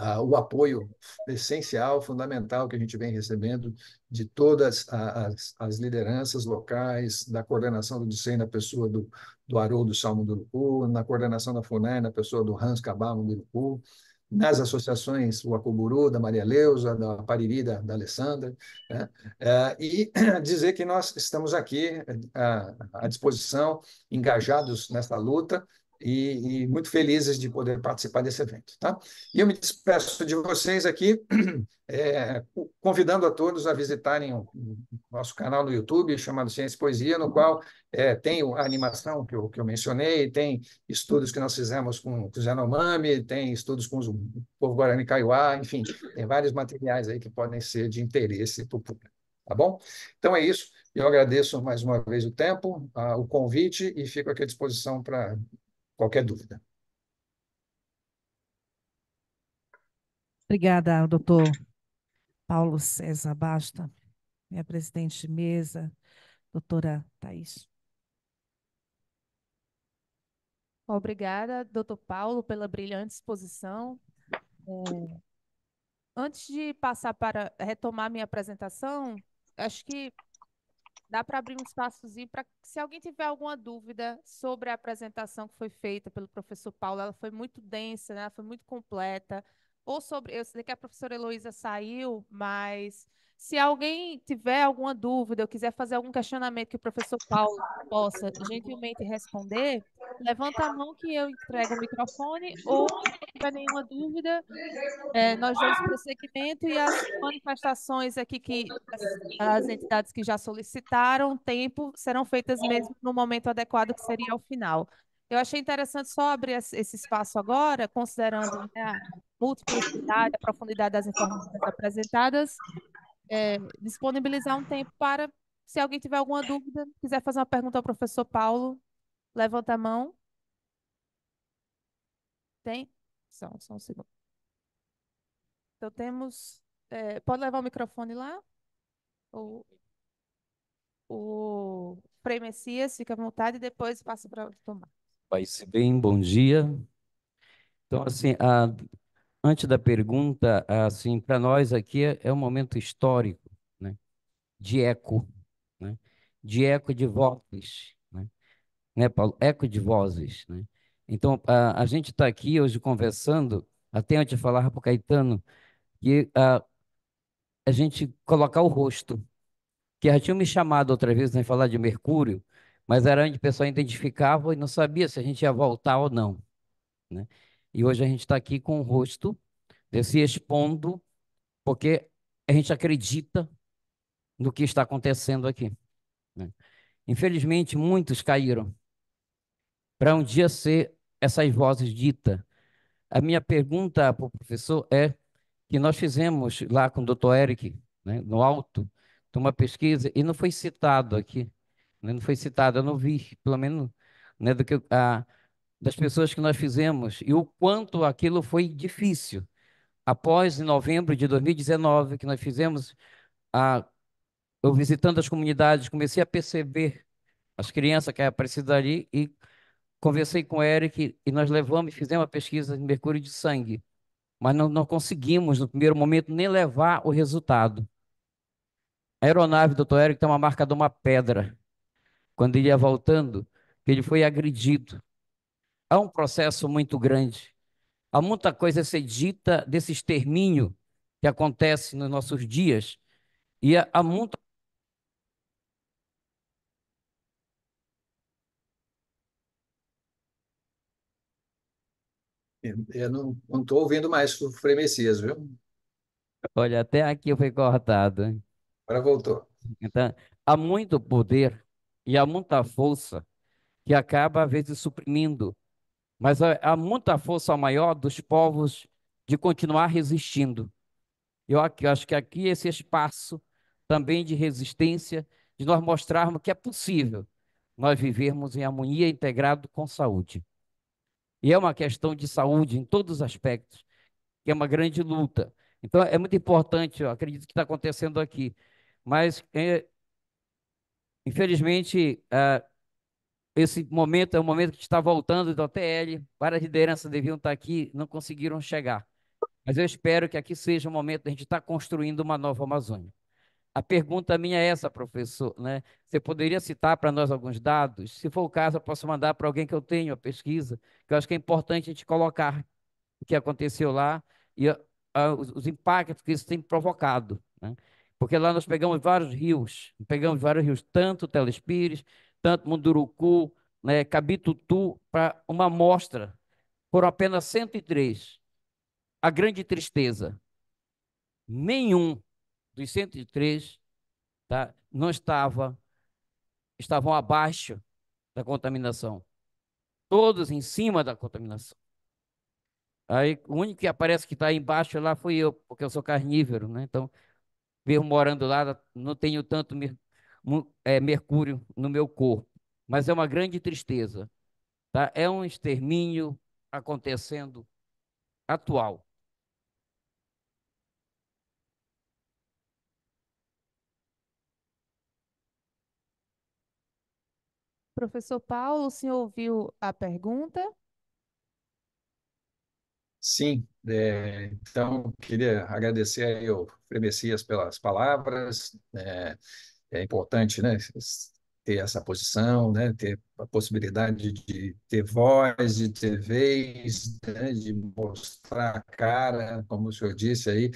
ah, o apoio essencial, fundamental que a gente vem recebendo de todas as, as lideranças locais, da coordenação do DICEM na pessoa do, do Haroldo Salmo do Urucu, na coordenação da FUNAI na pessoa do Hans Cabalo do Urucu, nas associações, o Acoburu, da Maria Leusa, da Pariri, da, da Alessandra, né? ah, e dizer que nós estamos aqui é, à, à disposição, engajados nessa luta, e, e, muito felizes de poder participar desse evento. Tá? E eu me despeço de vocês aqui, é, convidando a todos a visitarem o nosso canal no YouTube, chamado Ciência e Poesia, no qual é, tem a animação que eu, que eu mencionei, tem estudos que nós fizemos com, Zé o Zenomami, tem estudos com o povo Guarani Kaiowá, enfim, tem vários materiais aí que podem ser de interesse para o público. Tá bom? Então é isso. Eu agradeço mais uma vez o tempo, a, o convite e fico aqui à disposição para qualquer dúvida. Obrigada, doutor Paulo César Basta, minha presidente de mesa, doutora Thais. Obrigada, doutor Paulo, pela brilhante exposição. É, antes de passar para retomar minha apresentação, acho que dá para abrir um espaçozinho para se alguém tiver alguma dúvida sobre a apresentação que foi feita pelo professor Paulo, ela foi muito densa, né? ela foi muito completa. Ou sobre, eu sei que a professora Heloísa saiu, mas se alguém tiver alguma dúvida ou quiser fazer algum questionamento que o professor Paulo possa gentilmente responder, levanta a mão que eu entrego o microfone ou se tiver nenhuma dúvida, é, nós vamos para o segmento e as manifestações aqui que as, as entidades que já solicitaram tempo serão feitas mesmo no momento adequado, que seria ao final. Eu achei interessante só abrir esse espaço agora, considerando né, a multiplicidade, a profundidade das informações apresentadas, é, disponibilizar um tempo para, se alguém tiver alguma dúvida, quiser fazer uma pergunta ao professor Paulo, levanta a mão. Tem? Só, só um segundo. Então temos. É, pode levar o microfone lá? O, o Frei Messias, fica à vontade e depois passa para o Tomás. Paz bem, bom dia. Então, assim, a, antes da pergunta, assim, para nós aqui é, é um momento histórico, né? De eco, né? De eco de vozes, né? né Paulo? Eco de vozes, né? Então, a, a gente está aqui hoje conversando, até antes de falar para o Caetano, que a, a gente colocar o rosto, que já tinham me chamado outra vez para né, falar de Mercúrio, mas era onde o pessoal identificava e não sabia se a gente ia voltar ou não, né? E hoje a gente está aqui com o rosto se expondo, porque a gente acredita no que está acontecendo aqui. Né? Infelizmente, muitos caíram para um dia ser essas vozes ditas. A minha pergunta para o professor é que nós fizemos lá com o doutor Eric, né, no alto, uma pesquisa, e não foi citado aqui, né, não foi citado, eu não vi, pelo menos, né, do que a, das pessoas que nós fizemos e o quanto aquilo foi difícil. Após, em novembro de 2019, que nós fizemos, a, eu visitando as comunidades, comecei a perceber as crianças que apareciam ali e conversei com o Eric e nós levamos e fizemos a pesquisa de mercúrio de sangue. Mas não, não conseguimos, no primeiro momento, nem levar o resultado. A aeronave, doutor Eric, tem uma marca de uma pedra. Quando ele ia voltando, ele foi agredido Há um processo muito grande. Há muita coisa a ser dita desse extermínio que acontece nos nossos dias. E há, muito muita Eu não estou ouvindo mais o fremecias, viu? Olha, até aqui eu fui cortado. Agora voltou. Então, há muito poder e há muita força que acaba, às vezes, suprimindo mas é, há muita força maior dos povos de continuar resistindo. Eu acho que aqui esse espaço também de resistência, de nós mostrarmos que é possível nós vivermos em harmonia integrado com saúde. E é uma questão de saúde em todos os aspectos, que é uma grande luta. Então, é muito importante, eu acredito que está acontecendo aqui. Mas, é, infelizmente, é, esse momento é o momento que está voltando do OTL. Várias lideranças deviam estar tá aqui, não conseguiram chegar. Mas eu espero que aqui seja o momento de a gente estar tá construindo uma nova Amazônia. A pergunta minha é essa, professor. Né? Você poderia citar para nós alguns dados? Se for o caso, eu posso mandar para alguém que eu tenho a pesquisa, que eu acho que é importante a gente colocar o que aconteceu lá e a, a, os, os, impactos que isso tem provocado. Né? Porque lá nós pegamos vários rios, pegamos vários rios, tanto Telespires, tanto Munduruku, né, Cabitutu, para uma amostra. Foram apenas 103. A grande tristeza, nenhum dos 103 tá, não estava, estavam abaixo da contaminação. Todos em cima da contaminação. Aí, o único que aparece que está embaixo lá foi eu, porque eu sou carnívoro, né? Então, mesmo morando lá, não tenho tanto me é, mercúrio no meu corpo. Mas é uma grande tristeza. Tá? É um extermínio acontecendo atual. Professor Paulo, o senhor ouviu a pergunta? Sim, é, então queria agradecer aí ao Fremessias pelas palavras. É, é importante né, ter essa posição, né, ter a possibilidade de ter voz, de ter vez, né, de mostrar a cara, como o senhor disse aí.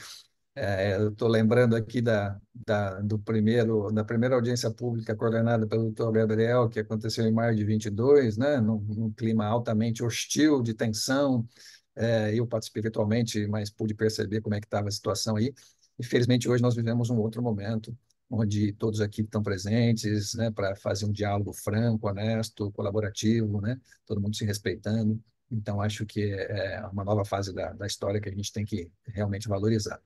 É, eu estou lembrando aqui da, da, do primeiro, da primeira audiência pública coordenada pelo doutor Gabriel, que aconteceu em maio de 22, né, num, num clima altamente hostil, de tensão. É, eu participei virtualmente, mas pude perceber como é que estava a situação aí. Infelizmente, hoje nós vivemos um outro momento, onde todos aqui estão presentes, né, para fazer um diálogo franco, honesto, colaborativo, né, todo mundo se respeitando. Então, acho que é uma nova fase da, da história que a gente tem que realmente valorizar.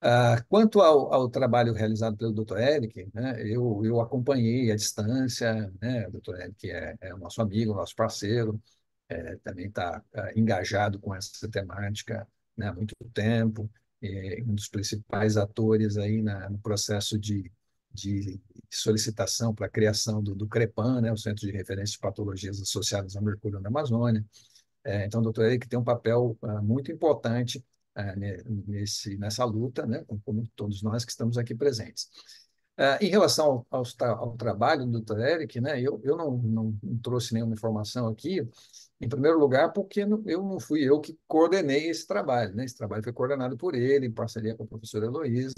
Ah, quanto ao, ao, trabalho realizado pelo Dr. Eric, né, eu, eu, acompanhei à distância, né, o Dr. Eric é, é nosso amigo, nosso parceiro, é, também está ah, engajado com essa temática né, há muito tempo, é, um dos principais atores aí na, no processo de, de solicitação para a criação do, do CREPAM, né, o Centro de Referência de Patologias Associadas ao Mercúrio na Amazônia. É, então, o doutor Eric tem um papel uh, muito importante uh, nesse, nessa luta, né, como todos nós que estamos aqui presentes. É, em relação ao, ao, ao, trabalho do Tarek, né, eu, eu não, não, trouxe nenhuma informação aqui, em primeiro lugar, porque não, eu não fui eu que coordenei esse trabalho. Né? Esse trabalho foi coordenado por ele, em parceria com a professora Heloísa.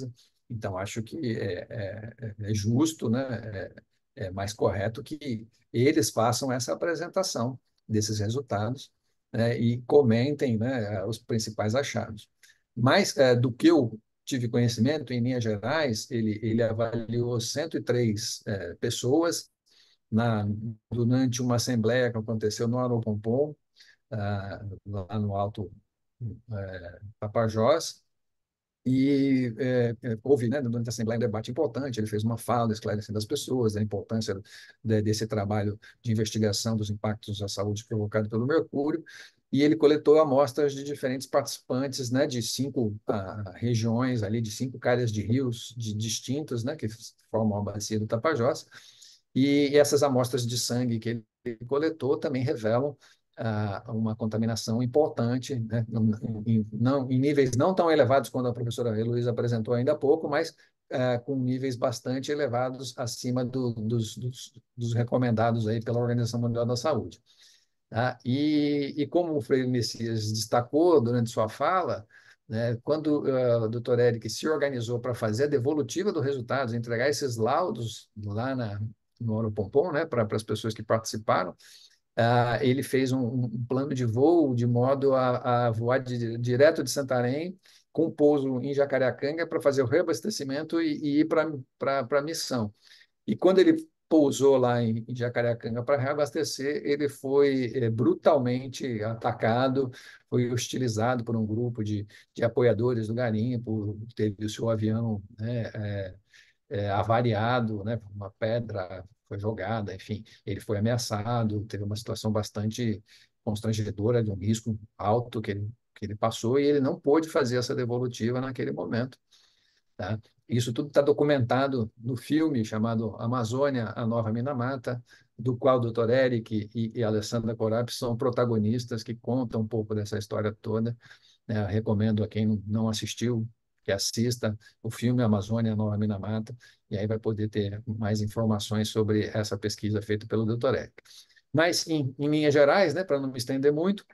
Então, acho que é, é, é, é justo, né? É, é, mais correto que eles façam essa apresentação desses resultados né? e comentem né, os principais achados. Mas é, do que eu tive conhecimento, em linhas gerais, ele, ele avaliou 103 é, pessoas na, durante uma assembleia que aconteceu no Aropompom, uh, lá no Alto uh, Tapajós, e é, é, houve, né, durante a Assembleia, um debate importante. Ele fez uma fala esclarecendo as pessoas a importância de, né, desse trabalho de investigação dos impactos à saúde provocado pelo mercúrio e ele coletou amostras de diferentes participantes, né, de cinco ah, regiões ali, de cinco caras de rios de, distintos, né, que formam a bacia do Tapajós, e, e essas amostras de sangue que ele coletou também revelam ah, uma contaminação importante, né, em, em, não, em níveis não tão elevados quanto a professora Heloísa apresentou ainda há pouco, mas ah, com níveis bastante elevados acima do, dos, dos, dos recomendados aí pela Organização Mundial da Saúde. Tá? E, e como o Frei Messias destacou durante sua fala, né, quando uh, ah, o doutor Eric se organizou para fazer a devolutiva dos resultados, entregar esses laudos lá na, no Ouro Pompom, né, para as pessoas que participaram, uh, ele fez um, um, plano de voo de modo a, a voar de, direto de Santarém, com pouso em Jacareacanga, para fazer o reabastecimento e, e ir para a missão. E quando ele pousou lá em, Jacarecanga para reabastecer, ele foi é, brutalmente atacado, foi hostilizado por um grupo de, de apoiadores do Garimpo, teve o seu avião né, é, avariado, né, uma pedra foi jogada, enfim, ele foi ameaçado, teve uma situação bastante constrangedora, de um risco alto que ele, que ele passou, e ele não pôde fazer essa devolutiva naquele momento. Tá? Isso tudo está documentado no filme chamado Amazônia, a Nova Mina Mata, do qual o Dr. Eric e, e Alessandra Corap são protagonistas que contam um pouco dessa história toda. É, recomendo a quem não assistiu que assista o filme Amazônia, a Nova Mina Mata, e aí vai poder ter mais informações sobre essa pesquisa feita pelo Dr. Eric. Mas, em, em linhas gerais, né, para não me estender muito,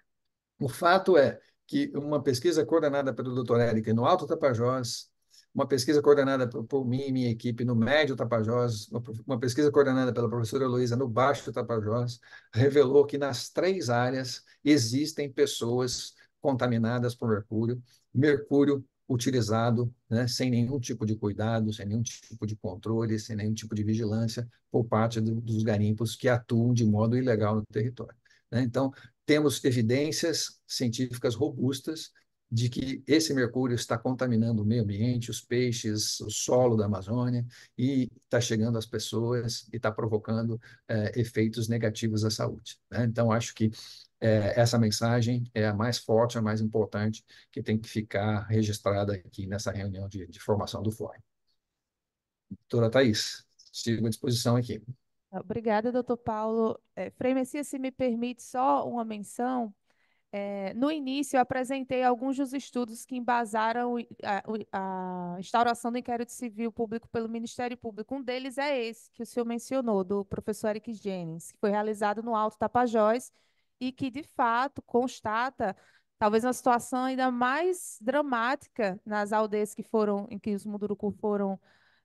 o fato é que uma pesquisa coordenada pelo Dr. Eric no Alto Tapajós, uma pesquisa coordenada por, por mim e minha equipe no Médio Tapajós, uma, uma pesquisa coordenada pela professora Luísa no Baixo Tapajós, revelou que nas três áreas existem pessoas contaminadas por mercúrio, mercúrio utilizado né, sem nenhum tipo de cuidado, sem nenhum tipo de controle, sem nenhum tipo de vigilância por parte do, dos garimpos que atuam de modo ilegal no território. Né? Então, temos evidências científicas robustas de que esse mercúrio está contaminando o meio ambiente, os peixes, o solo da Amazônia e está chegando às pessoas e está provocando é, efeitos negativos à saúde. Né? Então, acho que é, essa mensagem é a mais forte, a mais importante que tem que ficar registrada aqui nessa reunião de, de formação do fórum. Doutora Thais, sigo à disposição aqui. Obrigada, doutor Paulo. É, Frei Messias, se me permite só uma menção, é, no início, eu apresentei alguns dos estudos que embasaram a, a, instauração do inquérito civil público pelo Ministério Público. Um deles é esse que o senhor mencionou, do professor Eric Jennings, que foi realizado no Alto Tapajós e que, de fato, constata talvez uma situação ainda mais dramática nas aldeias que foram, em que os Munduruku foram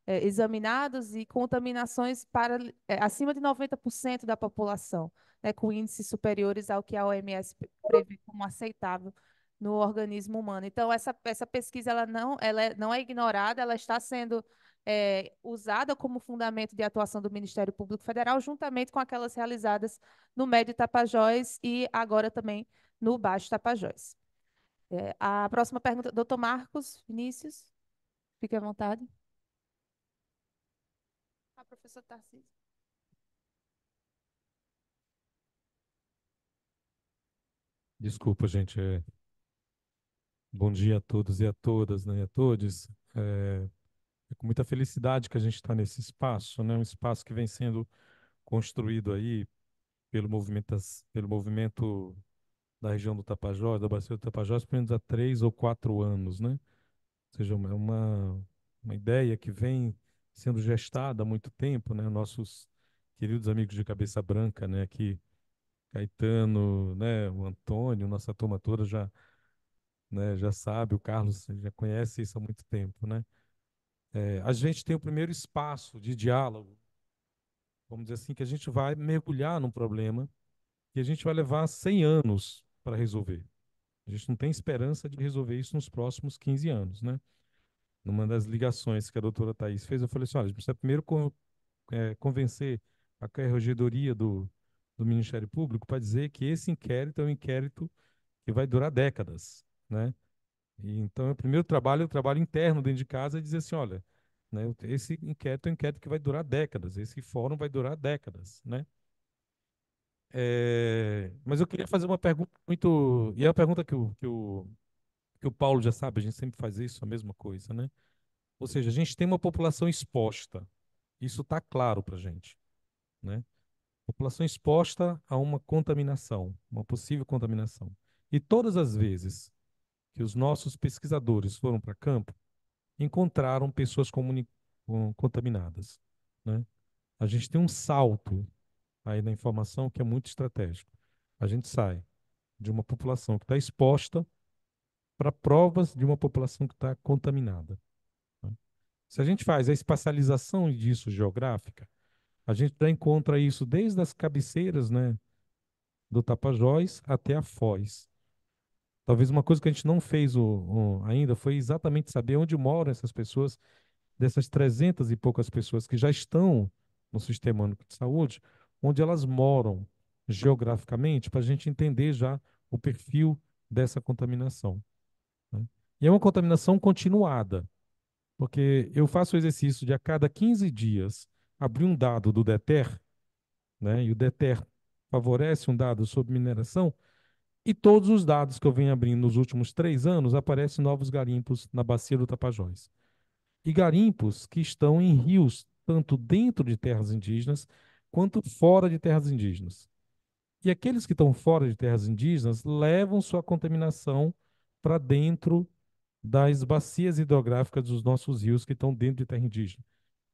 é, examinados e contaminações para é, acima de 90% da população, né, com índices superiores ao que a OMS prevê como aceitável no organismo humano. Então, essa, essa pesquisa ela não, ela é, não é ignorada, ela está sendo é, usada como fundamento de atuação do Ministério Público Federal, juntamente com aquelas realizadas no Médio Tapajós e agora também no Baixo Tapajós. É, a próxima pergunta, doutor Marcos Vinícius, fique à vontade professor Tarcísio. Desculpa, gente. É. Bom dia a todos e a todas, né? A todos. É... é com muita felicidade que a gente está nesse espaço, né? Um espaço que vem sendo construído aí pelo movimento, pelo movimento da região do Tapajós, da bacia do Tapajós, pelo menos há três ou quatro anos, né? Ou seja, é uma, uma ideia que vem sendo gestada há muito tempo, né? Nossos queridos amigos de cabeça branca, né? Que Caetano, né? O Antônio, nossa turma toda já, né? Já sabe, o Carlos já conhece isso há muito tempo, né? É, a gente tem o primeiro espaço de diálogo, vamos dizer assim, que a gente vai mergulhar num problema que a gente vai levar 100 anos para resolver. A gente não tem esperança de resolver isso nos próximos 15 anos, né? numa das ligações que a doutora Thais fez, eu falei assim: olha, a gente precisa primeiro con é, convencer a corregedoria do, do Ministério Público para dizer que esse inquérito é um inquérito que vai durar décadas, né? E, então, o primeiro trabalho é o trabalho interno dentro de casa é dizer assim: olha, né, esse inquérito é um inquérito que vai durar décadas, esse fórum vai durar décadas, né? É, mas eu queria fazer uma pergunta muito. E é a pergunta que o, que o que o Paulo já sabe, a gente sempre faz isso, a mesma coisa, né? Ou seja, a gente tem uma população exposta. Isso está claro para a gente, né? População exposta a uma contaminação, uma possível contaminação. E todas as vezes que os nossos pesquisadores foram para campo, encontraram pessoas contaminadas. Né? A gente tem um salto aí na informação que é muito estratégico. A gente sai de uma população que está exposta para provas de uma população que está contaminada. Né? Se a gente faz a espacialização disso geográfica, a gente já encontra isso desde as cabeceiras né, do Tapajós até a Foz. Talvez uma coisa que a gente não fez o, o, ainda foi exatamente saber onde moram essas pessoas, dessas 300 e poucas pessoas que já estão no Sistema Único de Saúde, onde elas moram geograficamente, para a gente entender já o perfil dessa contaminação. Né? E é uma contaminação continuada, porque eu faço o exercício de a cada 15 dias abrir um dado do DETER, né? e o DETER favorece um dado sobre mineração, e todos os dados que eu venho abrindo nos últimos três anos aparecem novos garimpos na bacia do Tapajós. E garimpos que estão em rios, tanto dentro de terras indígenas quanto fora de terras indígenas. E aqueles que estão fora de terras indígenas levam sua contaminação para dentro das bacias hidrográficas dos nossos rios que estão dentro de terra indígena.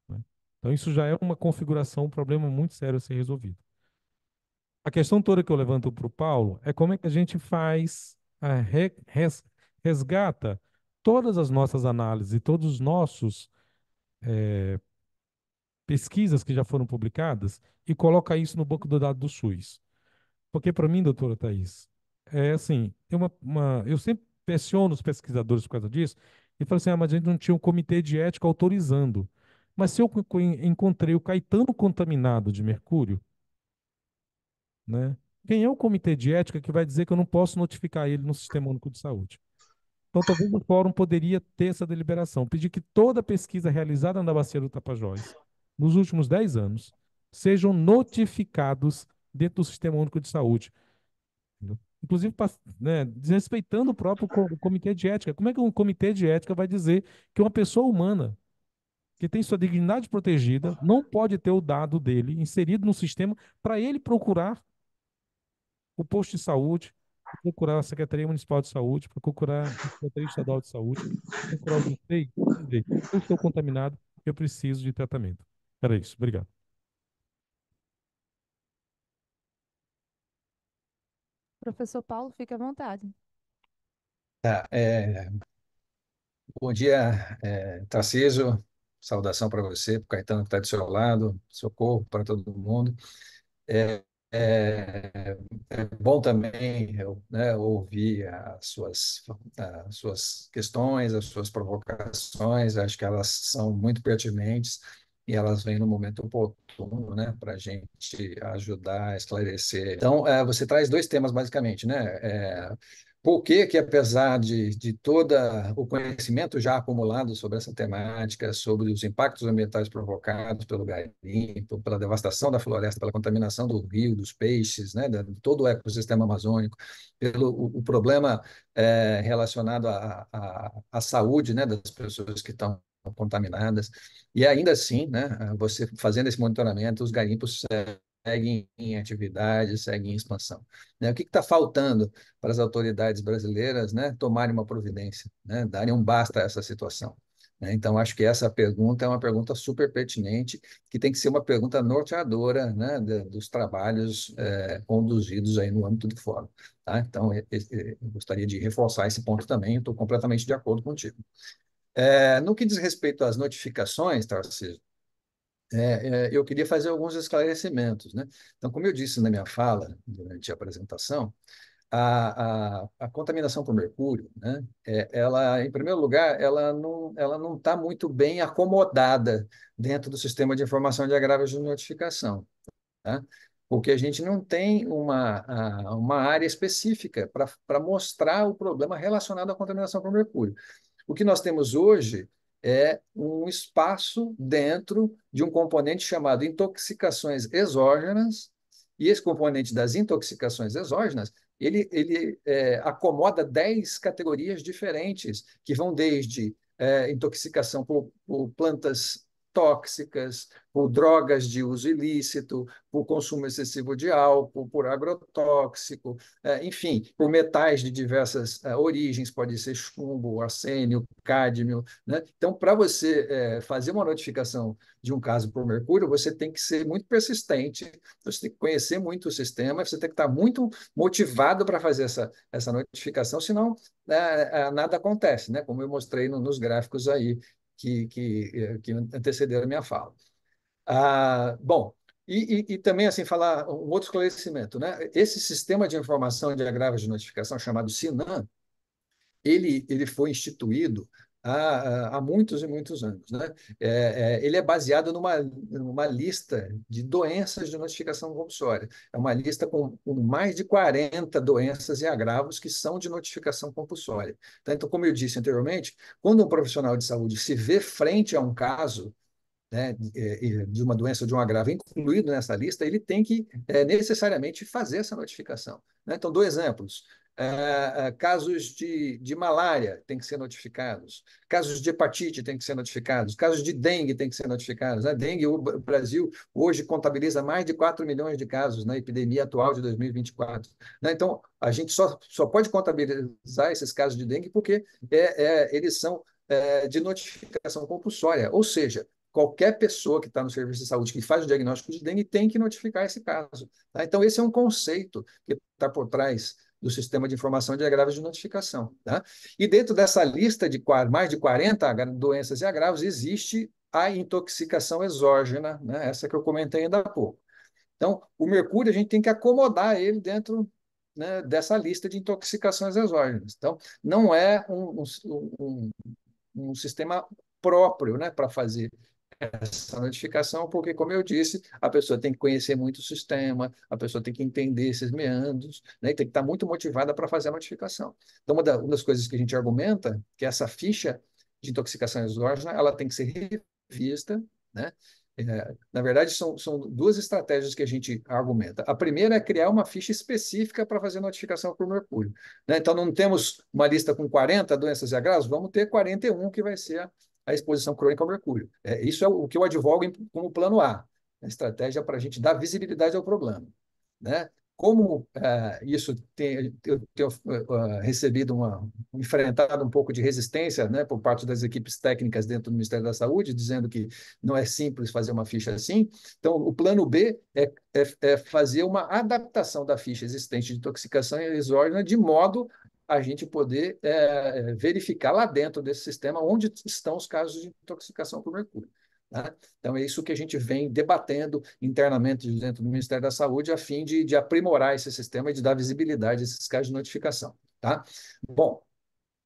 Né? Então, isso já é uma configuração, um problema muito sério a ser resolvido. A questão toda que eu levanto para o Paulo é como é que a gente faz, a é, re, res, resgata todas as nossas análises, todos os nossos é, pesquisas que já foram publicadas e coloca isso no banco de dados do SUS. Porque para mim, doutora Thais, é assim, uma, uma, eu sempre pressiono os pesquisadores por causa disso, e fala assim, ah, mas a gente não tinha um comitê de ética autorizando. Mas se eu encontrei o Caetano contaminado de mercúrio, né? Quem é o comitê de ética que vai dizer que eu não posso notificar ele no Sistema Único de Saúde? Então, talvez o fórum poderia ter essa deliberação, pedir que toda pesquisa realizada na bacia do Tapajós, nos últimos 10 anos, sejam notificados dentro do Sistema Único de Saúde inclusive né, desrespeitando o próprio comitê de ética. Como é que um comitê de ética vai dizer que uma pessoa humana que tem sua dignidade protegida não pode ter o dado dele inserido no sistema para ele procurar o posto de saúde, procurar a Secretaria Municipal de Saúde, procurar a Secretaria Estadual de Saúde, procurar o eu estou contaminado, eu preciso de tratamento. Era isso, obrigado. Professor Paulo, fique à vontade. Tá, é, Bom dia, é, Tarciso. Saudação para você, para o Caetano que está do seu lado. Socorro para todo mundo. É, é, é bom também eu, né, ouvir as suas, as suas questões, as suas provocações. Acho que elas são muito pertinentes e elas vêm no momento oportuno, né, para a gente ajudar a esclarecer. Então, é, você traz dois temas basicamente, né? É, por que, que apesar de, de todo o conhecimento já acumulado sobre essa temática, sobre os impactos ambientais provocados pelo garimpo, pela devastação da floresta, pela contaminação do rio, dos peixes, né, de todo o ecossistema amazônico, pelo o, o problema é, relacionado à, à, à saúde né, das pessoas que estão contaminadas. E ainda assim, né, você fazendo esse monitoramento, os garimpos seguem em atividade, seguem em expansão. Né? O que está faltando para as autoridades brasileiras né, tomarem uma providência, né, darem um basta a essa situação? Né, então, acho que essa pergunta é uma pergunta super pertinente, que tem que ser uma pergunta norteadora né, de, dos trabalhos é, conduzidos aí no âmbito do fórum. Tá? Então, eu, eu gostaria de reforçar esse ponto também, estou completamente de acordo contigo. É, no que diz respeito às notificações, Tarcísio, é, é, eu queria fazer alguns esclarecimentos. Né? Então, como eu disse na minha fala, durante a apresentação, a, a, a contaminação por mercúrio, né, é, ela, em primeiro lugar, ela não ela não está muito bem acomodada dentro do sistema de informação de agravos de notificação. Tá? Porque a gente não tem uma, uma área específica para mostrar o problema relacionado à contaminação por mercúrio. O que nós temos hoje é um espaço dentro de um componente chamado intoxicações exógenas, e esse componente das intoxicações exógenas, ele, ele é, acomoda 10 categorias diferentes, que vão desde é, intoxicação por, por plantas tóxicas, por drogas de uso ilícito, por consumo excessivo de álcool, por agrotóxico, é, enfim, por metais de diversas é, origens, pode ser chumbo, arsênio, cádmio. Né? Então, para você é, fazer uma notificação de um caso por mercúrio, você tem que ser muito persistente, você tem que conhecer muito o sistema, você tem que estar tá muito motivado para fazer essa, essa notificação, senão nada acontece, né? como eu mostrei nos gráficos aí que, que, eh, que antecederam a minha fala. Ah, bom, e, e, e, também assim falar um outro esclarecimento, né? Esse sistema de informação de agravos de notificação chamado SINAM, ele ele foi instituído há, há muitos e muitos anos. Né? É, é, ele é baseado numa, numa lista de doenças de notificação compulsória. É uma lista com, com, mais de 40 doenças e agravos que são de notificação compulsória. Tá? Então, como eu disse anteriormente, quando um profissional de saúde se vê frente a um caso né, é, é, de uma doença, de um agravo incluído nessa lista, ele tem que é, necessariamente fazer essa notificação. Né? Então, dois exemplos. Ah, ah, casos de, de malária têm que ser notificados, casos de hepatite têm que ser notificados, casos de dengue têm que ser notificados. A dengue, o Brasil hoje contabiliza mais de 4 milhões de casos na epidemia atual de 2024. Né? Então, a gente só, só pode contabilizar esses casos de dengue porque é, é, eles são é, de notificação compulsória, ou seja, qualquer pessoa que está no serviço de saúde que faz o diagnóstico de dengue tem que notificar esse caso. Tá? Então, esse é um conceito que está por trás do Sistema de Informação de Agravos de Notificação. Tá? E dentro dessa lista de mais de 40 doenças e agravos, existe a intoxicação exógena, né? essa que eu comentei ainda há pouco. Então, o mercúrio, a gente tem que acomodar ele dentro né, dessa lista de intoxicações exógenas. Então, não é um, um, um, um sistema próprio né, para fazer essa notificação, porque, como eu disse, a pessoa tem que conhecer muito o sistema, a pessoa tem que entender esses meandros, né? E tem que estar muito motivada para fazer a notificação. Então, uma, da, uma, das coisas que a gente argumenta que é essa ficha de intoxicação exógena, ela tem que ser revista, né? É, na verdade, são, são duas estratégias que a gente argumenta. A primeira é criar uma ficha específica para fazer notificação o mercúrio. Né? Então, não temos uma lista com 40 doenças e agravos, vamos ter 41, que vai ser a a exposição crônica ao mercúrio. É, isso é o que eu advogo em, como plano A, a né, estratégia para a gente dar visibilidade ao problema. Né? Como uh, isso tem, eu tenho uh, recebido uma, enfrentado um pouco de resistência né, por parte das equipes técnicas dentro do Ministério da Saúde, dizendo que não é simples fazer uma ficha assim. Então, o plano B é, é, é fazer uma adaptação da ficha existente de intoxicação exógena de modo a gente poder é, verificar lá dentro desse sistema onde estão os casos de intoxicação por mercúrio. Né? Então, é isso que a gente vem debatendo internamente dentro do Ministério da Saúde, a fim de, de aprimorar esse sistema e de dar visibilidade a esses casos de notificação. Tá? Bom,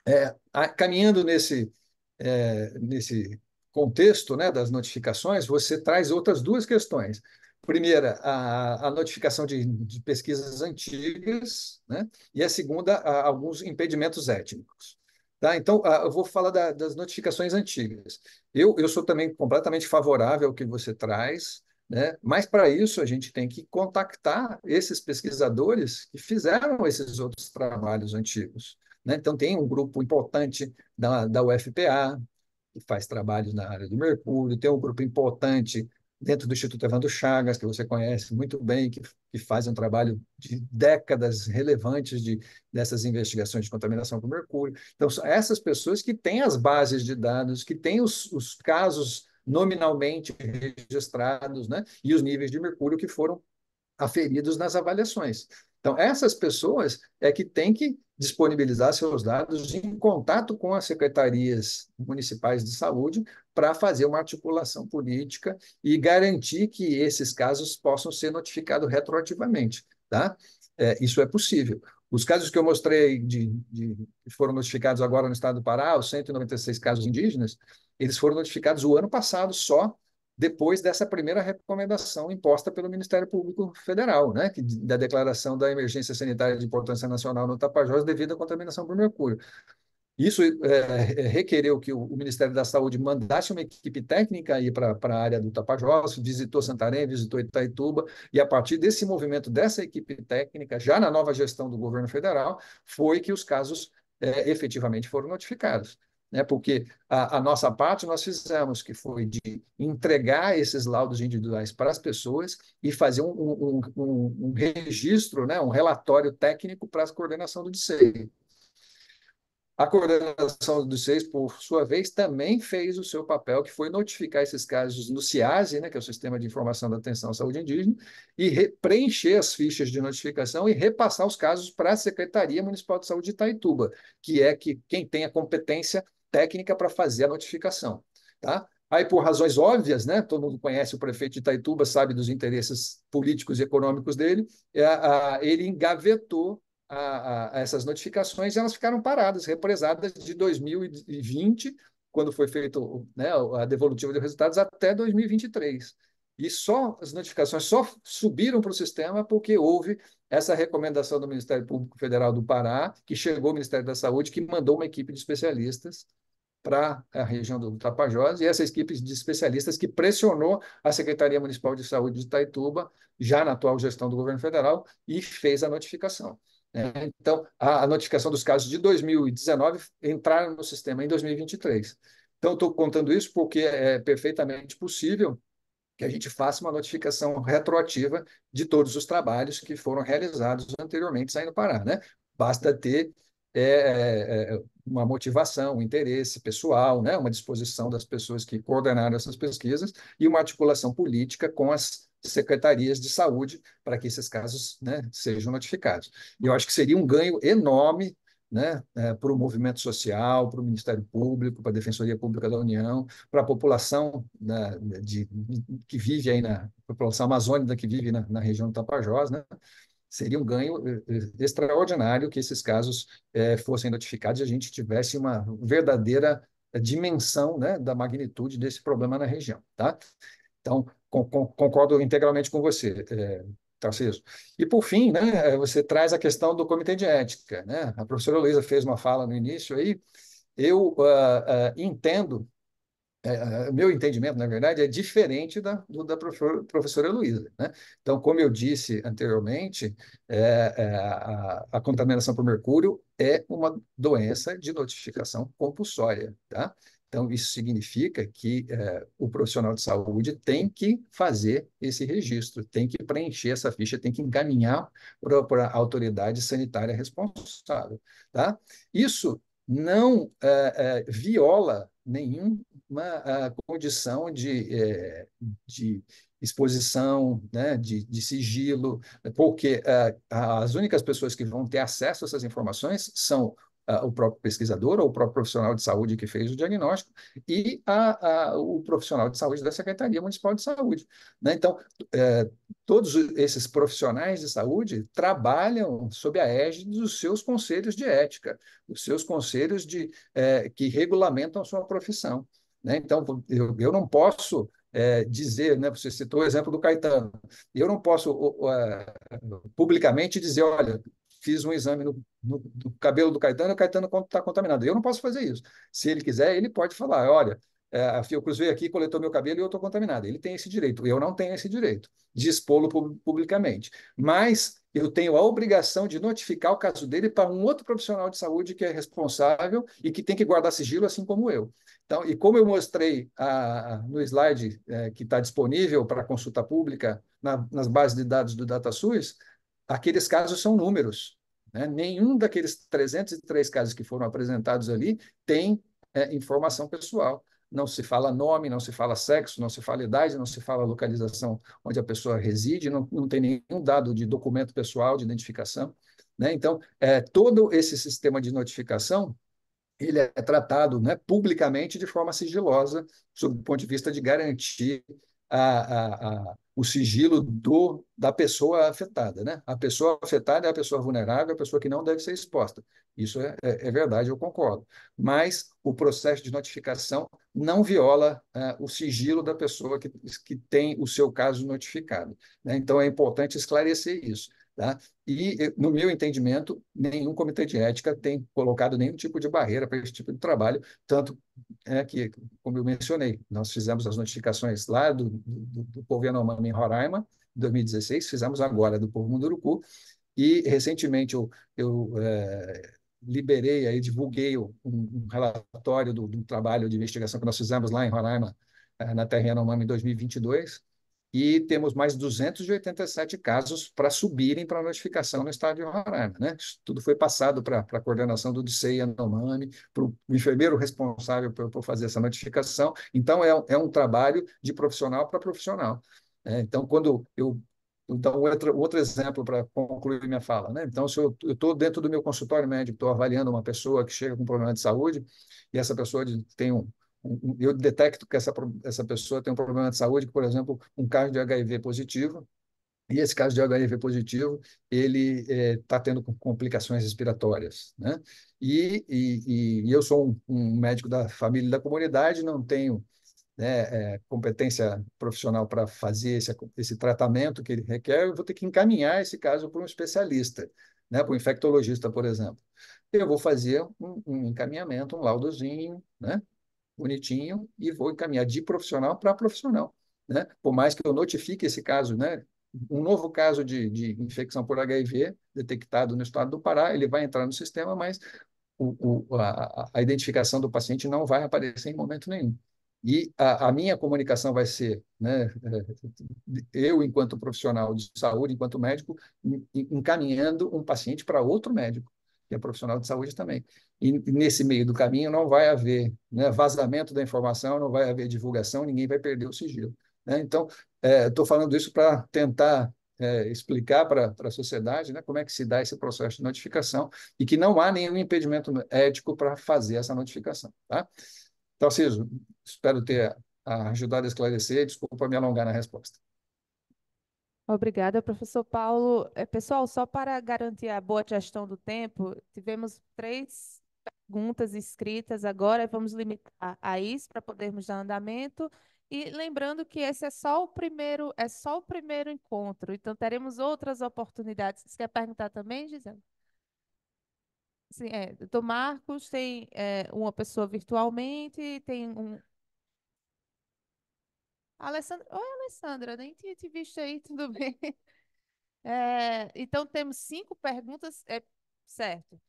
é, a, caminhando nesse, é, nesse contexto né, das notificações, você traz outras duas questões primeira, a, a notificação de, de, pesquisas antigas, né? e a segunda, a, alguns impedimentos étnicos. Tá? Então, a, eu vou falar da, das notificações antigas. Eu, eu sou também completamente favorável ao que você traz, né? mas para isso a gente tem que contactar esses pesquisadores que fizeram esses outros trabalhos antigos. Né? Então, tem um grupo importante da, da UFPA, que faz trabalhos na área do mercúrio, tem um grupo importante dentro do Instituto Evandro Chagas, que você conhece muito bem, que, que faz um trabalho de décadas relevantes de, dessas investigações de contaminação com mercúrio. Então, são essas pessoas que têm as bases de dados, que têm os, os casos nominalmente registrados né? e os níveis de mercúrio que foram aferidos nas avaliações. Então, essas pessoas é que têm que disponibilizar seus dados em contato com as secretarias municipais de saúde para fazer uma articulação política e garantir que esses casos possam ser notificados retroativamente. Tá? É, isso é possível. Os casos que eu mostrei de, de, que foram notificados agora no estado do Pará, os 196 casos indígenas, eles foram notificados o ano passado só depois dessa primeira recomendação imposta pelo Ministério Público Federal, né, que, da declaração da emergência sanitária de importância nacional no Tapajós devido à contaminação por mercúrio. Isso é, requereu que o, Ministério da Saúde mandasse uma equipe técnica aí para a área do Tapajós, visitou Santarém, visitou Itaituba, e a partir desse movimento dessa equipe técnica, já na nova gestão do governo federal, foi que os casos é, efetivamente foram notificados né? porque a, a, nossa parte nós fizemos, que foi de entregar esses laudos individuais para as pessoas e fazer um, um, um, um registro, né? um relatório técnico para a coordenação do DICEI. A coordenação do DICEI, por sua vez, também fez o seu papel, que foi notificar esses casos no CIASI, né, que é o Sistema de Informação da Atenção à Saúde Indígena, e preencher as fichas de notificação e repassar os casos para a Secretaria Municipal de Saúde de Itaituba, que é que quem tem a competência técnica para fazer a notificação. Tá? Aí, por razões óbvias, né? todo mundo conhece o prefeito de Itaituba, sabe dos interesses políticos e econômicos dele, é, ele engavetou a, a essas notificações e elas ficaram paradas, represadas de 2020, quando foi feito né, a devolutiva de resultados, até 2023. E só as notificações só subiram para o sistema porque houve essa recomendação do Ministério Público Federal do Pará, que chegou ao Ministério da Saúde, que mandou uma equipe de especialistas para a região do Tapajós, e essa equipe de especialistas que pressionou a Secretaria Municipal de Saúde de Itaituba, já na atual gestão do governo federal, e fez a notificação. Né? Então, a notificação dos casos de 2019 entraram no sistema em 2023. Então, estou contando isso porque é perfeitamente possível que a gente faça uma notificação retroativa de todos os trabalhos que foram realizados anteriormente saindo parar, né? Basta ter é, é, é, uma motivação, um interesse pessoal, né? uma disposição das pessoas que coordenaram essas pesquisas e uma articulação política com as secretarias de saúde para que esses casos né, sejam notificados. E eu acho que seria um ganho enorme né, é, para o movimento social, para o Ministério Público, para a Defensoria Pública da União, para a população né, de, que vive aí na população amazônica que vive na, na região do Tapajós, né, seria um ganho eh, eh, extraordinário que esses casos é, fossem notificados e a gente tivesse uma verdadeira dimensão né, da magnitude desse problema na região, tá? Então, concordo integralmente com você. É, certo E, por fim, né, você traz a questão do comitê de ética. Né? A professora Luísa fez uma fala no início aí. Eu uh, uh, entendo, uh, meu entendimento, na verdade, é diferente da, do, da professora, professora Luísa. Né? Então, como eu disse anteriormente, é, é, a, a contaminação por mercúrio é uma doença de notificação compulsória. Tá? Então, isso significa que é, o profissional de saúde tem que fazer esse registro, tem que preencher essa ficha, tem que encaminhar para a autoridade sanitária responsável. Tá? Isso não é, é, viola nenhuma condição de, de exposição, né, de, de, sigilo, porque as únicas pessoas que vão ter acesso a essas informações são uh, o próprio pesquisador ou o próprio profissional de saúde que fez o diagnóstico e a, a, o profissional de saúde da Secretaria Municipal de Saúde. Né? Então, é, todos esses profissionais de saúde trabalham sob a égide dos seus conselhos de ética, dos seus conselhos de, é, que regulamentam a sua profissão. Né? Então, eu, eu não posso é, dizer, né, você citou o exemplo do Caetano, eu não posso uh, publicamente dizer, olha, fiz um exame no, no, no cabelo do Caetano e o Caetano está contaminado. Eu não posso fazer isso. Se ele quiser, ele pode falar: olha, é, a Fiocruz veio aqui, coletou meu cabelo e eu estou contaminado. Ele tem esse direito, eu não tenho esse direito de expô-lo publicamente. Mas eu tenho a obrigação de notificar o caso dele para um outro profissional de saúde que é responsável e que tem que guardar sigilo, assim como eu. Então, e como eu mostrei a, no slide é, que está disponível para consulta pública na, nas bases de dados do DataSUS, aqueles casos são números. Né? Nenhum daqueles 303 casos que foram apresentados ali tem é, informação pessoal. Não se fala nome, não se fala sexo, não se fala idade, não se fala localização onde a pessoa reside, não, não tem nenhum dado de documento pessoal, de identificação. Né? Então, é, todo esse sistema de notificação ele é tratado né, publicamente de forma sigilosa, sob o ponto de vista de garantir a, a, o sigilo do, da pessoa afetada. Né? A pessoa afetada é a pessoa vulnerável, a pessoa que não deve ser exposta. Isso é, é, é verdade, eu concordo. Mas o processo de notificação não viola é, o sigilo da pessoa que, que tem o seu caso notificado. Né? Então, é importante esclarecer isso. Tá? E, no meu entendimento, nenhum comitê de ética tem colocado nenhum tipo de barreira para esse tipo de trabalho, tanto é, que, como eu mencionei, nós fizemos as notificações lá do, do, do povo Yanomami em Roraima, em 2016, fizemos agora do povo Munduruku, e recentemente eu, eu é, liberei, aí, divulguei um, um relatório do, do, trabalho de investigação que nós fizemos lá em Roraima, é, na terra Yanomami em 2022, e temos mais 287 casos para subirem para notificação no estado de Roraima. Né? tudo foi passado para a coordenação do DICEI Anomami, para o enfermeiro responsável por, por, fazer essa notificação. Então, é, é um trabalho de profissional para profissional. Né? então, quando eu então, outro, outro exemplo para concluir minha fala. Né? Então, se eu estou dentro do meu consultório médico, estou avaliando uma pessoa que chega com um problema de saúde, e essa pessoa tem um, eu detecto que essa, essa pessoa tem um problema de saúde, por exemplo, um caso de HIV positivo, e esse caso de HIV positivo, ele está eh, é, tendo complicações respiratórias, né? E, e, e eu sou um, um, médico da família e da comunidade, não tenho né, é, competência profissional para fazer esse, esse tratamento que ele requer, eu vou ter que encaminhar esse caso para um especialista, né? Para um infectologista, por exemplo. Eu vou fazer um, um encaminhamento, um laudozinho, né? bonitinho e vou encaminhar de profissional para profissional. Né? Por mais que eu notifique esse caso, né? um novo caso de, de infecção por HIV detectado no estado do Pará, ele vai entrar no sistema, mas o, o, a, a, identificação do paciente não vai aparecer em momento nenhum. E a, a minha comunicação vai ser, né, eu, enquanto profissional de saúde, enquanto médico, encaminhando um paciente para outro médico que é profissional de saúde também. E nesse meio do caminho não vai haver né, vazamento da informação, não vai haver divulgação, ninguém vai perder o sigilo. Né? Então, estou é, falando isso para tentar é, explicar para a sociedade né, como é que se dá esse processo de notificação e que não há nenhum impedimento ético para fazer essa notificação. Tá? Então, Ciso, espero ter ajudado a esclarecer, desculpa me alongar na resposta. Obrigada, professor Paulo. É, pessoal, só para garantir a boa gestão do tempo, tivemos três perguntas escritas agora, vamos limitar a isso para podermos dar andamento. E lembrando que esse é só o primeiro, é só o primeiro encontro, então teremos outras oportunidades. Você quer perguntar também, Gisele? Sim, é, do Marcos tem é, uma pessoa virtualmente, tem um, Alessandra, oi Alessandra, nem tinha te visto aí, tudo bem? É, então temos cinco perguntas, é, certo?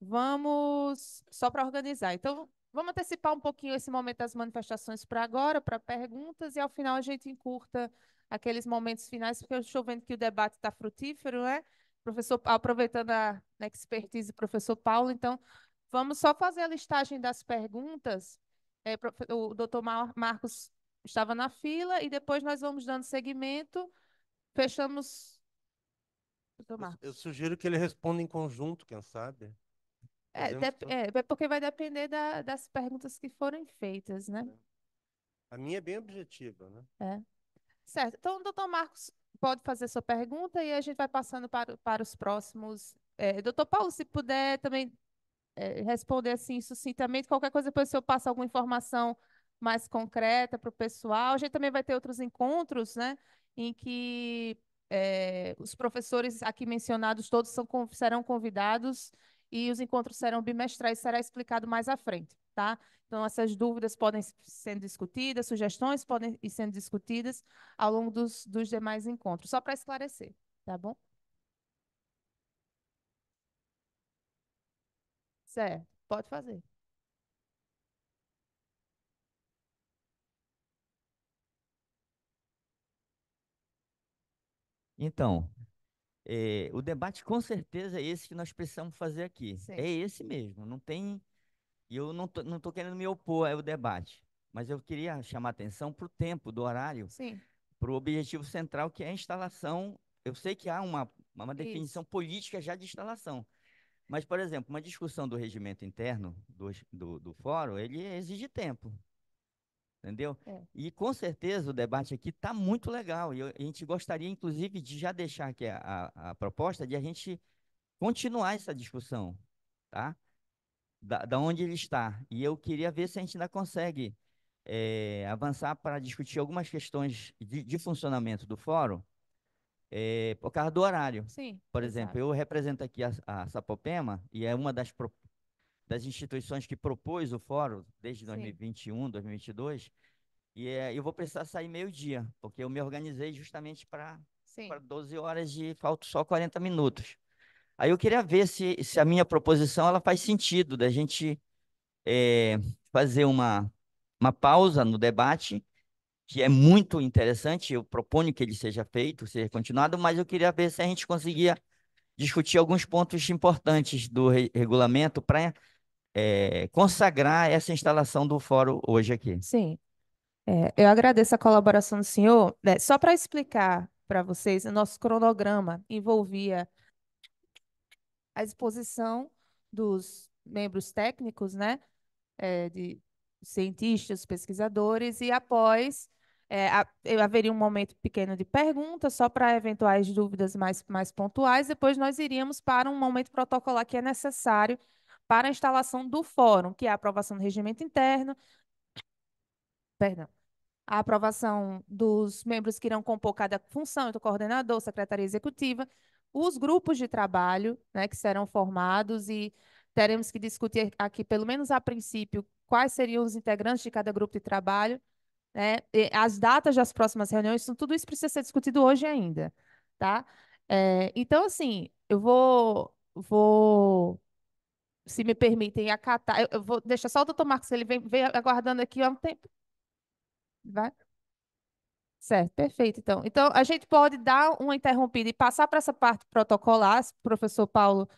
Vamos só para organizar. Então vamos antecipar um pouquinho esse momento das manifestações para agora, para perguntas e ao final a gente encurta aqueles momentos finais, porque eu estou vendo que o debate está frutífero, né? Professor, aproveitando a né, expertise do professor Paulo, então vamos só fazer a listagem das perguntas. É, o doutor Marcos estava na fila e depois nós vamos dando seguimento. Fechamos. Eu sugiro que ele responda em conjunto, quem sabe. É, é, é, porque vai depender da, das perguntas que forem feitas, né? É. A minha é bem objetiva, né? É. Certo. Então, doutor Marcos, pode fazer sua pergunta e a gente vai passando para, para os próximos. É, doutor Paulo, se puder também é, responder assim sucintamente, qualquer coisa depois se eu passo alguma informação mais concreta para o pessoal. A gente também vai ter outros encontros, né, em que é, os professores aqui mencionados todos são, serão convidados e os encontros serão bimestrais, será explicado mais à frente, tá? Então, essas dúvidas podem sendo discutidas, sugestões podem ir sendo discutidas ao longo dos, dos demais encontros, só para esclarecer, tá bom? Certo, pode fazer. Então, é, o debate com certeza é esse que nós precisamos fazer aqui. É Sim. É esse mesmo. Não tem. eu não tô, não tô querendo me opor ao debate, mas eu queria chamar atenção para o tempo, do horário, para o objetivo central que é a instalação. Eu sei que há uma, uma definição Isso. política já de instalação, mas, por exemplo, uma discussão do regimento interno do, do, do fórum, ele exige tempo entendeu? É. E com certeza o debate aqui está muito legal. E a gente gostaria, inclusive, de já deixar aqui a, a, a proposta de a gente continuar essa discussão, tá? Da, da, onde ele está. E eu queria ver se a gente ainda consegue é, avançar para discutir algumas questões de, de funcionamento do fórum. É, por causa do horário. Sim, por exemplo, eu represento aqui a, a Sapopema e é uma das pro, das instituições que propôs o fórum desde Sim. 2021, 2022. E é, eu vou precisar sair meio-dia, porque eu me organizei justamente para 12 horas e faltam só 40 minutos. Aí eu queria ver se, se a minha proposição ela faz sentido da gente é, fazer uma, uma pausa no debate, que é muito interessante, eu proponho que ele seja feito, seja continuado, mas eu queria ver se a gente conseguia discutir alguns pontos importantes do regulamento para é, consagrar essa instalação do fórum hoje aqui. Sim. É, eu agradeço a colaboração do senhor. Né, só para explicar para vocês, o nosso cronograma envolvia a exposição dos membros técnicos, né, é, de cientistas, pesquisadores, e após é, a, haveria um momento pequeno de pergunta, só para eventuais dúvidas mais, mais pontuais. Depois nós iríamos para um momento protocolar que é necessário para a instalação do fórum, que é a aprovação do regimento interno, perdão, a aprovação dos membros que irão compor cada função, então coordenador, secretaria executiva, os grupos de trabalho né, que serão formados e teremos que discutir aqui, pelo menos a princípio, quais seriam os integrantes de cada grupo de trabalho, né, as datas das próximas reuniões, então, tudo isso precisa ser discutido hoje ainda, tá? É, então, assim, eu vou, vou se me permitem acatar. Eu, eu vou deixar só o doutor Marcos, ele vem, vem aguardando aqui há um tempo. Vai? Certo, perfeito, então. Então, a gente pode dar uma interrompida e passar para essa parte protocolar, se o professor Paulo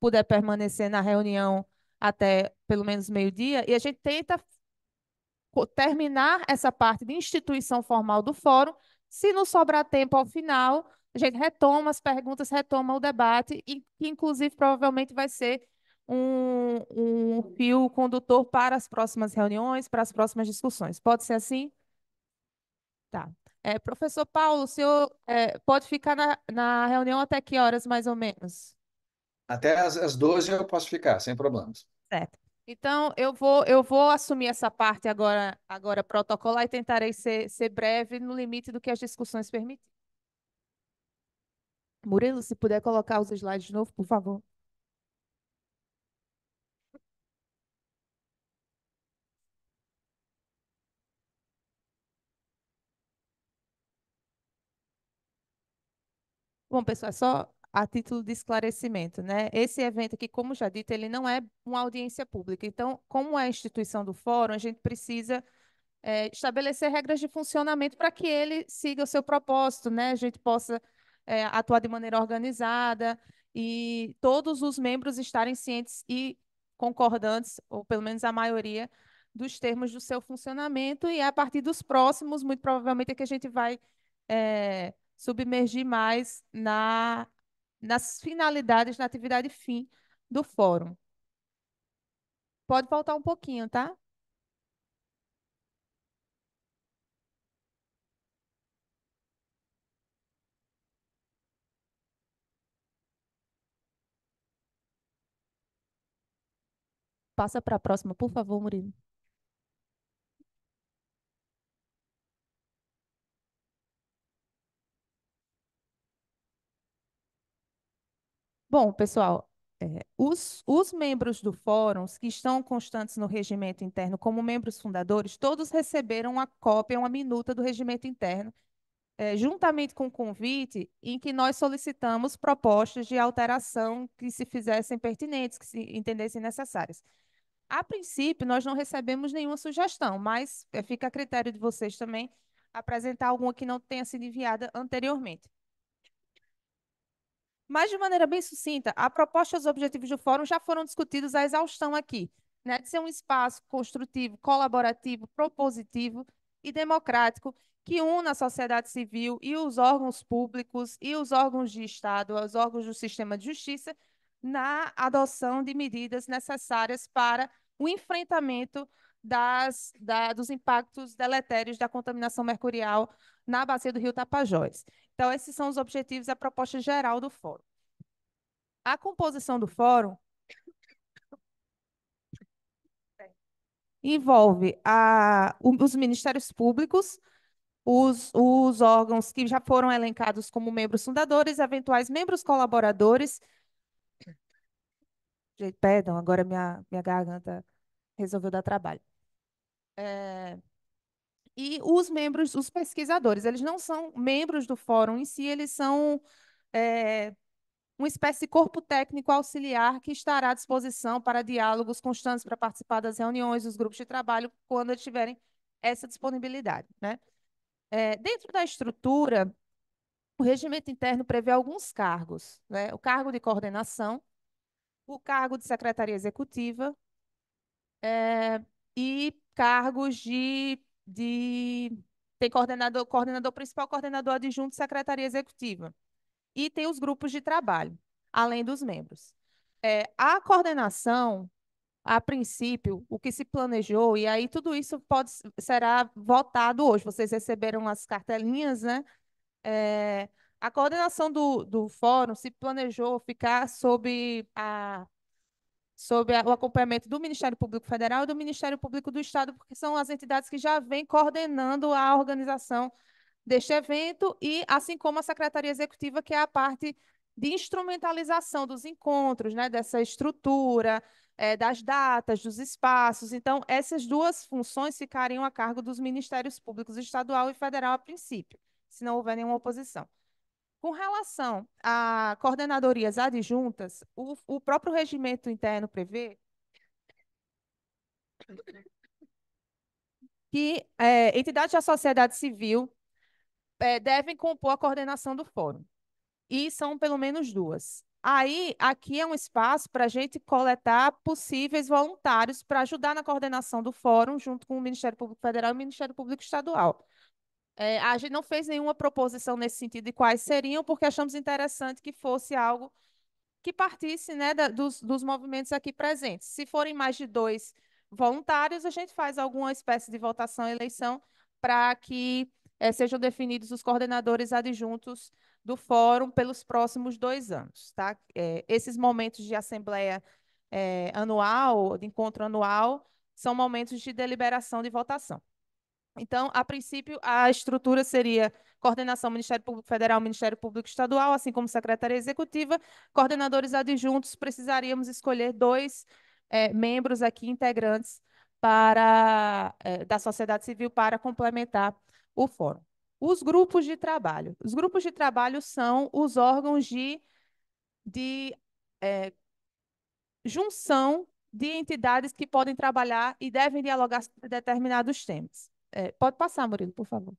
puder permanecer na reunião até pelo menos meio-dia, e a gente tenta terminar essa parte de instituição formal do fórum. Se não sobrar tempo ao final, a gente retoma as perguntas, retoma o debate, e que inclusive provavelmente vai ser um, um fio condutor para as próximas reuniões, para as próximas discussões. Pode ser assim? Tá. É, professor Paulo, o senhor é, pode ficar na, na reunião até que horas, mais ou menos? Até as, as 12 eu posso ficar, sem problemas. Certo. Então, eu vou, eu vou assumir essa parte agora, agora protocolar e tentarei ser, ser breve no limite do que as discussões permitem. Murilo, se puder colocar os slides de novo, por favor. Bom, pessoal, é só a título de esclarecimento, né? Esse evento aqui, como já dito, ele não é uma audiência pública. Então, como é a instituição do fórum, a gente precisa é, estabelecer regras de funcionamento para que ele siga o seu propósito, né? A gente possa é, atuar de maneira organizada e todos os membros estarem cientes e concordantes, ou pelo menos a maioria, dos termos do seu funcionamento, e a partir dos próximos, muito provavelmente, é que a gente vai. É, submergir mais na, nas finalidades, na atividade fim do fórum. Pode faltar um pouquinho, tá? Passa para a próxima, por favor, Murilo. Bom, pessoal, é, os, os, membros do fórum que estão constantes no regimento interno como membros fundadores, todos receberam uma cópia, uma minuta do regimento interno, é, juntamente com o convite em que nós solicitamos propostas de alteração que se fizessem pertinentes, que se entendessem necessárias. A princípio, nós não recebemos nenhuma sugestão, mas é, fica a critério de vocês também apresentar alguma que não tenha sido enviada anteriormente. Mas, de maneira bem sucinta, a proposta e os objetivos do fórum já foram discutidos à exaustão aqui, né? de ser um espaço construtivo, colaborativo, propositivo e democrático que una a sociedade civil e os órgãos públicos e os órgãos de Estado, os órgãos do sistema de justiça, na adoção de medidas necessárias para o enfrentamento das, da, dos impactos deletérios da contaminação mercurial na bacia do rio Tapajós. Então, esses são os objetivos e a proposta geral do fórum. A composição do fórum envolve a, os ministérios públicos, os, os, órgãos que já foram elencados como membros fundadores, eventuais membros colaboradores. Perdão, agora minha, minha garganta resolveu dar trabalho. É, e os membros, os pesquisadores. Eles não são membros do fórum em si, eles são é, uma espécie de corpo técnico auxiliar que estará à disposição para diálogos constantes, para participar das reuniões, dos grupos de trabalho, quando eles tiverem essa disponibilidade. Né? É, dentro da estrutura, o regimento interno prevê alguns cargos: né? o cargo de coordenação, o cargo de secretaria executiva é, e cargos de de tem coordenador, coordenador principal, coordenador adjunto, secretaria executiva. E tem os grupos de trabalho, além dos membros. É, a coordenação, a princípio, o que se planejou, e aí tudo isso pode, será votado hoje. Vocês receberam as cartelinhas, né? É, a coordenação do, do fórum se planejou ficar sob a sob o acompanhamento do Ministério Público Federal e do Ministério Público do Estado, porque são as entidades que já vêm coordenando a organização deste evento, e assim como a Secretaria Executiva, que é a parte de instrumentalização dos encontros, né, dessa estrutura, é, das datas, dos espaços. Então, essas duas funções ficariam a cargo dos Ministérios Públicos Estadual e Federal a princípio, se não houver nenhuma oposição. Com relação a coordenadorias adjuntas, o, o próprio regimento interno prevê que é, entidades da sociedade civil é, devem compor a coordenação do fórum. E são pelo menos duas. Aí, aqui é um espaço para a gente coletar possíveis voluntários para ajudar na coordenação do fórum, junto com o Ministério Público Federal e o Ministério Público Estadual. É, a gente não fez nenhuma proposição nesse sentido de quais seriam, porque achamos interessante que fosse algo que partisse né, da, dos, dos movimentos aqui presentes. Se forem mais de dois voluntários, a gente faz alguma espécie de votação, eleição, para que é, sejam definidos os coordenadores adjuntos do fórum pelos próximos dois anos. Tá? É, esses momentos de assembleia é, anual, de encontro anual, são momentos de deliberação de votação. Então, a princípio, a estrutura seria coordenação Ministério Público Federal, Ministério Público Estadual, assim como Secretaria Executiva, coordenadores adjuntos, precisaríamos escolher dois é, membros aqui integrantes para é, da sociedade civil para complementar o fórum. Os grupos de trabalho. Os grupos de trabalho são os órgãos de, de é, junção de entidades que podem trabalhar e devem dialogar sobre determinados temas. É, pode passar, Murilo, por favor.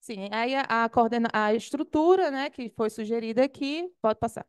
Sim, aí a, a, coordena, a estrutura né, que foi sugerida aqui, pode passar.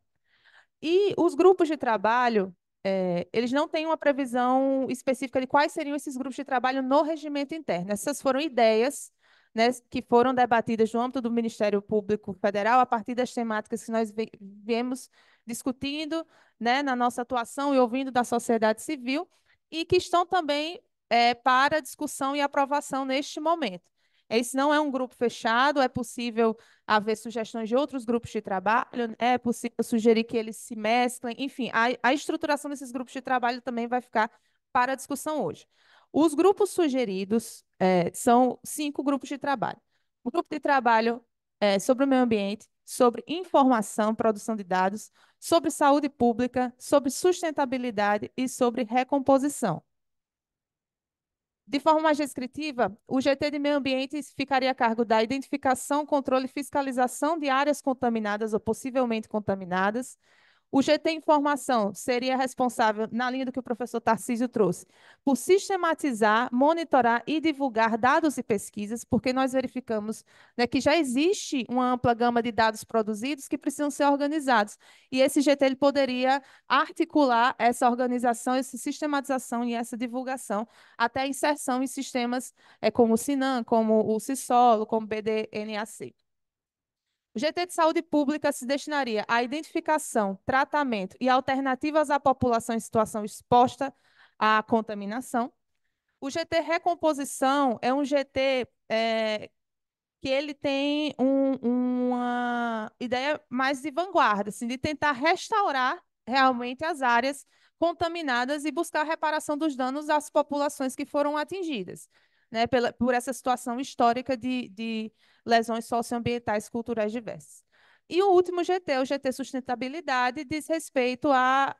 E os grupos de trabalho, é, eles não têm uma previsão específica de quais seriam esses grupos de trabalho no regimento interno. Essas foram ideias né, que foram debatidas no âmbito do Ministério Público Federal a partir das temáticas que nós viemos discutindo né, na nossa atuação e ouvindo da sociedade civil e que estão também é, para discussão e aprovação neste momento. Esse não é um grupo fechado, é possível haver sugestões de outros grupos de trabalho, né? é possível sugerir que eles se mesclem, enfim, a, a estruturação desses grupos de trabalho também vai ficar para discussão hoje. Os grupos sugeridos é, são cinco grupos de trabalho. O grupo de trabalho é, sobre o meio ambiente, sobre informação, produção de dados, sobre saúde pública, sobre sustentabilidade e sobre recomposição. De forma mais descritiva, o GT de Meio Ambiente ficaria a cargo da identificação, controle e fiscalização de áreas contaminadas ou possivelmente contaminadas, o GT Informação seria responsável, na linha do que o professor Tarcísio trouxe, por sistematizar, monitorar e divulgar dados e pesquisas, porque nós verificamos né, que já existe uma ampla gama de dados produzidos que precisam ser organizados. E esse GT ele poderia articular essa organização, essa sistematização e essa divulgação, até a inserção em sistemas é, como o Sinan, como o CISOLO, como o BDNAC. O GT de Saúde Pública se destinaria à identificação, tratamento e alternativas à população em situação exposta à contaminação. O GT Recomposição é um GT é, que ele tem um, uma ideia mais de vanguarda, assim, de tentar restaurar realmente as áreas contaminadas e buscar reparação dos danos às populações que foram atingidas né, pela, por essa situação histórica de, de lesões socioambientais culturais diversas. E o último GT, o GT Sustentabilidade, diz respeito a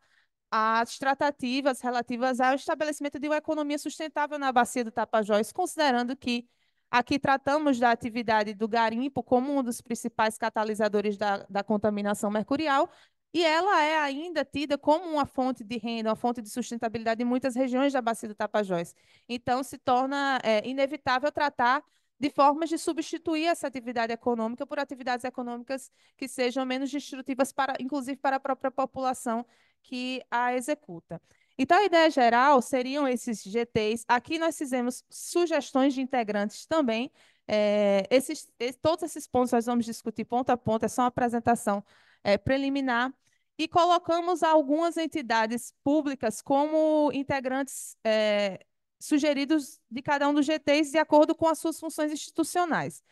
as tratativas relativas ao estabelecimento de uma economia sustentável na bacia do Tapajós, considerando que aqui tratamos da atividade do garimpo como um dos principais catalisadores da, da contaminação mercurial e ela é ainda tida como uma fonte de renda, uma fonte de sustentabilidade em muitas regiões da bacia do Tapajós. Então, se torna é, inevitável tratar de formas de substituir essa atividade econômica por atividades econômicas que sejam menos destrutivas, para, inclusive para a própria população que a executa. Então, a ideia geral seriam esses GTs. Aqui nós fizemos sugestões de integrantes também. É, esses, todos esses pontos nós vamos discutir ponto a ponto, é só uma apresentação é, preliminar e colocamos algumas entidades públicas como integrantes é, sugeridos de cada um dos GTs de acordo com as suas funções institucionais.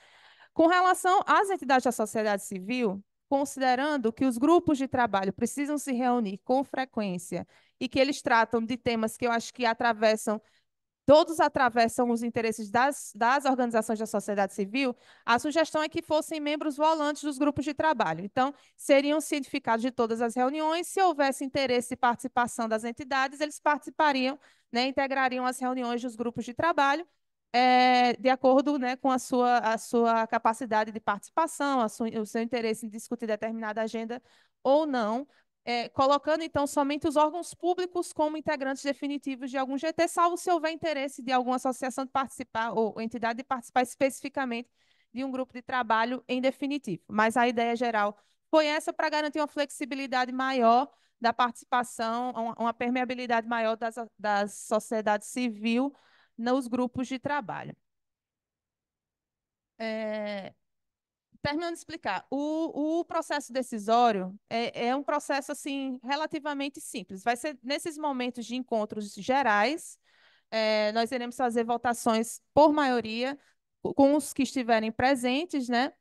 Com relação às entidades da sociedade civil, considerando que os grupos de trabalho precisam se reunir com frequência e que eles tratam de temas que eu acho que atravessam todos atravessam os interesses das, das organizações da sociedade civil, a sugestão é que fossem membros volantes dos grupos de trabalho. Então, seriam cientificados de todas as reuniões, se houvesse interesse e participação das entidades, eles participariam, né, integrariam as reuniões dos grupos de trabalho, é, de acordo né, com a sua, a sua capacidade de participação, sua, o seu interesse em discutir determinada agenda ou não, é, colocando então somente os órgãos públicos como integrantes definitivos de algum GT, salvo se houver interesse de alguma associação de participar ou entidade de participar especificamente de um grupo de trabalho em definitivo. Mas a ideia geral foi essa para garantir uma flexibilidade maior da participação, uma, uma permeabilidade maior das, da sociedade civil nos grupos de trabalho. É, terminando de explicar, o, o processo decisório é, é, um processo assim relativamente simples. Vai ser nesses momentos de encontros gerais, é, nós iremos fazer votações por maioria com os que estiverem presentes, né?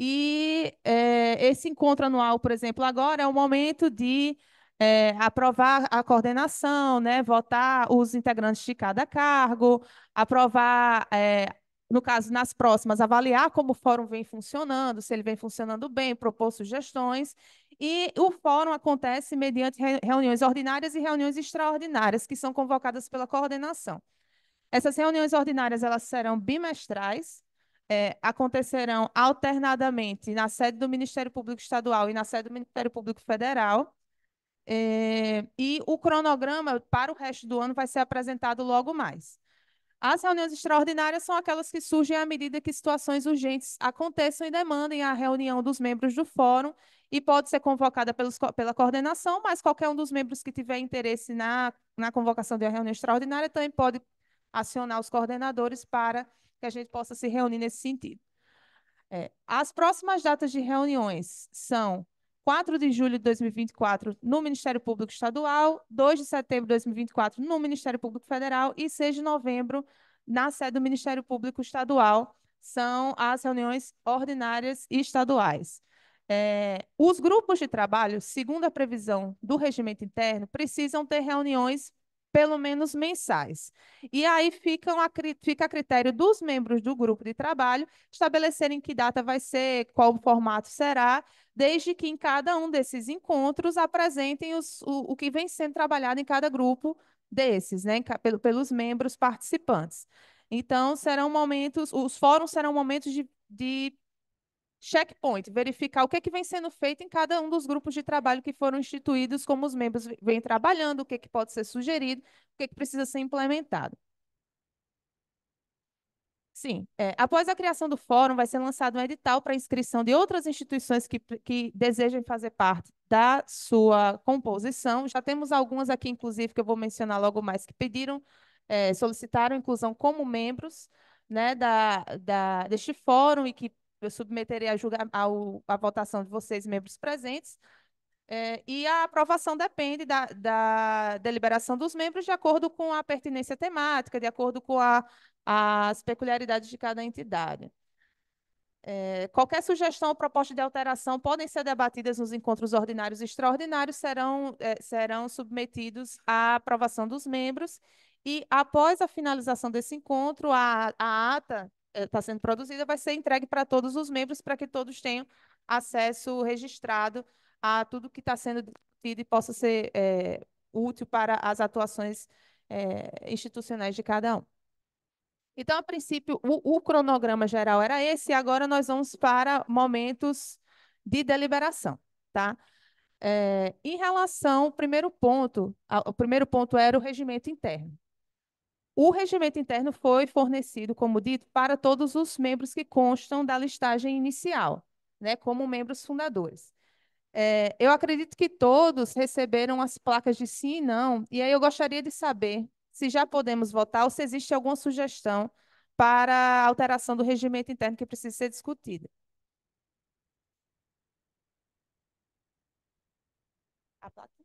E é, esse encontro anual, por exemplo, agora é o momento de é, aprovar a coordenação, né, votar os integrantes de cada cargo, aprovar é, no caso, nas próximas, avaliar como o fórum vem funcionando, se ele vem funcionando bem, propor sugestões. E o fórum acontece mediante reuniões ordinárias e reuniões extraordinárias, que são convocadas pela coordenação. Essas reuniões ordinárias elas serão bimestrais, é, acontecerão alternadamente na sede do Ministério Público Estadual e na sede do Ministério Público Federal. É, e o cronograma para o resto do ano vai ser apresentado logo mais. As reuniões extraordinárias são aquelas que surgem à medida que situações urgentes aconteçam e demandem a reunião dos membros do fórum e pode ser convocada pelos, pela coordenação, mas qualquer um dos membros que tiver interesse na, na convocação de uma reunião extraordinária também pode acionar os coordenadores para que a gente possa se reunir nesse sentido. É, as próximas datas de reuniões são 4 de julho de 2024 no Ministério Público Estadual, 2 de setembro de 2024 no Ministério Público Federal e 6 de novembro na sede do Ministério Público Estadual. São as reuniões ordinárias e estaduais. É, os grupos de trabalho, segundo a previsão do regimento interno, precisam ter reuniões pelo menos mensais. E aí ficam a, fica a critério dos membros do grupo de trabalho estabelecerem que data vai ser, qual formato será, desde que em cada um desses encontros apresentem os, o, o que vem sendo trabalhado em cada grupo desses, né, pelos membros participantes. Então, serão momentos, os fóruns serão momentos de, de checkpoint, verificar o que, é que vem sendo feito em cada um dos grupos de trabalho que foram instituídos, como os membros vêm trabalhando, o que, é que pode ser sugerido, o que, é que precisa ser implementado. Sim, é, após a criação do fórum, vai ser lançado um edital para inscrição de outras instituições que, que desejem fazer parte da sua composição. Já temos algumas aqui, inclusive, que eu vou mencionar logo mais, que pediram, é, solicitaram inclusão como membros né, da, da, deste fórum e que eu submeterei a, julga, ao, a votação de vocês, membros presentes, é, e a aprovação depende da, da, deliberação dos membros de acordo com a pertinência temática, de acordo com a, as peculiaridades de cada entidade. É, qualquer sugestão ou proposta de alteração podem ser debatidas nos encontros ordinários e extraordinários, serão, é, serão submetidos à aprovação dos membros e, após a finalização desse encontro, a, a ata está eh, sendo produzida vai ser entregue para todos os membros, para que todos tenham acesso registrado a tudo que está sendo discutido e possa ser é, útil para as atuações é, institucionais de cada um. Então, a princípio, o, o, cronograma geral era esse, e agora nós vamos para momentos de deliberação, tá? É, em relação ao primeiro ponto, o primeiro ponto era o regimento interno. O regimento interno foi fornecido, como dito, para todos os membros que constam da listagem inicial, né, como membros fundadores. É, eu acredito que todos receberam as placas de sim e não, e aí eu gostaria de saber se já podemos votar ou se existe alguma sugestão para alteração do regimento interno que precisa ser discutida. A placa.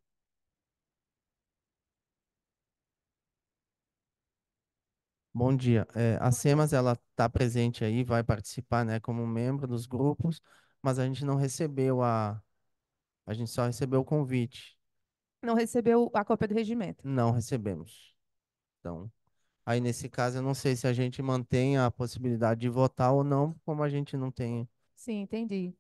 Bom dia. É, a SEMAS, ela está presente aí, vai participar, né, como membro dos grupos, mas a gente não recebeu a... A gente só recebeu o convite. Não recebeu a cópia do regimento. Não recebemos. Então, aí nesse caso, eu não sei se a gente mantém a possibilidade de votar ou não, como a gente não tem... Sim, entendi.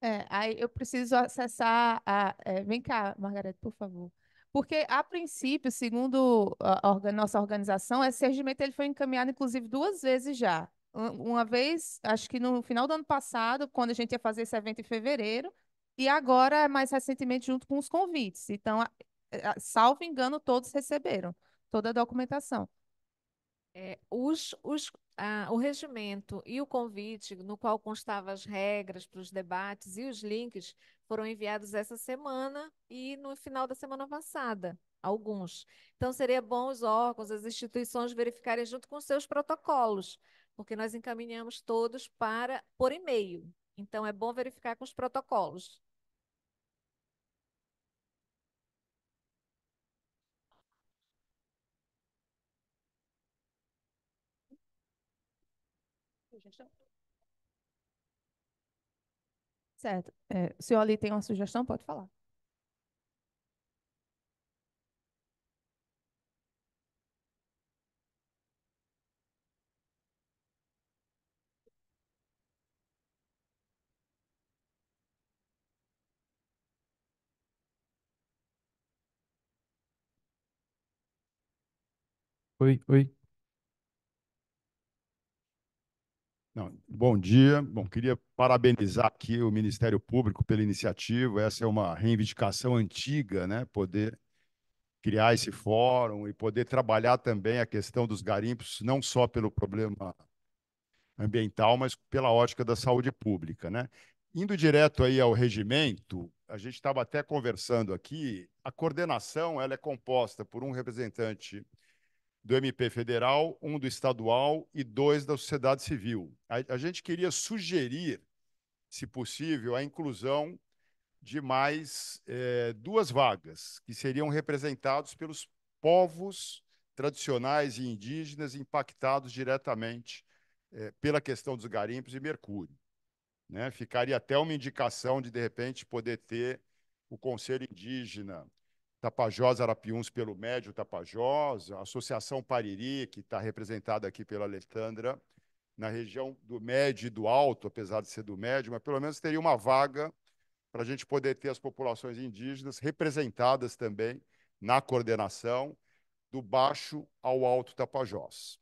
É, aí eu preciso acessar a... É, vem cá, Margarete, por favor. Porque, a princípio, segundo a, a nossa organização, esse regimento ele foi encaminhado, inclusive, duas vezes já. Uma vez, acho que no final do ano passado, quando a gente ia fazer esse evento em fevereiro, e agora, mais recentemente, junto com os convites. Então, salvo engano, todos receberam toda a documentação. É, os, os, ah, o regimento e o convite, no qual constavam as regras para os debates e os links, foram enviados essa semana e no final da semana passada, alguns. Então, seria bom os órgãos, as instituições verificarem junto com seus protocolos, porque nós encaminhamos todos para por e-mail. Então, é bom verificar com os protocolos. Certo. É, o senhor ali tem uma sugestão? Pode falar. Oi, oi. bom dia. Bom, queria parabenizar aqui o Ministério Público pela iniciativa. Essa é uma reivindicação antiga, né? Poder criar esse fórum e poder trabalhar também a questão dos garimpos, não só pelo problema ambiental, mas pela ótica da saúde pública, né? Indo direto aí ao regimento, a gente estava até conversando aqui, a coordenação ela é composta por um representante do MP federal, um do estadual e dois da sociedade civil. A, a gente queria sugerir, se possível, a inclusão de mais é, duas vagas, que seriam representados pelos povos tradicionais e indígenas impactados diretamente é, pela questão dos garimpos e mercúrio. Né? Ficaria até uma indicação de, de repente, poder ter o Conselho Indígena Tapajós Arapiuns pelo Médio Tapajós, a Associação Pariri, que está representada aqui pela Alessandra, na região do Médio e do Alto, apesar de ser do Médio, mas pelo menos teria uma vaga para a gente poder ter as populações indígenas representadas também na coordenação do Baixo ao Alto Tapajós.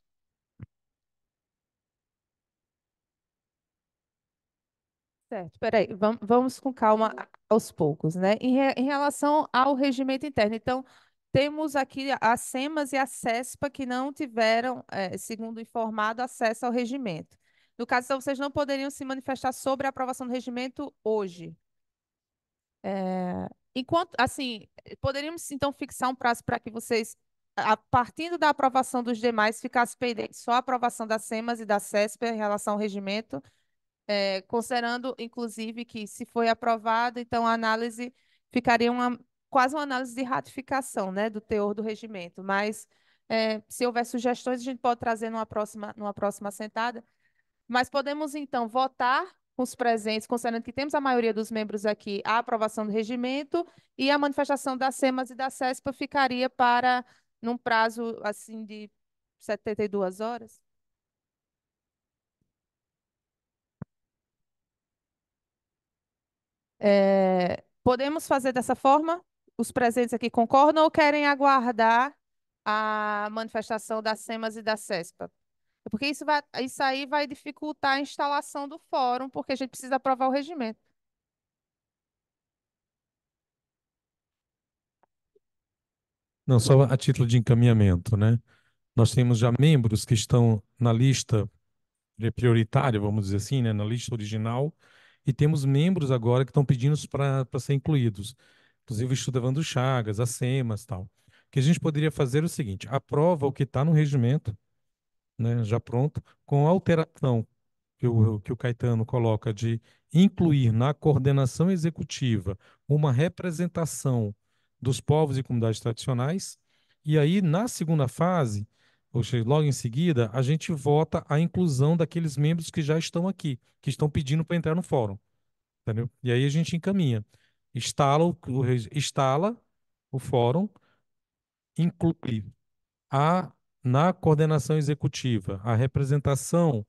Certo, peraí, vamos, vamos com calma aos poucos, né? Em, re, em relação ao regimento interno, então, temos aqui a SEMAS e a CESPA que não tiveram, é, segundo informado, acesso ao regimento. No caso, então, vocês não poderiam se manifestar sobre a aprovação do regimento hoje. É, enquanto, assim, poderíamos então fixar um prazo para que vocês, a partindo da aprovação dos demais, ficasse pendente só a aprovação da SEMAS e da CESPA em relação ao regimento é, considerando, inclusive, que se foi aprovado, então a análise ficaria uma, quase uma análise de ratificação né, do teor do regimento. Mas é, se houver sugestões, a gente pode trazer numa próxima, numa próxima sentada. Mas podemos, então, votar com os presentes, considerando que temos a maioria dos membros aqui, a aprovação do regimento e a manifestação da SEMAS e da CESPA ficaria para, num prazo assim de 72 horas? É, podemos fazer dessa forma? Os presentes aqui concordam ou querem aguardar a manifestação da SEMAS e da CESPA? Porque isso, vai, isso aí vai dificultar a instalação do fórum, porque a gente precisa aprovar o regimento. Não, só a título de encaminhamento, né? Nós temos já membros que estão na lista prioritária, vamos dizer assim, né? na lista original, e temos membros agora que estão pedindo para ser incluídos, inclusive o Estudavando é Chagas, a SEMAS tal. O que a gente poderia fazer é o seguinte: aprova o que está no regimento, né, já pronto, com a alteração que o, que o Caetano coloca de incluir na coordenação executiva uma representação dos povos e comunidades tradicionais. E aí, na segunda fase, logo em seguida, a gente vota a inclusão daqueles membros que já estão aqui, que estão pedindo para entrar no fórum. Entendeu? E aí a gente encaminha. Instala o, instala o fórum, inclui a, na coordenação executiva a representação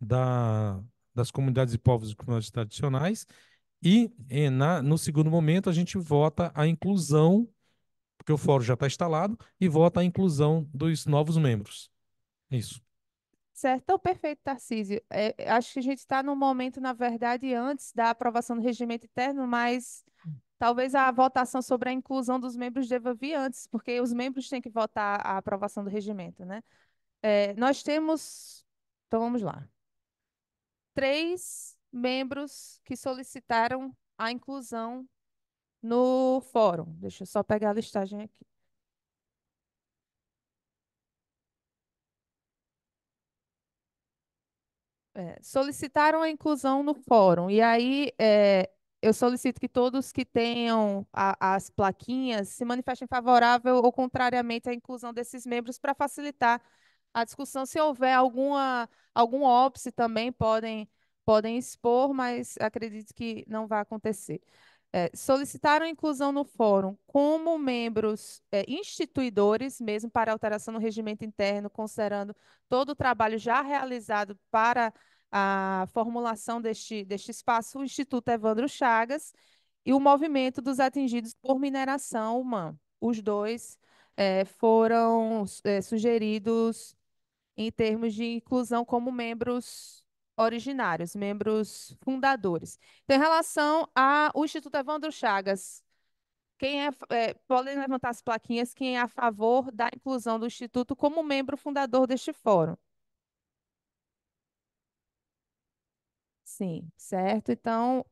da, das comunidades e povos e comunidades tradicionais, e, e na, no segundo momento a gente vota a inclusão porque o fórum já está instalado, e vota a inclusão dos novos membros. É isso. Certo, então, perfeito, Tarcísio. É, é acho que a gente está no momento, na verdade, antes da aprovação do regimento interno, mas talvez a votação sobre a inclusão dos membros deva vir antes, porque os membros têm que votar a aprovação do regimento, né? É, nós temos, então vamos lá, três membros que solicitaram a inclusão no fórum. Deixa eu só pegar a listagem aqui. É, solicitaram a inclusão no fórum. E aí, é, eu solicito que todos que tenham a, as plaquinhas se manifestem favorável ou contrariamente à inclusão desses membros para facilitar a discussão. Se houver alguma, algum óbice também, podem, podem expor, mas acredito que não vai acontecer é, solicitaram inclusão no fórum como membros é, instituidores, mesmo para alteração no regimento interno, considerando todo o trabalho já realizado para a formulação deste, deste espaço, o Instituto Evandro Chagas e o movimento dos atingidos por mineração humana. Os dois é, foram é, sugeridos em termos de inclusão como membros originários, membros fundadores. Então, em relação ao Instituto Evandro Chagas, quem é, é, podem levantar as plaquinhas quem é a favor da inclusão do Instituto como membro fundador deste fórum. Sim, certo? Então,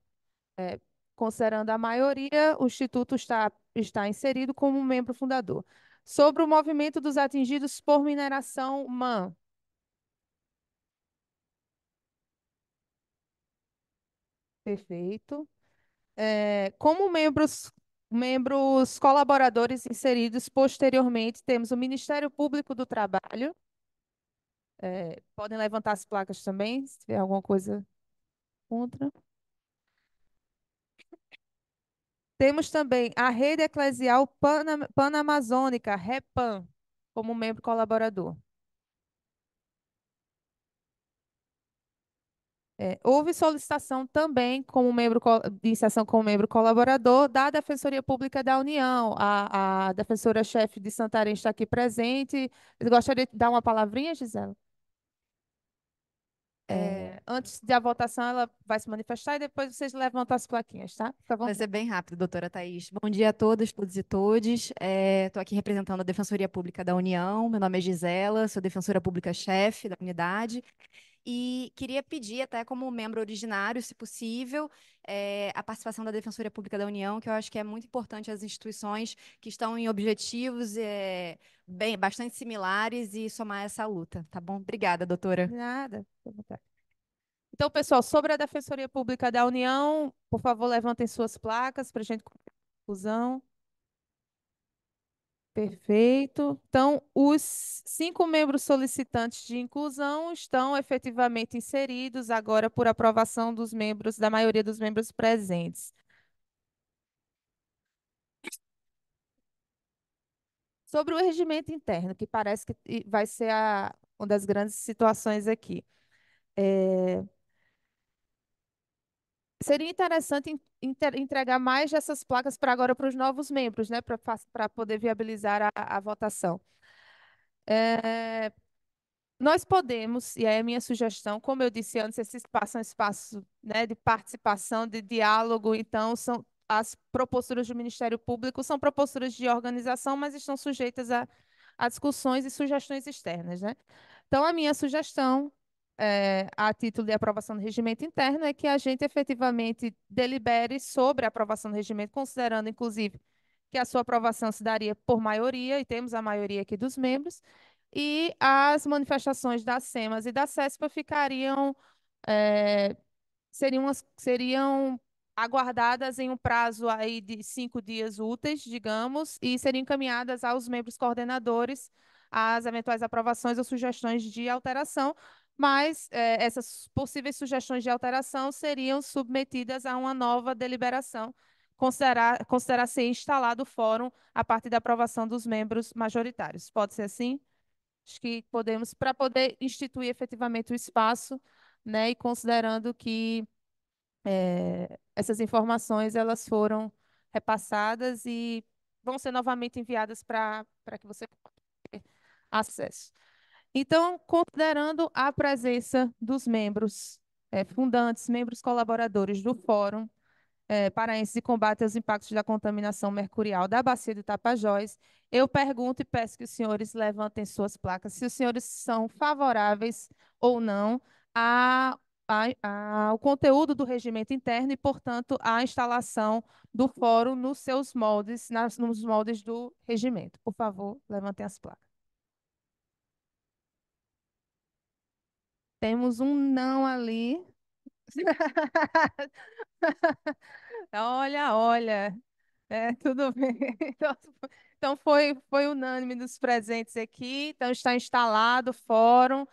é, considerando a maioria, o Instituto está, está inserido como membro fundador. Sobre o movimento dos atingidos por mineração MAN, Perfeito. É, como membros, membros colaboradores inseridos posteriormente, temos o Ministério Público do Trabalho. É, podem levantar as placas também, se tiver alguma coisa contra. Temos também a Rede Eclesial Pan, Panamazônica, REPAN, como membro colaborador. É, houve solicitação também como membro de inserção como membro colaborador da Defensoria Pública da União. A, a defensora-chefe de Santarém está aqui presente. Eu gostaria de dar uma palavrinha, Gisela? É, é antes da votação, ela vai se manifestar e depois vocês levantam as plaquinhas, tá? tá vai ser bem rápido, doutora Thaís. Bom dia a todos, todos e todes. Estou é, aqui representando a Defensoria Pública da União. Meu nome é Gisela, sou defensora pública-chefe da unidade e queria pedir, até como membro originário, se possível, é, a participação da Defensoria Pública da União, que eu acho que é muito importante as instituições que estão em objetivos é, bem, bastante similares e somar essa luta, tá bom? Obrigada, doutora. Nada. Então, pessoal, sobre a Defensoria Pública da União, por favor, levantem suas placas para a gente conclusão. Perfeito. Então, os cinco membros solicitantes de inclusão estão efetivamente inseridos agora por aprovação dos membros, da maioria dos membros presentes. Sobre o regimento interno, que parece que vai ser a, uma das grandes situações aqui. É... Seria interessante entregar mais dessas placas para agora para os novos membros, né, para poder viabilizar a, a votação. É, nós podemos, e aí é a minha sugestão, como eu disse antes, esse espaço é um espaço né, de participação, de diálogo, então são as proposturas do Ministério Público são proposturas de organização, mas estão sujeitas a, a discussões e sugestões externas. Né? Então, a minha sugestão é, a título de aprovação do regimento interno é que a gente efetivamente delibere sobre a aprovação do regimento, considerando, inclusive, que a sua aprovação se daria por maioria, e temos a maioria aqui dos membros, e as manifestações da SEMAS e da CESPA ficariam, é, seriam, seriam aguardadas em um prazo aí de cinco dias úteis, digamos, e seriam encaminhadas aos membros coordenadores as eventuais aprovações ou sugestões de alteração, mas é, essas possíveis sugestões de alteração seriam submetidas a uma nova deliberação, considerar-se considera instalado o fórum a partir da aprovação dos membros majoritários. Pode ser assim? Acho que podemos, para poder instituir efetivamente o espaço, né, e considerando que é, essas informações elas foram repassadas e vão ser novamente enviadas para que você possa ter acesso. Então, considerando a presença dos membros é, fundantes, membros colaboradores do Fórum é, eh, Paraense de Combate aos Impactos da Contaminação Mercurial da Bacia do Tapajós, eu pergunto e peço que os senhores levantem suas placas, se os senhores são favoráveis ou não a ao conteúdo do regimento interno e, portanto, à instalação do fórum nos seus moldes, nas, nos moldes do regimento. Por favor, levantem as placas. Temos um não ali. Olha, olha. É, tudo bem. Então, então, foi, foi unânime dos presentes aqui. Então está instalado o fórum.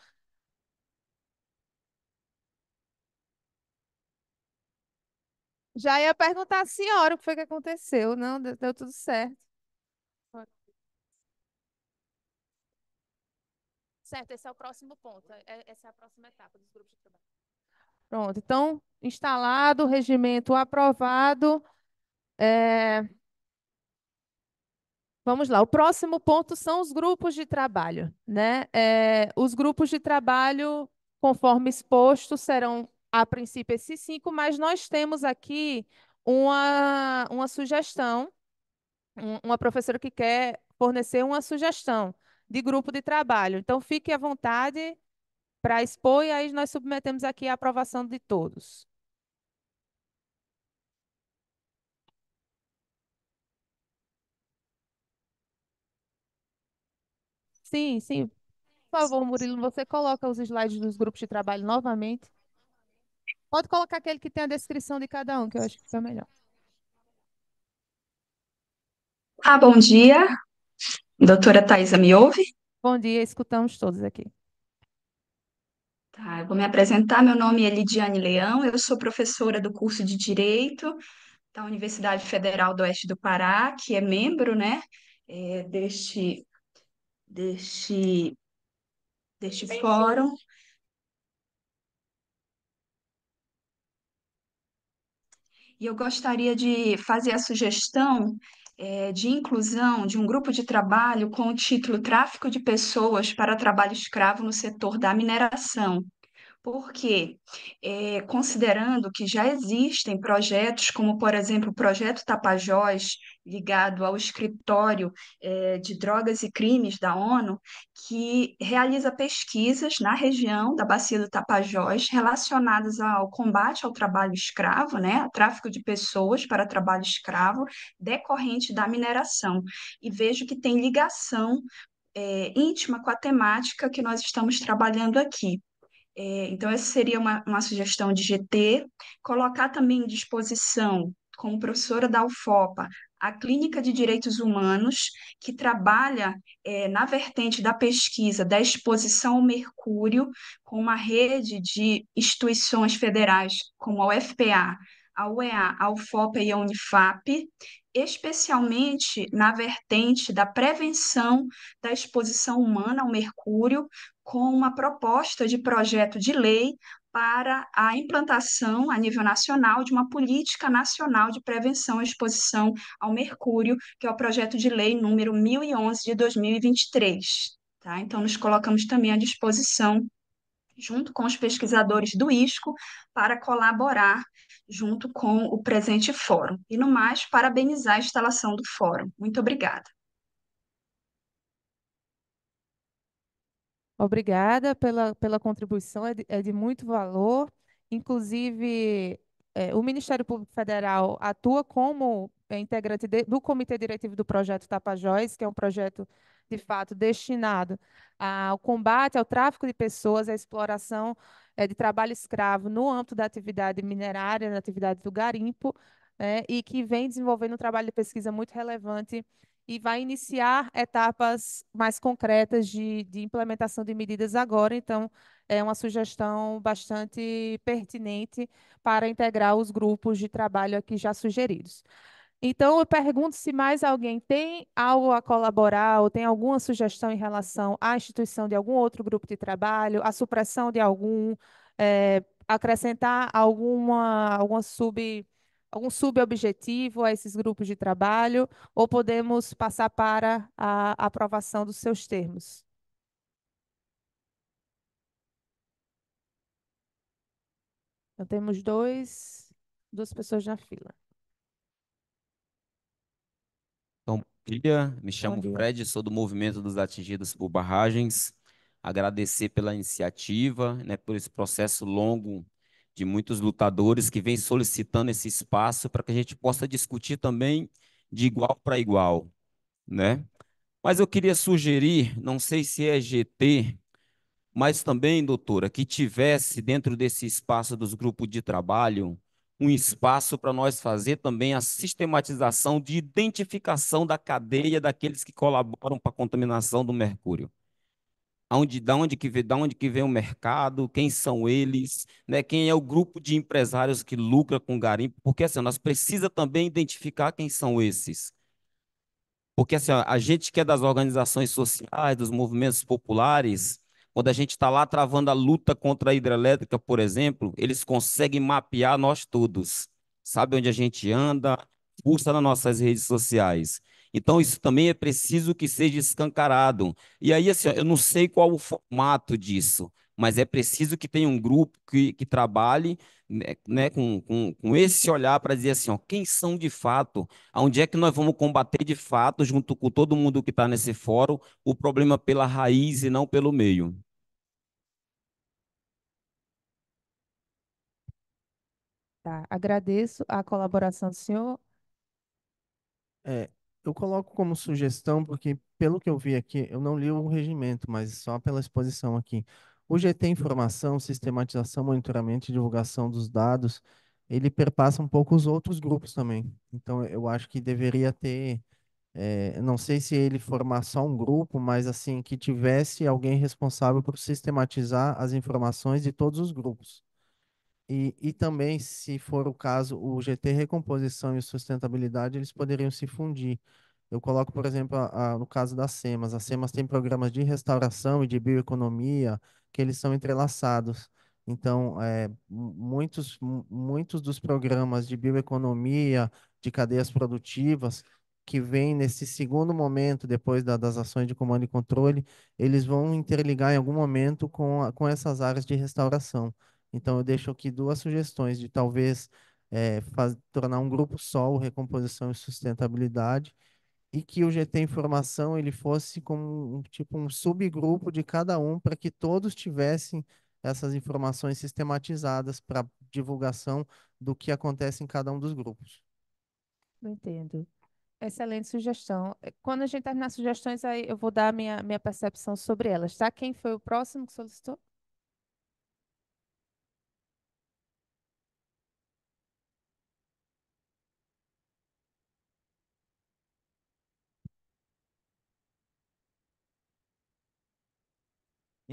Já ia perguntar à senhora o que foi que aconteceu. Não, deu, deu tudo certo. Certo, esse é o próximo ponto, é, é, essa é a próxima etapa dos grupos de trabalho. Pronto, então, instalado, regimento aprovado. É... Vamos lá, o próximo ponto são os grupos de trabalho. Né? É... os grupos de trabalho, conforme exposto, serão, a princípio, esses cinco, mas nós temos aqui uma, uma sugestão, uma professora que quer fornecer uma sugestão de grupo de trabalho. Então, fique à vontade para expor e aí nós submetemos aqui a aprovação de todos. Sim, sim. Por favor, Murilo, você coloca os slides dos grupos de trabalho novamente. Pode colocar aquele que tem a descrição de cada um, que eu acho que foi melhor. Ah, bom dia. Doutora Thaisa, me ouve? Bom dia, escutamos todos aqui. Tá, eu vou me apresentar. Meu nome é Lidiane Leão, eu sou professora do curso de Direito da Universidade Federal do Oeste do Pará, que é membro, né, é, deste, deste, deste fórum. E eu gostaria de fazer a sugestão é, de inclusão de um grupo de trabalho com o título Tráfico de Pessoas para Trabalho Escravo no Setor da Mineração. Porque, é, considerando que já existem projetos, como, por exemplo, o Projeto Tapajós, ligado ao escritório eh, de drogas e crimes da ONU, que realiza pesquisas na região da bacia do Tapajós relacionadas ao combate ao trabalho escravo, né, ao tráfico de pessoas para trabalho escravo decorrente da mineração. E vejo que tem ligação eh, íntima com a temática que nós estamos trabalhando aqui eh, então, essa seria uma, uma sugestão de GT. Colocar também em disposição como professora da UFOPA, a Clínica de Direitos Humanos, que trabalha é, na vertente da pesquisa da exposição ao mercúrio, com uma rede de instituições federais como a UFPA, a UEA, a UFOPA e a Unifap, especialmente na vertente da prevenção da exposição humana ao mercúrio, com uma proposta de projeto de lei para a implantação a nível nacional de uma política nacional de prevenção à exposição ao mercúrio, que é o projeto de lei número 1011 de 2023. Tá? Então, nos colocamos também à disposição, junto com os pesquisadores do ISCO, para colaborar junto com o presente fórum. E no mais, parabenizar a instalação do fórum. Muito obrigada. Obrigada pela, pela contribuição, é de, é de muito valor. Inclusive, é, o Ministério Público Federal atua como é, integrante de, do Comitê Diretivo do Projeto Tapajós, que é um projeto, de fato, destinado ao combate ao tráfico de pessoas, à exploração é, de trabalho escravo no âmbito da atividade minerária, na atividade do garimpo, né, e que vem desenvolvendo um trabalho de pesquisa muito relevante e vai iniciar etapas mais concretas de, de implementação de medidas agora. Então, é uma sugestão bastante pertinente para integrar os grupos de trabalho aqui já sugeridos. Então, eu pergunto se mais alguém tem algo a colaborar ou tem alguma sugestão em relação à instituição de algum outro grupo de trabalho, à supressão de algum, é, acrescentar alguma, alguma sub algum subobjetivo a esses grupos de trabalho ou podemos passar para a aprovação dos seus termos? Então, temos dois, duas pessoas na fila. Então, bom dia. Me chamo dia. Fred, sou do Movimento dos Atingidos por Barragens. Agradecer pela iniciativa, né, por esse processo longo de muitos lutadores que vêm solicitando esse espaço para que a gente possa discutir também de igual para igual, né? Mas eu queria sugerir, não sei se é GT, mas também, doutora, que tivesse dentro desse espaço dos grupos de trabalho um espaço para nós fazer também a sistematização de identificação da cadeia daqueles que colaboram para a contaminação do mercúrio aonde, da onde que vem, da onde que vem o mercado, quem são eles, né? Quem é o grupo de empresários que lucra com garimpo? Porque assim, nós precisa também identificar quem são esses. Porque assim, a gente que é das organizações sociais, dos movimentos populares, quando a gente está lá travando a luta contra a hidrelétrica, por exemplo, eles conseguem mapear nós todos. Sabe onde a gente anda, pulsa nas nossas redes sociais. Então, isso também é preciso que seja escancarado. E aí, assim, eu não sei qual o formato disso, mas é preciso que tenha um grupo que, que trabalhe né, né com, com, com esse olhar para dizer assim, ó, quem são de fato, onde é que nós vamos combater de fato, junto com todo mundo que está nesse fórum, o problema pela raiz e não pelo meio. Tá, agradeço a colaboração do senhor. É, eu coloco como sugestão, porque pelo que eu vi aqui, eu não li o regimento, mas só pela exposição aqui. O GT Informação, Sistematização, Monitoramento e Divulgação dos Dados, ele perpassa um pouco os outros grupos também. Então, eu acho que deveria ter, é, não sei se ele formar só um grupo, mas assim, que tivesse alguém responsável por sistematizar as informações de todos os grupos. E, e também, se for o caso, o GT Recomposição e Sustentabilidade, eles poderiam se fundir. Eu coloco, por exemplo, a, a, no caso das SEMAS. As SEMAS têm programas de restauração e de bioeconomia que eles são entrelaçados. Então, é, muitos, muitos dos programas de bioeconomia, de cadeias produtivas, que vêm nesse segundo momento, depois da, das ações de comando e controle, eles vão interligar em algum momento com, a, com essas áreas de restauração. Então, eu deixo aqui duas sugestões de talvez é, faz, tornar um grupo só o Recomposição e Sustentabilidade e que o GT Informação ele fosse como um, tipo um subgrupo de cada um para que todos tivessem essas informações sistematizadas para divulgação do que acontece em cada um dos grupos. Entendo. Excelente sugestão. Quando a gente terminar sugestões, aí eu vou dar a minha, minha percepção sobre elas, tá? Quem foi o próximo que solicitou?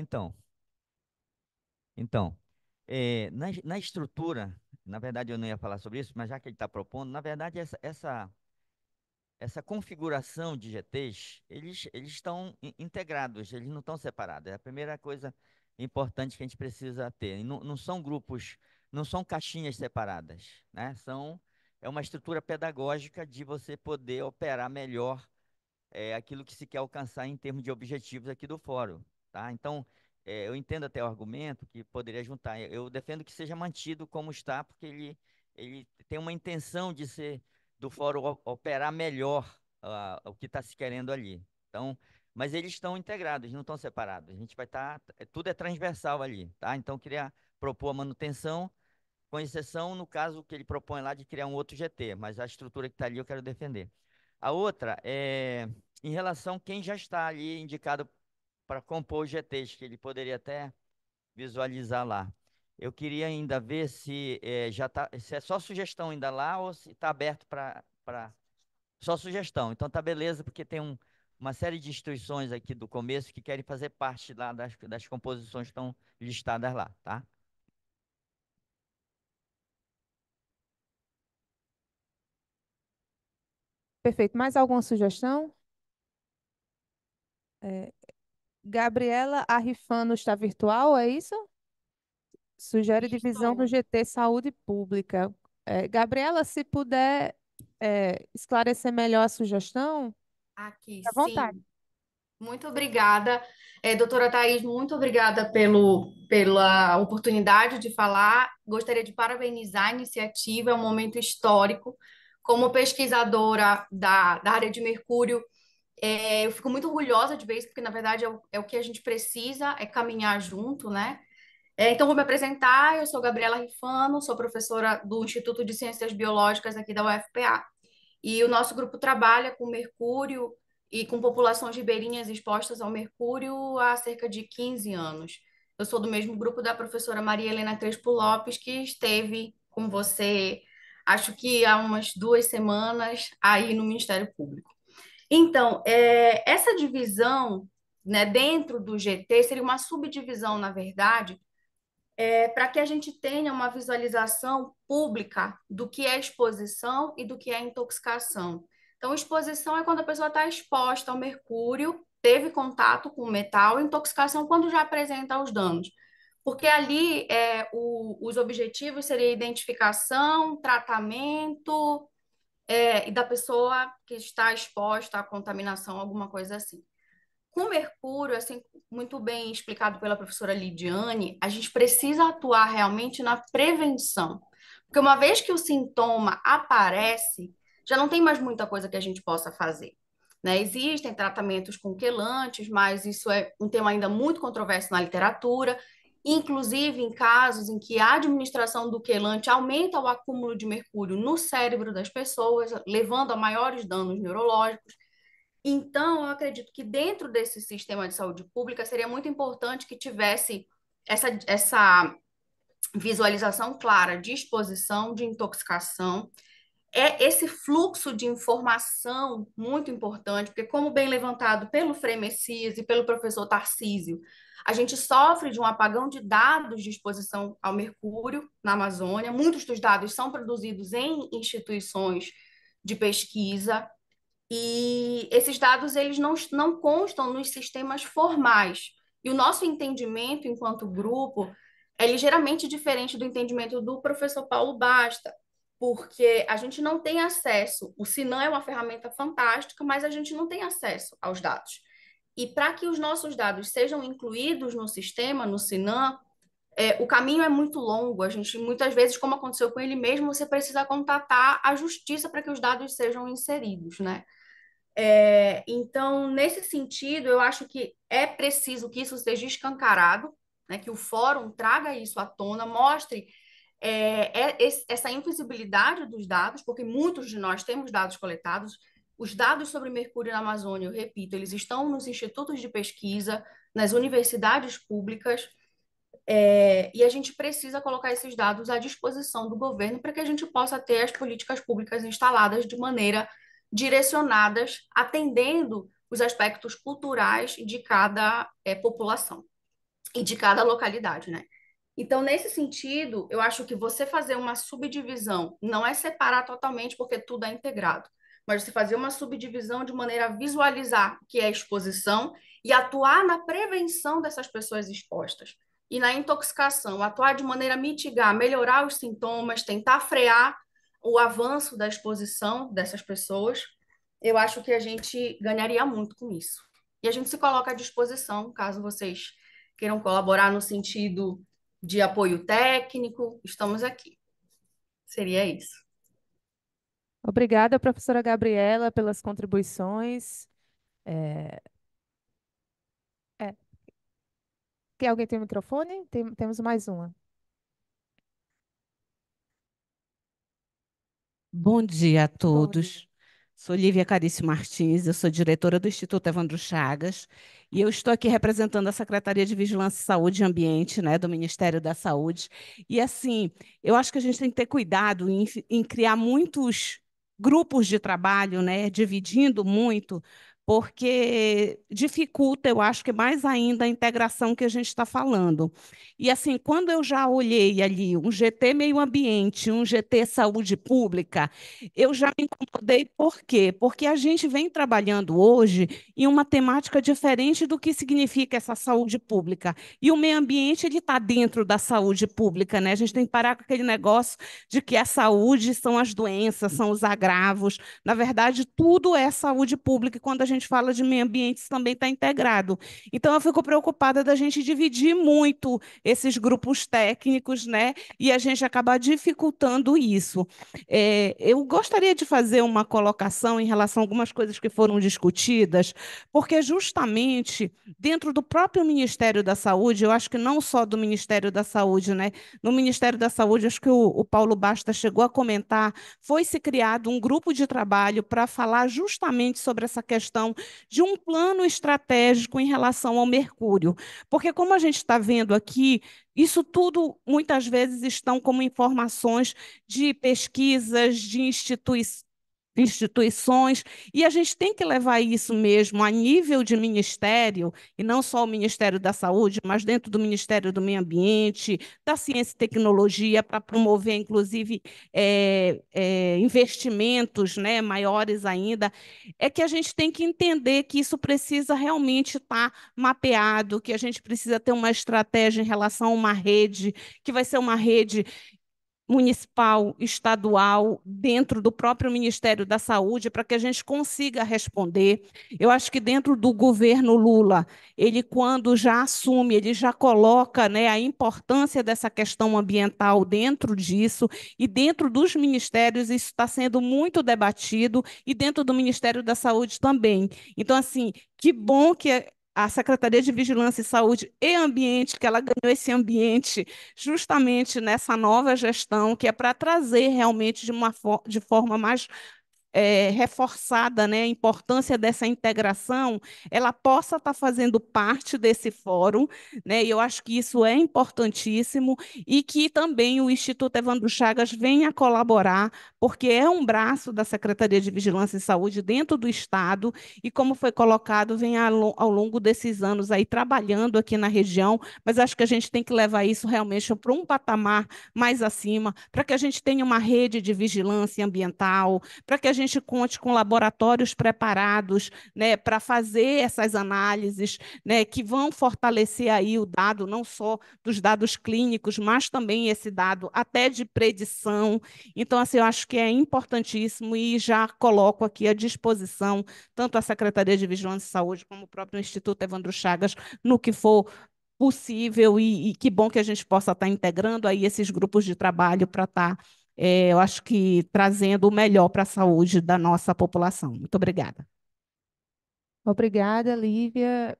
Então, então é, na, na estrutura, na verdade eu não ia falar sobre isso, mas já que ele está propondo, na verdade essa, essa, essa configuração de GTs, eles, eles estão integrados, eles não estão separados. É a primeira coisa importante que a gente precisa ter. Não, não são grupos, não são caixinhas separadas, né? São é uma estrutura pedagógica de você poder operar melhor é, aquilo que se quer alcançar em termos de objetivos aqui do fórum. Tá? Então, é, eu entendo até o argumento que poderia juntar. Eu defendo que seja mantido como está, porque ele, ele tem uma intenção de ser do fórum operar melhor uh, o que está se querendo ali. Então, mas eles estão integrados, não estão separados. A gente vai estar, tá, é, tudo é transversal ali, tá? Então, eu queria propor a manutenção, com exceção no caso que ele propõe lá de criar um outro GT, mas a estrutura que está ali eu quero defender. A outra é em relação a quem já está ali indicado para compor o GTs, que ele poderia até visualizar lá. Eu queria ainda ver se é, já tá, se é só sugestão ainda lá ou se está aberto para pra... só sugestão. Então tá beleza, porque tem um, uma série de instituições aqui do começo que querem fazer parte lá das, das composições que estão listadas lá, tá? Perfeito. Mais alguma sugestão? É, Gabriela Arrifano está virtual, é isso? Sugere Estou. divisão do GT Saúde Pública. É, Gabriela, se puder é, esclarecer melhor a sugestão, Aqui, à vontade. Sim. Muito obrigada. É, doutora Thais, muito obrigada pelo, pela oportunidade de falar. Gostaria de parabenizar a iniciativa, é um momento histórico. Como pesquisadora da, da área de mercúrio, é, eu fico muito orgulhosa de ver isso, porque na verdade é o, é o que a gente precisa, é caminhar junto, né? É, então, vou me apresentar. Eu sou Gabriela Rifano, sou professora do Instituto de Ciências Biológicas aqui da UFPA. E o nosso grupo trabalha com mercúrio e com populações ribeirinhas expostas ao mercúrio há cerca de 15 anos. Eu sou do mesmo grupo da professora Maria Helena Crespo Lopes, que esteve com você, acho que há umas duas semanas, aí no Ministério Público. Então, é, essa divisão né, dentro do GT seria uma subdivisão, na verdade, é, para que a gente tenha uma visualização pública do que é exposição e do que é intoxicação. Então, exposição é quando a pessoa está exposta ao mercúrio, teve contato com o metal, intoxicação quando já apresenta os danos. Porque ali é, o, os objetivos seriam identificação, tratamento, é, e da pessoa que está exposta à contaminação, alguma coisa assim. Com mercúrio, assim, muito bem explicado pela professora Lidiane, a gente precisa atuar realmente na prevenção. Porque uma vez que o sintoma aparece, já não tem mais muita coisa que a gente possa fazer. Né? Existem tratamentos com quelantes, mas isso é um tema ainda muito controverso na literatura inclusive em casos em que a administração do quelante aumenta o acúmulo de mercúrio no cérebro das pessoas, levando a maiores danos neurológicos. Então, eu acredito que dentro desse sistema de saúde pública seria muito importante que tivesse essa, essa visualização clara de exposição, de intoxicação, é esse fluxo de informação muito importante, porque como bem levantado pelo Fremessias e pelo professor Tarcísio, a gente sofre de um apagão de dados de exposição ao mercúrio na Amazônia. Muitos dos dados são produzidos em instituições de pesquisa e esses dados eles não, não constam nos sistemas formais. E o nosso entendimento enquanto grupo é ligeiramente diferente do entendimento do professor Paulo Basta, porque a gente não tem acesso. O Sinan é uma ferramenta fantástica, mas a gente não tem acesso aos dados. E para que os nossos dados sejam incluídos no sistema, no Sinan, é, o caminho é muito longo. A gente, muitas vezes, como aconteceu com ele mesmo, você precisa contatar a justiça para que os dados sejam inseridos, né? É, então, nesse sentido, eu acho que é preciso que isso seja escancarado, né, que o fórum traga isso à tona, mostre é, é essa invisibilidade dos dados, porque muitos de nós temos dados coletados, os dados sobre mercúrio na Amazônia, eu repito, eles estão nos institutos de pesquisa, nas universidades públicas, é, e a gente precisa colocar esses dados à disposição do governo para que a gente possa ter as políticas públicas instaladas de maneira direcionadas, atendendo os aspectos culturais de cada é, população e de cada localidade, né? Então, nesse sentido, eu acho que você fazer uma subdivisão não é separar totalmente, porque tudo é integrado, mas você fazer uma subdivisão de maneira a visualizar o que é exposição e atuar na prevenção dessas pessoas expostas. E na intoxicação, atuar de maneira a mitigar, melhorar os sintomas, tentar frear o avanço da exposição dessas pessoas. Eu acho que a gente ganharia muito com isso. E a gente se coloca à disposição, caso vocês queiram colaborar no sentido de apoio técnico, estamos aqui. Seria isso. Obrigada, professora Gabriela, pelas contribuições. É... É. Quer alguém tem o microfone? Tem, temos mais uma. Bom dia a todos. Dia. Sou Lívia Carice Martins, eu sou diretora do Instituto Evandro Chagas e eu estou aqui representando a Secretaria de Vigilância, Saúde e Ambiente, né, do Ministério da Saúde. E assim, eu acho que a gente tem que ter cuidado em, em criar muitos grupos de trabalho, né, dividindo muito porque dificulta, eu acho que mais ainda a integração que a gente está falando. E assim, quando eu já olhei ali um GT meio ambiente, um GT saúde pública, eu já me incomodei por quê? Porque a gente vem trabalhando hoje em uma temática diferente do que significa essa saúde pública. E o meio ambiente ele está dentro da saúde pública, né? A gente tem que parar com aquele negócio de que a saúde são as doenças, são os agravos. Na verdade, tudo é saúde pública e quando a gente gente fala de meio ambiente, isso também está integrado. Então, eu fico preocupada da gente dividir muito esses grupos técnicos, né? E a gente acabar dificultando isso. É, eu gostaria de fazer uma colocação em relação a algumas coisas que foram discutidas, porque justamente dentro do próprio Ministério da Saúde, eu acho que não só do Ministério da Saúde, né? No Ministério da Saúde, acho que o, o Paulo Basta chegou a comentar, foi se criado um grupo de trabalho para falar justamente sobre essa questão definição de um plano estratégico em relação ao mercúrio. Porque, como a gente está vendo aqui, isso tudo muitas vezes estão como informações de pesquisas, de instituições instituições, e a gente tem que levar isso mesmo a nível de ministério, e não só o Ministério da Saúde, mas dentro do Ministério do Meio Ambiente, da Ciência e Tecnologia, para promover, inclusive, é, é, investimentos né, maiores ainda, é que a gente tem que entender que isso precisa realmente estar tá mapeado, que a gente precisa ter uma estratégia em relação a uma rede, que vai ser uma rede municipal, estadual, dentro do próprio Ministério da Saúde, para que a gente consiga responder. Eu acho que dentro do governo Lula, ele quando já assume, ele já coloca né, a importância dessa questão ambiental dentro disso, e dentro dos ministérios isso está sendo muito debatido, e dentro do Ministério da Saúde também. Então, assim, que bom que a Secretaria de Vigilância e Saúde e Ambiente, que ela ganhou esse ambiente justamente nessa nova gestão, que é para trazer realmente de, uma de forma mais é, reforçada né, a importância dessa integração, ela possa estar tá fazendo parte desse fórum, né, e eu acho que isso é importantíssimo, e que também o Instituto Evandro Chagas venha colaborar, porque é um braço da Secretaria de Vigilância e Saúde dentro do Estado, e como foi colocado, vem ao, ao longo desses anos aí trabalhando aqui na região, mas acho que a gente tem que levar isso realmente para um patamar mais acima, para que a gente tenha uma rede de vigilância ambiental, para que a gente conte com laboratórios preparados né, para fazer essas análises, né, que vão fortalecer aí o dado, não só dos dados clínicos, mas também esse dado até de predição. Então, assim, eu acho que é importantíssimo e já coloco aqui à disposição tanto a Secretaria de Vigilância e Saúde como o próprio Instituto Evandro Chagas no que for possível e, e, que bom que a gente possa estar tá integrando aí esses grupos de trabalho para estar tá é, eu acho que trazendo o melhor para a saúde da nossa população. Muito obrigada. Obrigada, Lívia,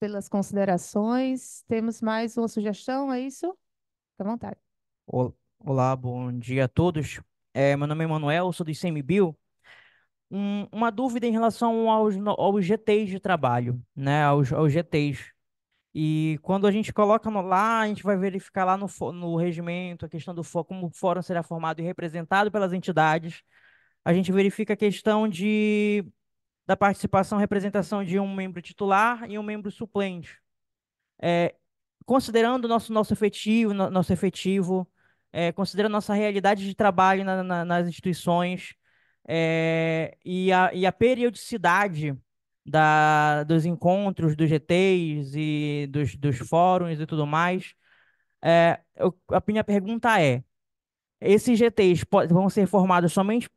pelas considerações. Temos mais uma sugestão, é isso? Fique à vontade. Olá, bom dia a todos. É, meu nome é Manuel, sou do ICMBio. Um, uma dúvida em relação aos, aos GTs de trabalho, né? Aos, aos GTs. E quando a gente coloca no, lá, a gente vai verificar lá no, no regimento a questão do como o fórum será formado e representado pelas entidades. A gente verifica a questão de, da participação, representação de um membro titular e um membro suplente. É, considerando nosso nosso efetivo, no, nosso efetivo, é, considerando nossa realidade de trabalho na, na, nas instituições é, e, a, e a periodicidade da, dos encontros, dos GTs e dos, dos fóruns e tudo mais. É, eu, a minha pergunta é: esses GTs vão ser formados somente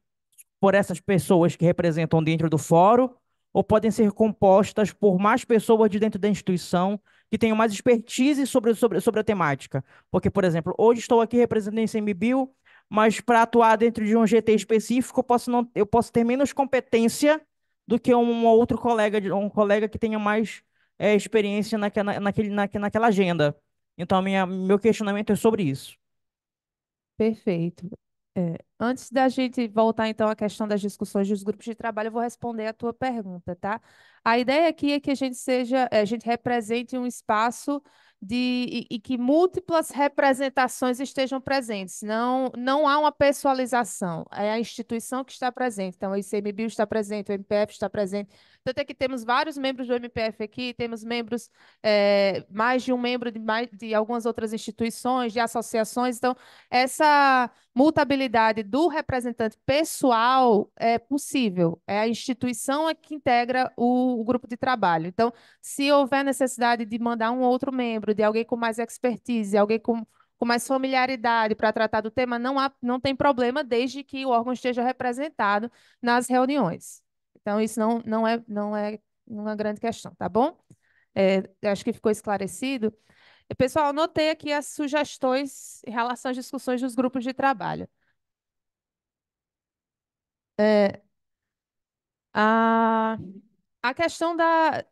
por essas pessoas que representam dentro do fórum ou podem ser compostas por mais pessoas de dentro da instituição que tenham mais expertise sobre, sobre, sobre a temática? Porque, por exemplo, hoje estou aqui representando a ICMBio, mas para atuar dentro de um GT específico, eu posso, não, eu posso ter menos competência do que um outro colega, um colega que tenha mais é, experiência naquela, naquele, na, naquela agenda. Então, minha, meu questionamento é sobre isso. Perfeito. É, antes da gente voltar, então, à questão das discussões dos grupos de trabalho, eu vou responder a tua pergunta, tá? A ideia aqui é que a gente seja, eh, a gente represente um espaço de, e, e, que múltiplas representações estejam presentes. Não, não há uma pessoalização, é a instituição que está presente. Então, o ICMBio está presente, o MPF está presente. Tanto é que temos vários membros do MPF aqui, temos membros, é, mais de um membro de, mais, de algumas outras instituições, de associações. Então, essa mutabilidade do representante pessoal é possível. É a instituição é que integra o, o grupo de trabalho. Então, se houver necessidade de mandar um outro membro, de alguém com mais expertise, alguém com, com mais familiaridade para tratar do tema, não, há, não tem problema, desde que o órgão esteja representado nas reuniões. Então, isso não, não, é, não é uma grande questão, tá bom? É, acho que ficou esclarecido. Pessoal, anotei aqui as sugestões em relação às discussões dos grupos de trabalho. É, a, a questão da,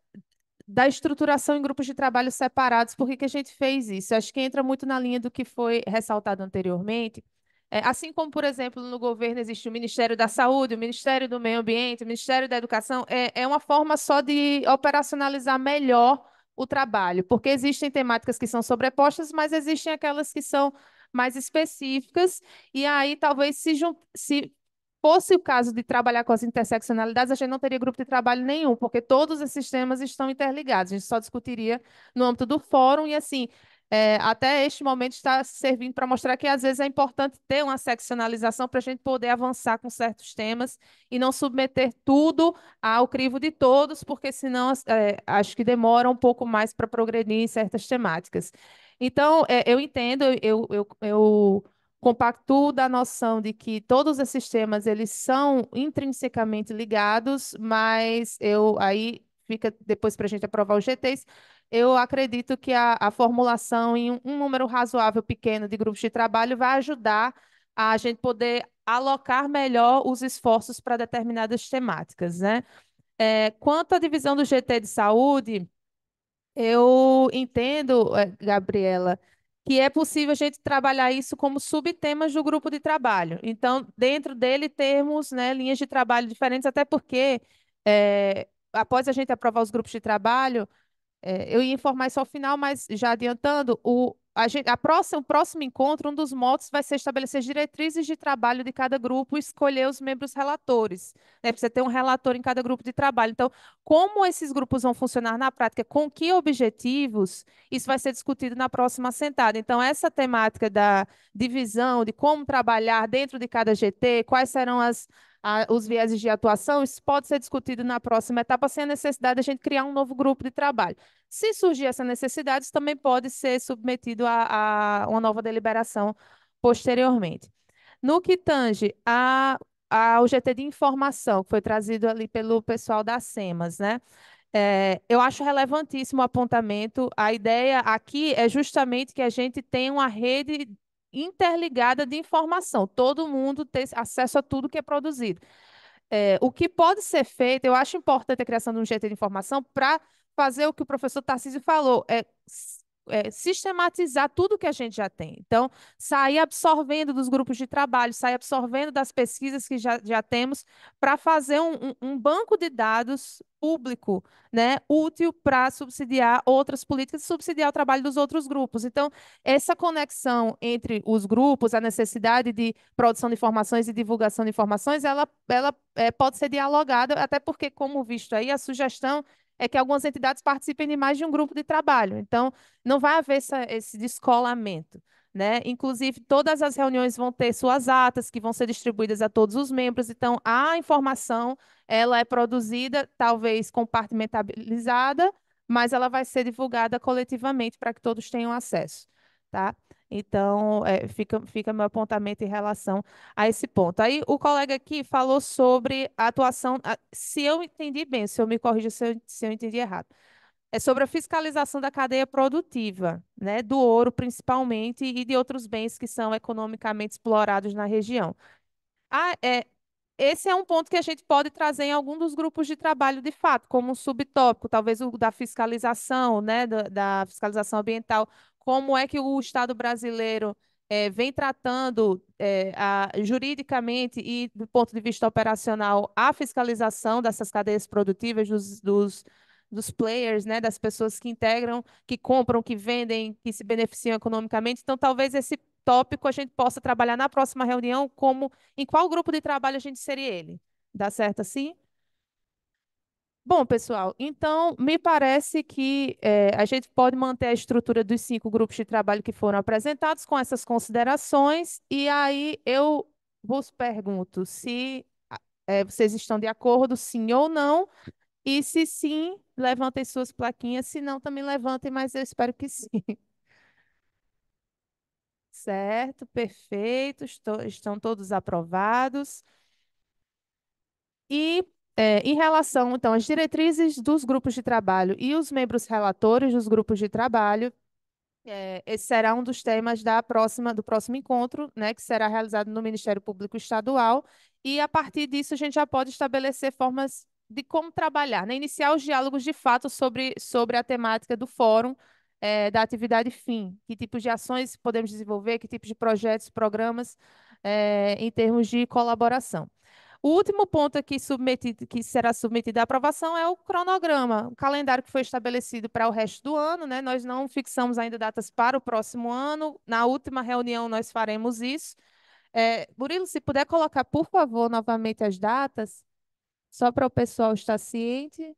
da estruturação em grupos de trabalho separados, por que, que a gente fez isso? Acho que entra muito na linha do que foi ressaltado anteriormente. É, assim como, por exemplo, no governo existe o Ministério da Saúde, o Ministério do Meio Ambiente, o Ministério da Educação, é, é uma forma só de operacionalizar melhor o trabalho, porque existem temáticas que são sobrepostas, mas existem aquelas que são mais específicas, e aí talvez se, se fosse o caso de trabalhar com as interseccionalidades, a gente não teria grupo de trabalho nenhum, porque todos esses temas estão interligados. A gente só discutiria no âmbito do fórum e assim. É, até este momento está servindo para mostrar que às vezes é importante ter uma seccionalização para a gente poder avançar com certos temas e não submeter tudo ao crivo de todos, porque senão é, acho que demora um pouco mais para progredir em certas temáticas. Então, é, eu entendo, eu, eu, eu compacto da noção de que todos esses temas eles são intrinsecamente ligados, mas eu aí fica depois para a gente aprovar os GTs. Eu acredito que a, a formulação em um, um número razoável pequeno de grupos de trabalho vai ajudar a gente poder alocar melhor os esforços para determinadas temáticas, né? É, quanto à divisão do GT de saúde, eu entendo, é, Gabriela, que é possível a gente trabalhar isso como subtemas do grupo de trabalho. Então, dentro dele termos né, linhas de trabalho diferentes, até porque é, após a gente aprovar os grupos de trabalho, é, eu ia informar isso ao final, mas já adiantando, o, a, gente, a próxima, o próximo encontro, um dos motos vai ser estabelecer diretrizes de trabalho de cada grupo e escolher os membros relatores. Né? Precisa ter um relator em cada grupo de trabalho. Então, como esses grupos vão funcionar na prática, com que objetivos, isso vai ser discutido na próxima sentada. Então, essa temática da divisão, de como trabalhar dentro de cada GT, quais serão as, a, os vieses de atuação, isso pode ser discutido na próxima etapa, sem a necessidade de a gente criar um novo grupo de trabalho. Se surgir essa necessidade, também pode ser submetido a, a uma nova deliberação posteriormente. No que tange a, ao GT de informação, que foi trazido ali pelo pessoal da SEMAS, né? É, eu acho relevantíssimo o apontamento. A ideia aqui é justamente que a gente tenha uma rede interligada de informação, todo mundo ter acesso a tudo que é produzido. É, o que pode ser feito, eu acho importante a criação de um GT de informação para fazer o que o professor Tarcísio falou, é, é, sistematizar tudo que a gente já tem. Então, sair absorvendo dos grupos de trabalho, sair absorvendo das pesquisas que já, já temos, para fazer um, um, banco de dados público, né, útil para subsidiar outras políticas e subsidiar o trabalho dos outros grupos. Então, essa conexão entre os grupos, a necessidade de produção de informações e divulgação de informações, ela, ela é, pode ser dialogada, até porque, como visto aí, a sugestão é que algumas entidades participem de mais de um grupo de trabalho. Então, não vai haver essa, esse descolamento. Né? Inclusive, todas as reuniões vão ter suas atas, que vão ser distribuídas a todos os membros. Então, a informação ela é produzida, talvez compartimentalizada, mas ela vai ser divulgada coletivamente para que todos tenham acesso. Tá? Então, é, fica, fica meu apontamento em relação a esse ponto. Aí, o colega aqui falou sobre a atuação, se eu entendi bem, se eu me corrija se eu, se eu entendi errado, é sobre a fiscalização da cadeia produtiva, né, do ouro principalmente e de outros bens que são economicamente explorados na região. Ah, é, esse é um ponto que a gente pode trazer em algum dos grupos de trabalho de fato, como um subtópico, talvez o da fiscalização, né, da, da fiscalização ambiental, como é que o Estado brasileiro é, vem tratando é, a, juridicamente e do ponto de vista operacional a fiscalização dessas cadeias produtivas dos, dos, dos players, né, das pessoas que integram, que compram, que vendem, que se beneficiam economicamente. Então, talvez esse tópico a gente possa trabalhar na próxima reunião, como em qual grupo de trabalho a gente seria ele. Dá certo assim? Bom, pessoal, então me parece que é, a gente pode manter a estrutura dos cinco grupos de trabalho que foram apresentados com essas considerações, e aí eu vos pergunto se é, vocês estão de acordo, sim ou não, e se sim, levantem suas plaquinhas, se não, também levantem, mas eu espero que sim. Certo, perfeito, estou, estão todos aprovados. E é, em relação, então, às diretrizes dos grupos de trabalho e os membros relatores dos grupos de trabalho, é, esse será um dos temas da próxima, do próximo encontro, né, que será realizado no Ministério Público Estadual. E a partir disso, a gente já pode estabelecer formas de como trabalhar, né, iniciar os diálogos de fato sobre, sobre a temática do fórum, é, da atividade fim, que tipos de ações podemos desenvolver, que tipos de projetos, programas, é, em termos de colaboração. O último ponto aqui submetido, que será submetido à aprovação é o cronograma, o calendário que foi estabelecido para o resto do ano. Né? Nós não fixamos ainda datas para o próximo ano. Na última reunião nós faremos isso. É, Murilo, se puder colocar, por favor, novamente as datas, só para o pessoal estar ciente.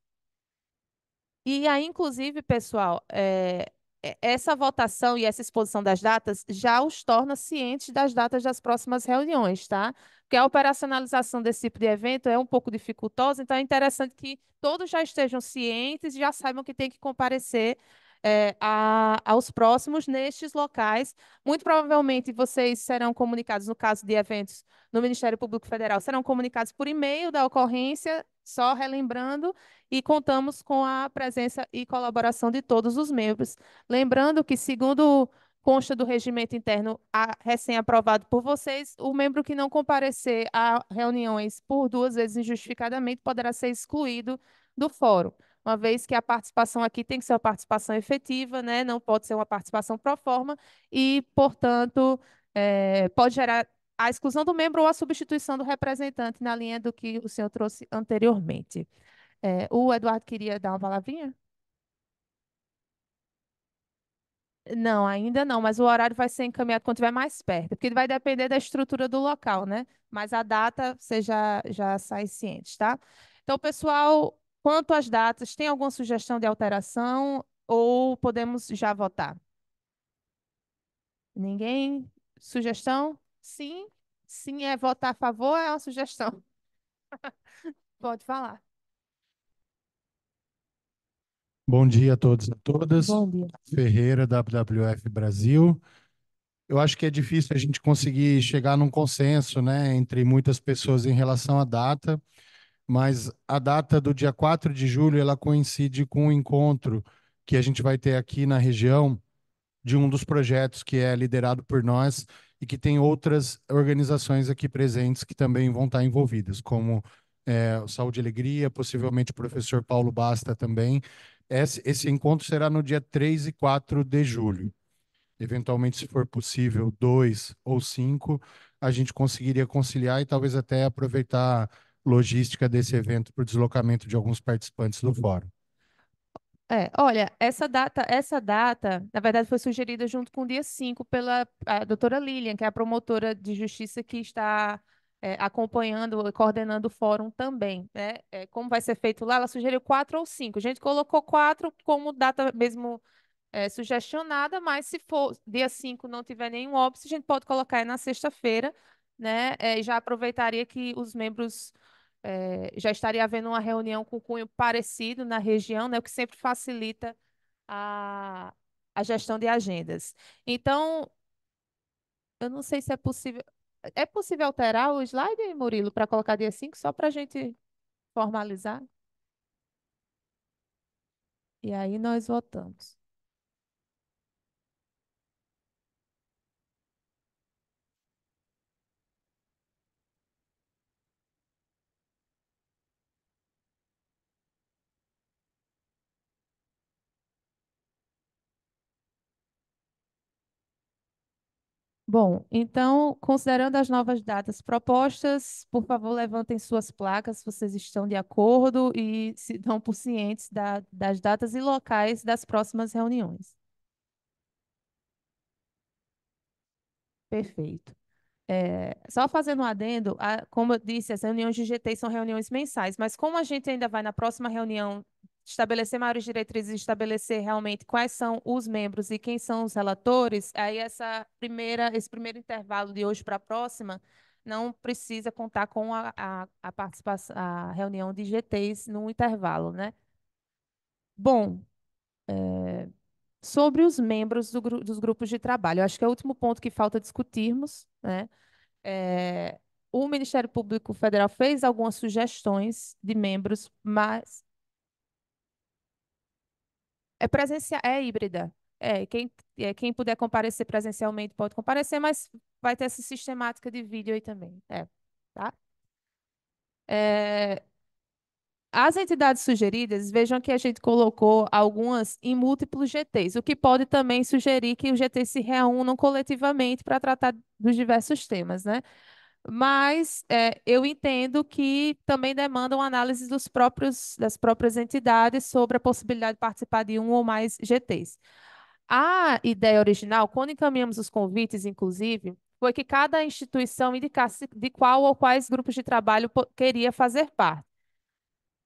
E aí, inclusive, pessoal, é, é essa votação e essa exposição das datas já os torna cientes das datas das próximas reuniões, tá? Porque a operacionalização desse tipo de evento é um pouco dificultosa, então é interessante que todos já estejam cientes e já saibam que tem que comparecer é, a, aos próximos nestes locais. Muito provavelmente vocês serão comunicados, no caso de eventos no Ministério Público Federal, serão comunicados por e-mail da ocorrência, só relembrando, e contamos com a presença e colaboração de todos os membros. Lembrando que, segundo consta do regimento interno recém-aprovado por vocês, o membro que não comparecer a reuniões por duas vezes injustificadamente poderá ser excluído do fórum, uma vez que a participação aqui tem que ser uma participação efetiva, né? não pode ser uma participação pro forma, e, portanto, é, pode gerar a exclusão do membro ou a substituição do representante, na linha do que o senhor trouxe anteriormente. É, o Eduardo queria dar uma palavrinha? Não, ainda não, mas o horário vai ser encaminhado quando tiver mais perto, porque vai depender da estrutura do local, né? Mas a data você já, já sai ciente, tá? Então, pessoal, quanto às datas, tem alguma sugestão de alteração ou podemos já votar? Ninguém? Sugestão? Sim? Sim, é votar a favor, é uma sugestão. Pode falar. Bom dia a todos e a todas. Bom dia. Ferreira, WWF Brasil. Eu acho que é difícil a gente conseguir chegar num consenso, né, entre muitas pessoas em relação à data, mas a data do dia 4 de julho, ela coincide com o um encontro que a gente vai ter aqui na região de um dos projetos que é liderado por nós e que tem outras organizações aqui presentes que também vão estar envolvidas, como é, Saúde e Alegria, possivelmente o professor Paulo Basta também, esse, esse encontro será no dia 3 e 4 de julho. Eventualmente, se for possível, dois ou cinco, a gente conseguiria conciliar e talvez até aproveitar logística desse evento para o deslocamento de alguns participantes do fórum. É, olha, essa data, essa data, na verdade, foi sugerida junto com o dia 5 pela a doutora Lilian, que é a promotora de justiça que está é, acompanhando e coordenando o fórum também. Né? É, como vai ser feito lá, ela sugeriu quatro ou cinco. A gente colocou quatro como data mesmo é, sugestionada, mas se for dia cinco não tiver nenhum óbice, a gente pode colocar na sexta-feira, né? É, já aproveitaria que os membros é, já estaria havendo uma reunião com cunho parecido na região, né? O que sempre facilita a, a gestão de agendas. Então, eu não sei se é possível. É possível alterar o slide, Murilo, para colocar dia 5, só para a gente formalizar? E aí nós votamos. Bom, então, considerando as novas datas propostas, por favor, levantem suas placas se vocês estão de acordo e se dão por cientes da, das datas e locais das próximas reuniões. Perfeito. É, só fazendo um adendo, a, como eu disse, as reuniões de GT são reuniões mensais, mas como a gente ainda vai na próxima reunião estabelecer maiores diretrizes, estabelecer realmente quais são os membros e quem são os relatores, aí essa primeira, esse primeiro intervalo de hoje para a próxima não precisa contar com a, a, a participação, a reunião de GTs no intervalo, né? Bom, é, sobre os membros do, dos grupos de trabalho, eu acho que é o último ponto que falta discutirmos, né? É, o Ministério Público Federal fez algumas sugestões de membros, mas é presencial, é híbrida. É, quem, é, quem puder comparecer presencialmente pode comparecer, mas vai ter essa sistemática de vídeo aí também. É, tá? É, as entidades sugeridas, vejam que a gente colocou algumas em múltiplos GTs, o que pode também sugerir que os GTs se reúnam coletivamente para tratar dos diversos temas, né? mas é, eu entendo que também demandam análise dos próprios, das próprias entidades sobre a possibilidade de participar de um ou mais GTs. A ideia original, quando encaminhamos os convites, inclusive, foi que cada instituição indicasse de qual ou quais grupos de trabalho queria fazer parte.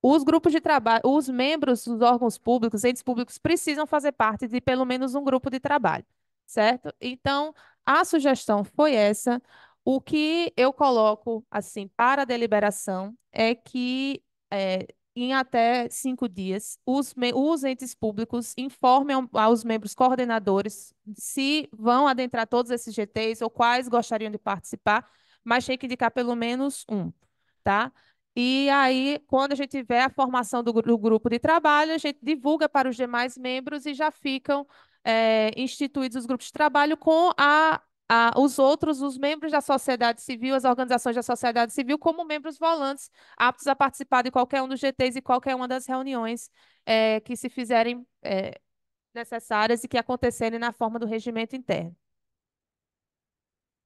Os grupos de trabalho, os membros dos órgãos públicos, entes públicos, precisam fazer parte de pelo menos um grupo de trabalho, certo? Então, a sugestão foi essa. O que eu coloco assim para a deliberação é que é, em até cinco dias os, os entes públicos informem aos membros coordenadores se vão adentrar todos esses GTs ou quais gostariam de participar, mas tem que indicar pelo menos um, tá? E aí, quando a gente tiver a formação do, do grupo de trabalho, a gente divulga para os demais membros e já ficam é, instituídos os grupos de trabalho com a os outros, os membros da sociedade civil, as organizações da sociedade civil, como membros volantes, aptos a participar de qualquer um dos GTs e qualquer uma das reuniões é, que se fizerem é, necessárias e que acontecerem na forma do regimento interno.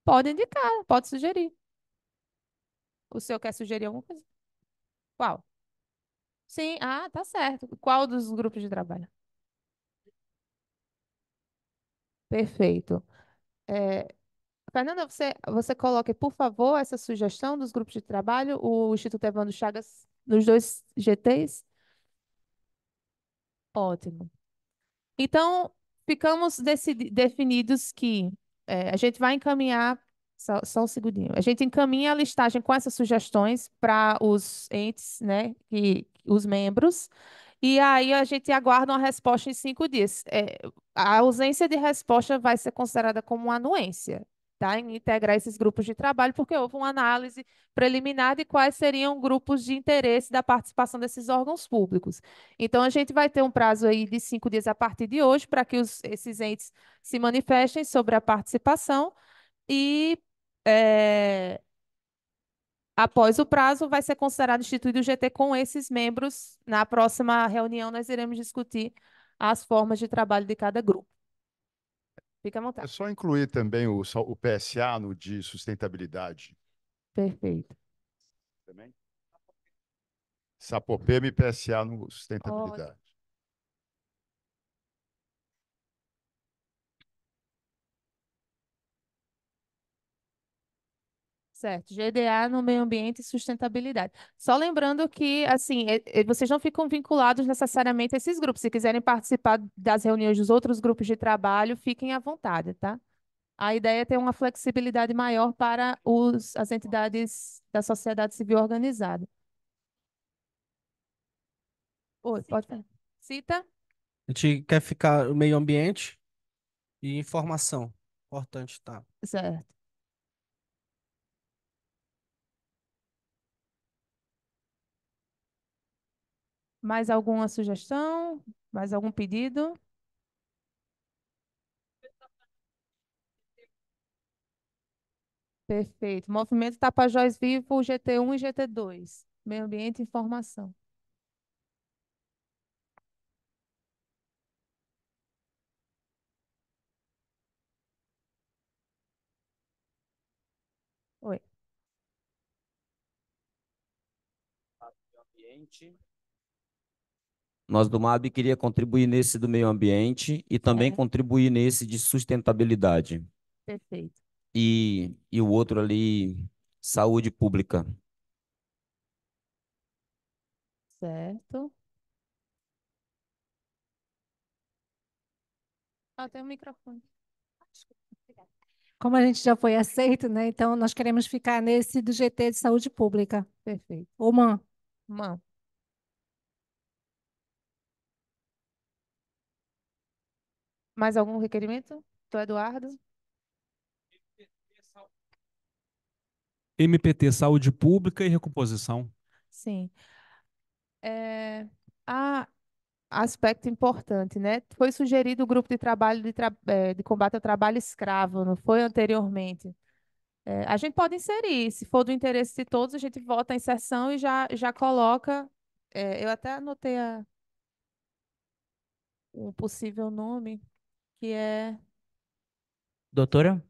Pode indicar, pode sugerir. O senhor quer sugerir alguma coisa? Qual? Sim, ah, tá certo. Qual dos grupos de trabalho? Perfeito. É, Fernanda, você, você coloque, por favor, essa sugestão dos grupos de trabalho, o Instituto Evandro Chagas, nos dois GTs? Ótimo. Então, ficamos definidos que é, a gente vai encaminhar, só, só, um segundinho, a gente encaminha a listagem com essas sugestões para os entes, né, e os membros, e aí a gente aguarda uma resposta em cinco dias. É, a ausência de resposta vai ser considerada como uma anuência, tá? Em integrar esses grupos de trabalho, porque houve uma análise preliminar de quais seriam grupos de interesse da participação desses órgãos públicos. Então, a gente vai ter um prazo aí de cinco dias a partir de hoje para que os, esses entes se manifestem sobre a participação e é, Após o prazo, vai ser considerado instituído o GT com esses membros. Na próxima reunião, nós iremos discutir as formas de trabalho de cada grupo. Fica à vontade. É só incluir também o, o PSA no de sustentabilidade. Perfeito. Também? Sapopema e PSA no sustentabilidade. Ótimo. Certo, GDA no meio ambiente e sustentabilidade. Só lembrando que, assim, é, é, vocês não ficam vinculados necessariamente a esses grupos. Se quiserem participar das reuniões dos outros grupos de trabalho, fiquem à vontade, tá? A ideia é ter uma flexibilidade maior para os, as entidades da sociedade civil organizada. Oi, pode falar. Cita? A gente quer ficar no meio ambiente e informação. Importante, tá? Certo. Mais alguma sugestão? Mais algum pedido? Perfeito. Movimento Tapajós Vivo, GT1 e GT2. Meio Ambiente e Informação. Oi. Meio Ambiente nós do MAB queria contribuir nesse do meio ambiente e também é. contribuir nesse de sustentabilidade. Perfeito. E, e o outro ali, saúde pública. Certo. Ah, tem um microfone. Como a gente já foi aceito, né? Então nós queremos ficar nesse do GT de saúde pública. Perfeito. Ou MAN. Mais algum requerimento? do Eduardo? MPT Saúde Pública e Recomposição. Sim. É, ah, aspecto importante, né? Foi sugerido o grupo de trabalho de, tra... É, de combate ao trabalho escravo, não foi anteriormente? É, a gente pode inserir, se for do interesse de todos, a gente volta à inserção e já, já coloca. É, eu até anotei a... o possível nome que é. Doutora,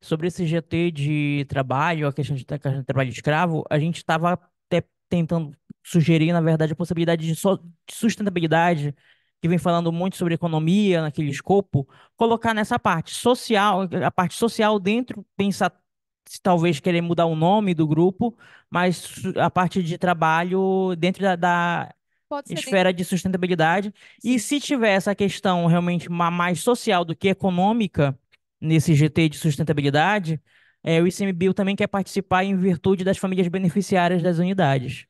sobre esse GT de trabalho, a questão de, de trabalho escravo, a gente estava até tentando sugerir, na verdade, a possibilidade de, de sustentabilidade, que vem falando muito sobre economia naquele escopo, colocar nessa parte social, a parte social dentro, pensar se talvez querer mudar o nome do grupo, mas a parte de trabalho dentro da, da Pode esfera de sustentabilidade. Sim. E se tiver essa questão realmente mais social do que econômica nesse GT de sustentabilidade, é, o ICMBio também quer participar em virtude das famílias beneficiárias das unidades.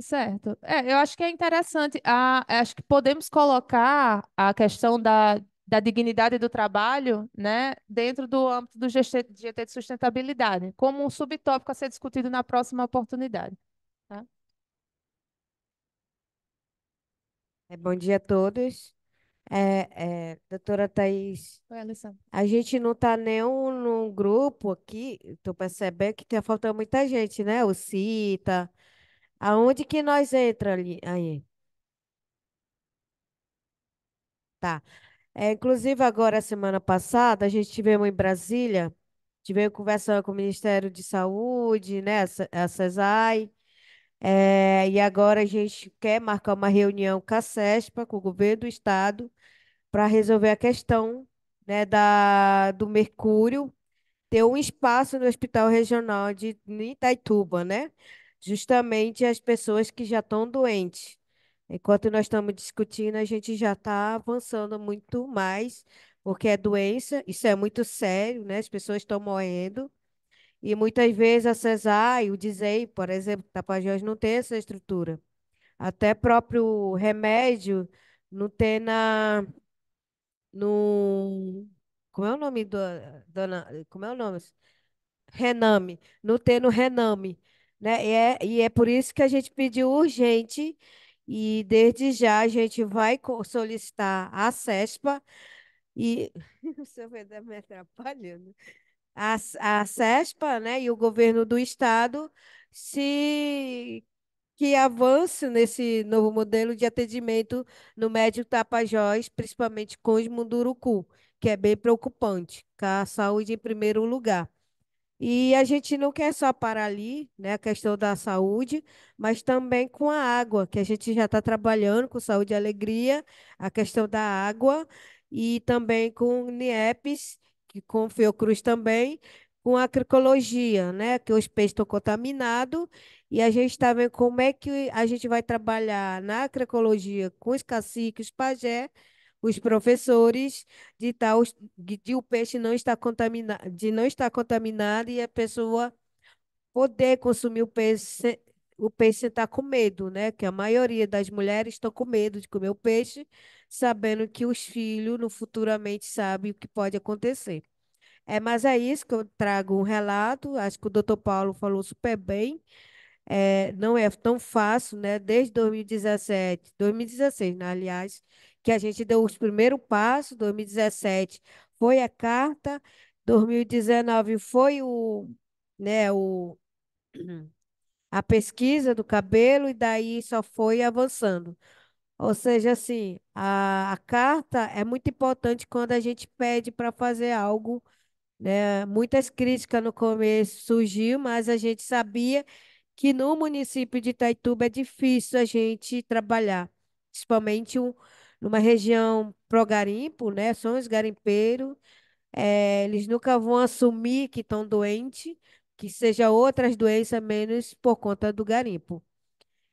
Certo. É, eu acho que é interessante. acho que podemos colocar a questão da, da dignidade do trabalho né, dentro do âmbito do GT, GT de sustentabilidade, como um subtópico a ser discutido na próxima oportunidade. Tá? É, bom dia a todos. É, é, doutora Thais, a gente não está nenhum num grupo aqui, estou percebendo que tem tá faltando muita gente, né? O Cita. Aonde que nós entra ali? Aí. Tá. É, inclusive, agora, semana passada, a gente tivemos em Brasília, tivemos conversando com o Ministério de Saúde, né? A a CESAI. É, e agora a gente quer marcar uma reunião com a CESPA, com o governo do estado, para resolver a questão, né, da, do mercúrio, ter um espaço no Hospital Regional de Itaituba, né? Justamente as pessoas que já estão doentes. Enquanto nós estamos discutindo, a gente já está avançando muito mais, porque é doença, isso é muito sério, né? As pessoas estão morrendo. E muitas vezes a CESAI, o DIZEI, por exemplo, Tapajós não tem essa estrutura. Até próprio remédio não tem na. No, como é o nome do. Dona, como é o nome? Rename. Não tem no Rename. Né? E, é, e é por isso que a gente pediu urgente, e desde já a gente vai solicitar a CESPA. E o senhor vai me atrapalhando a, a CESPA né, e o governo do Estado se que avance nesse novo modelo de atendimento no Médio Tapajós, principalmente com os Munduruku, que é bem preocupante, com tá? a saúde em primeiro lugar. E a gente não quer só parar ali, né, a questão da saúde, mas também com a água, que a gente já está trabalhando com saúde e alegria, a questão da água, e também com o NIEPS, e com Fiocruz também, com a cricologia, né? Que os peixes estão contaminados e a gente está vendo como é que a gente vai trabalhar na cricologia com os caciques, os pajé, os professores, de, tal, tá de, de o peixe não estar contaminado, de não estar contaminado e a pessoa poder consumir o peixe o peixe está com medo, né? Que a maioria das mulheres estão com medo de comer o peixe, sabendo que os filhos no futuramente sabem o que pode acontecer. É, mas é isso que eu trago um relato. Acho que o doutor Paulo falou super bem. É, não é tão fácil, né? Desde 2017, 2016, né? aliás, que a gente deu os primeiros passos. 2017 foi a carta, 2019 foi o, né? O a pesquisa do cabelo e daí só foi avançando. Ou seja, assim, a, a carta é muito importante quando a gente pede para fazer algo. Né? Muitas críticas no começo surgiu, mas a gente sabia que no município de Itaituba é difícil a gente trabalhar, principalmente um, numa região pró-garimpo, né? São os garimpeiros, é, eles nunca vão assumir que estão doentes, que seja outras doenças menos por conta do garimpo.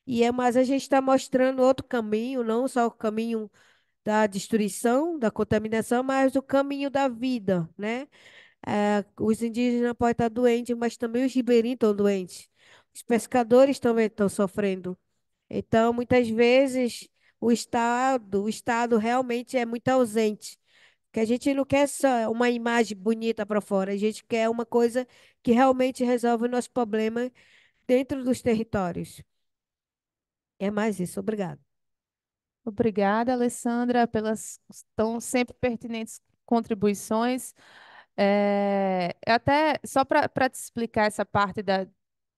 E é, mas a gente está mostrando outro caminho, não só o caminho da destruição, da contaminação, mas o caminho da vida, né? É, os indígenas podem estar doentes, mas também os ribeirinhos estão doentes. Os pescadores também estão sofrendo. Então, muitas vezes, o Estado, o Estado realmente é muito ausente que a gente não quer só uma imagem bonita para fora, a gente quer uma coisa que realmente resolve o nosso problema dentro dos territórios. É mais isso. Obrigada. Obrigada, Alessandra, pelas tão sempre pertinentes contribuições. É, até só para te explicar essa parte da,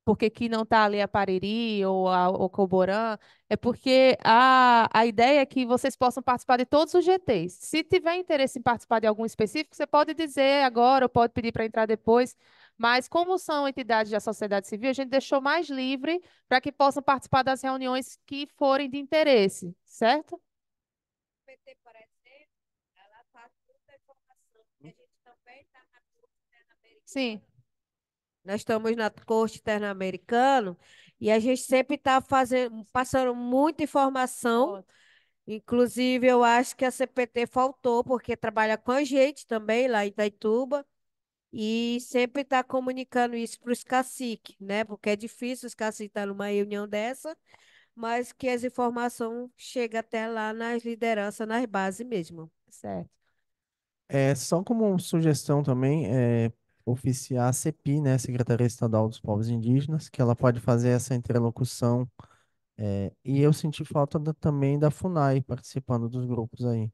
porque que não está ali a Pariri ou a Ocoborã, é porque a, a ideia é que vocês possam participar de todos os GTs. Se tiver interesse em participar de algum específico, você pode dizer agora ou pode pedir para entrar depois, mas como são entidades da sociedade civil, a gente deixou mais livre para que possam participar das reuniões que forem de interesse, certo? O PT, por exemplo, ela a gente também está né, na Sim. Nós estamos na corte Interamericana e a gente sempre está fazendo, passando muita informação. Inclusive, eu acho que a CPT faltou, porque trabalha com a gente também lá em Itaituba. E sempre está comunicando isso para os caciques, né? Porque é difícil os caciques estar tá numa reunião dessa, mas que as informações chegam até lá nas lideranças, nas bases mesmo. Certo. É, só como sugestão também, é, oficiar a CEPI, né, Secretaria Estadual dos Povos Indígenas, que ela pode fazer essa interlocução. É, e eu senti falta da, também da FUNAI participando dos grupos aí.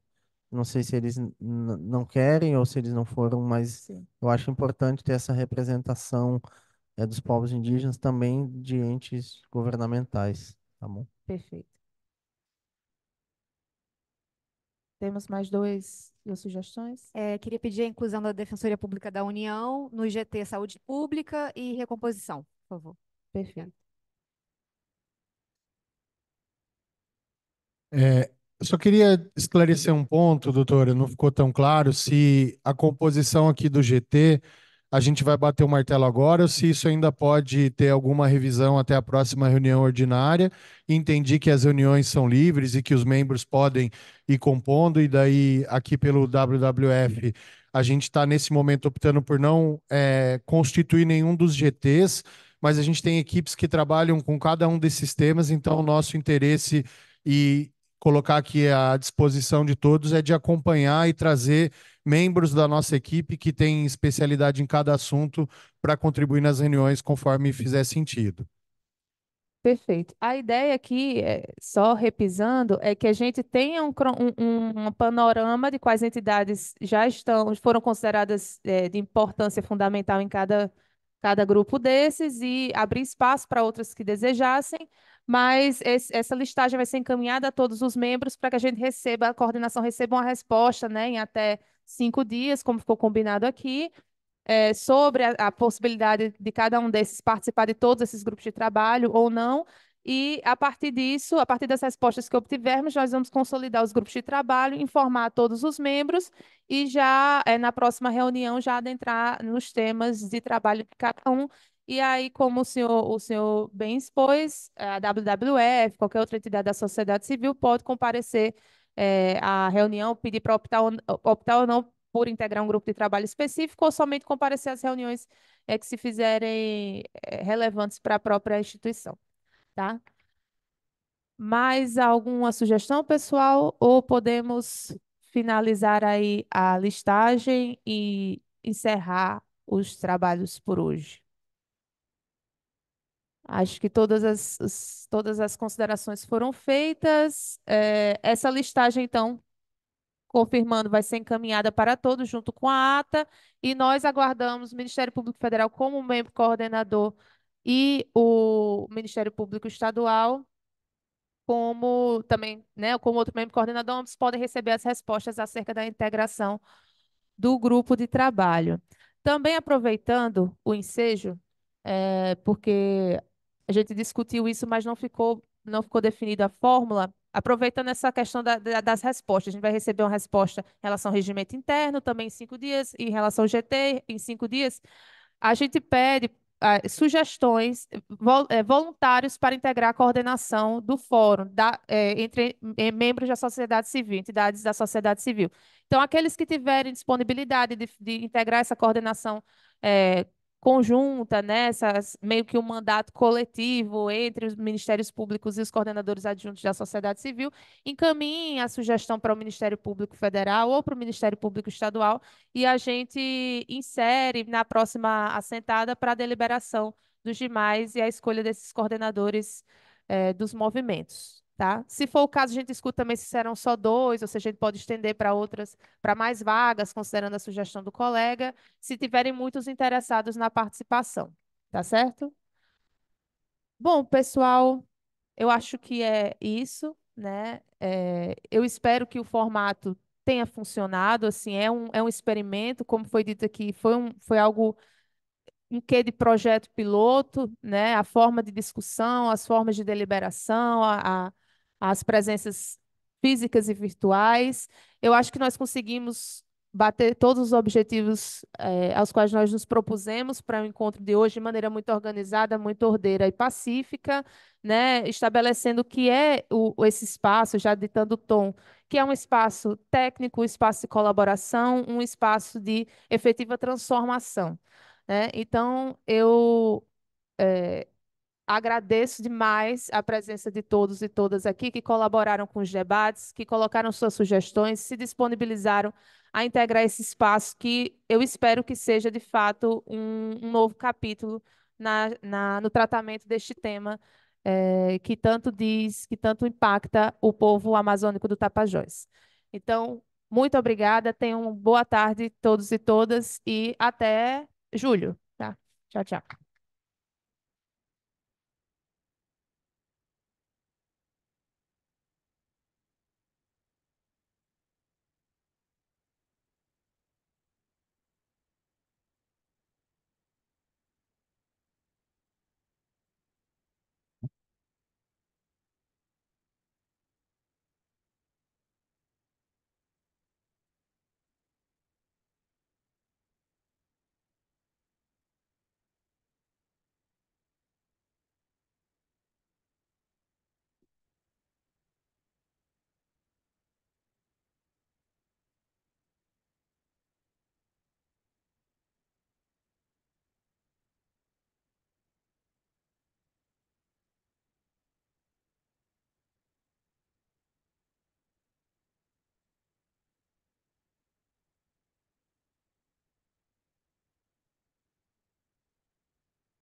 Não sei se eles não querem ou se eles não foram, mas Sim. eu acho importante ter essa representação é, dos povos indígenas também de entes governamentais, tá bom? Perfeito. Temos mais dois, duas sugestões. É, queria pedir a inclusão da Defensoria Pública da União no GT Saúde Pública e Recomposição, por favor. Perfeito. É, só queria esclarecer um ponto, doutora, não ficou tão claro se a composição aqui do GT a gente vai bater o martelo agora ou se isso ainda pode ter alguma revisão até a próxima reunião ordinária. Entendi que as reuniões são livres e que os membros podem ir compondo, e daí aqui pelo WWF a gente está nesse momento optando por não é, constituir nenhum dos GTs, mas a gente tem equipes que trabalham com cada um desses temas, então o nosso interesse e colocar aqui à disposição de todos é de acompanhar e trazer membros da nossa equipe que têm especialidade em cada assunto para contribuir nas reuniões conforme fizer sentido. Perfeito. A ideia aqui, é, só repisando, é que a gente tenha um, um, um panorama de quais entidades já estão, foram consideradas é, de importância fundamental em cada, cada grupo desses e abrir espaço para outras que desejassem, mas esse, essa listagem vai ser encaminhada a todos os membros para que a gente receba, a coordenação receba uma resposta né, em até cinco dias, como ficou combinado aqui, é, sobre a, a possibilidade de cada um desses participar de todos esses grupos de trabalho ou não. E a partir disso, a partir das respostas que obtivermos, nós vamos consolidar os grupos de trabalho, informar todos os membros e já é, na próxima reunião já adentrar nos temas de trabalho de cada um e aí, como o senhor, o senhor bem expôs, a WWF, qualquer outra entidade da sociedade civil, pode comparecer é, à reunião, pedir para optar, optar ou não por integrar um grupo de trabalho específico ou somente comparecer às reuniões é, que se fizerem é, relevantes para a própria instituição. Tá? Mais alguma sugestão, pessoal? Ou podemos finalizar aí a listagem e encerrar os trabalhos por hoje? Acho que todas as, todas as considerações foram feitas. É, essa listagem, então, confirmando, vai ser encaminhada para todos, junto com a ata, e nós aguardamos o Ministério Público Federal como membro coordenador e o Ministério Público Estadual como também, né, como outro membro coordenador, ambos podem receber as respostas acerca da integração do grupo de trabalho. Também aproveitando o ensejo, é, porque a gente discutiu isso, mas não ficou, não ficou definida a fórmula. Aproveitando essa questão da, da, das respostas, a gente vai receber uma resposta em relação ao regimento interno, também em cinco dias, em relação ao GT, em cinco dias. A gente pede uh, sugestões, vol, é, voluntários para integrar a coordenação do fórum da, é, entre é, membros da sociedade civil, entidades da sociedade civil. Então, aqueles que tiverem disponibilidade de, de integrar essa coordenação conjunta, né, essas, meio que um mandato coletivo entre os ministérios públicos e os coordenadores adjuntos da sociedade civil, encaminhe a sugestão para o Ministério Público Federal ou para o Ministério Público Estadual e a gente insere na próxima assentada para a deliberação dos demais e a escolha desses coordenadores eh, dos movimentos. Tá? Se for o caso, a gente escuta também se serão só dois, ou seja, a gente pode estender para outras, para mais vagas, considerando a sugestão do colega, se tiverem muitos interessados na participação, tá certo? Bom, pessoal, eu acho que é isso, né? É, eu espero que o formato tenha funcionado, assim, é um, é um experimento, como foi dito aqui, foi, um, foi algo um quê de projeto piloto, né? A forma de discussão, as formas de deliberação, a, a as presenças físicas e virtuais. Eu acho que nós conseguimos bater todos os objetivos é, aos quais nós nos propusemos para o encontro de hoje de maneira muito organizada, muito ordeira e pacífica, né? estabelecendo o que é o, esse espaço, já ditando o tom, que é um espaço técnico, um espaço de colaboração, um espaço de efetiva transformação. Né? Então, eu é, Agradeço demais a presença de todos e todas aqui que colaboraram com os debates, que colocaram suas sugestões, se disponibilizaram a integrar esse espaço que eu espero que seja, de fato, um, um novo capítulo na, na, no tratamento deste tema é, que tanto diz, que tanto impacta o povo amazônico do Tapajós. Então, muito obrigada, tenham boa tarde todos e todas e até julho. Tá? Tchau, tchau.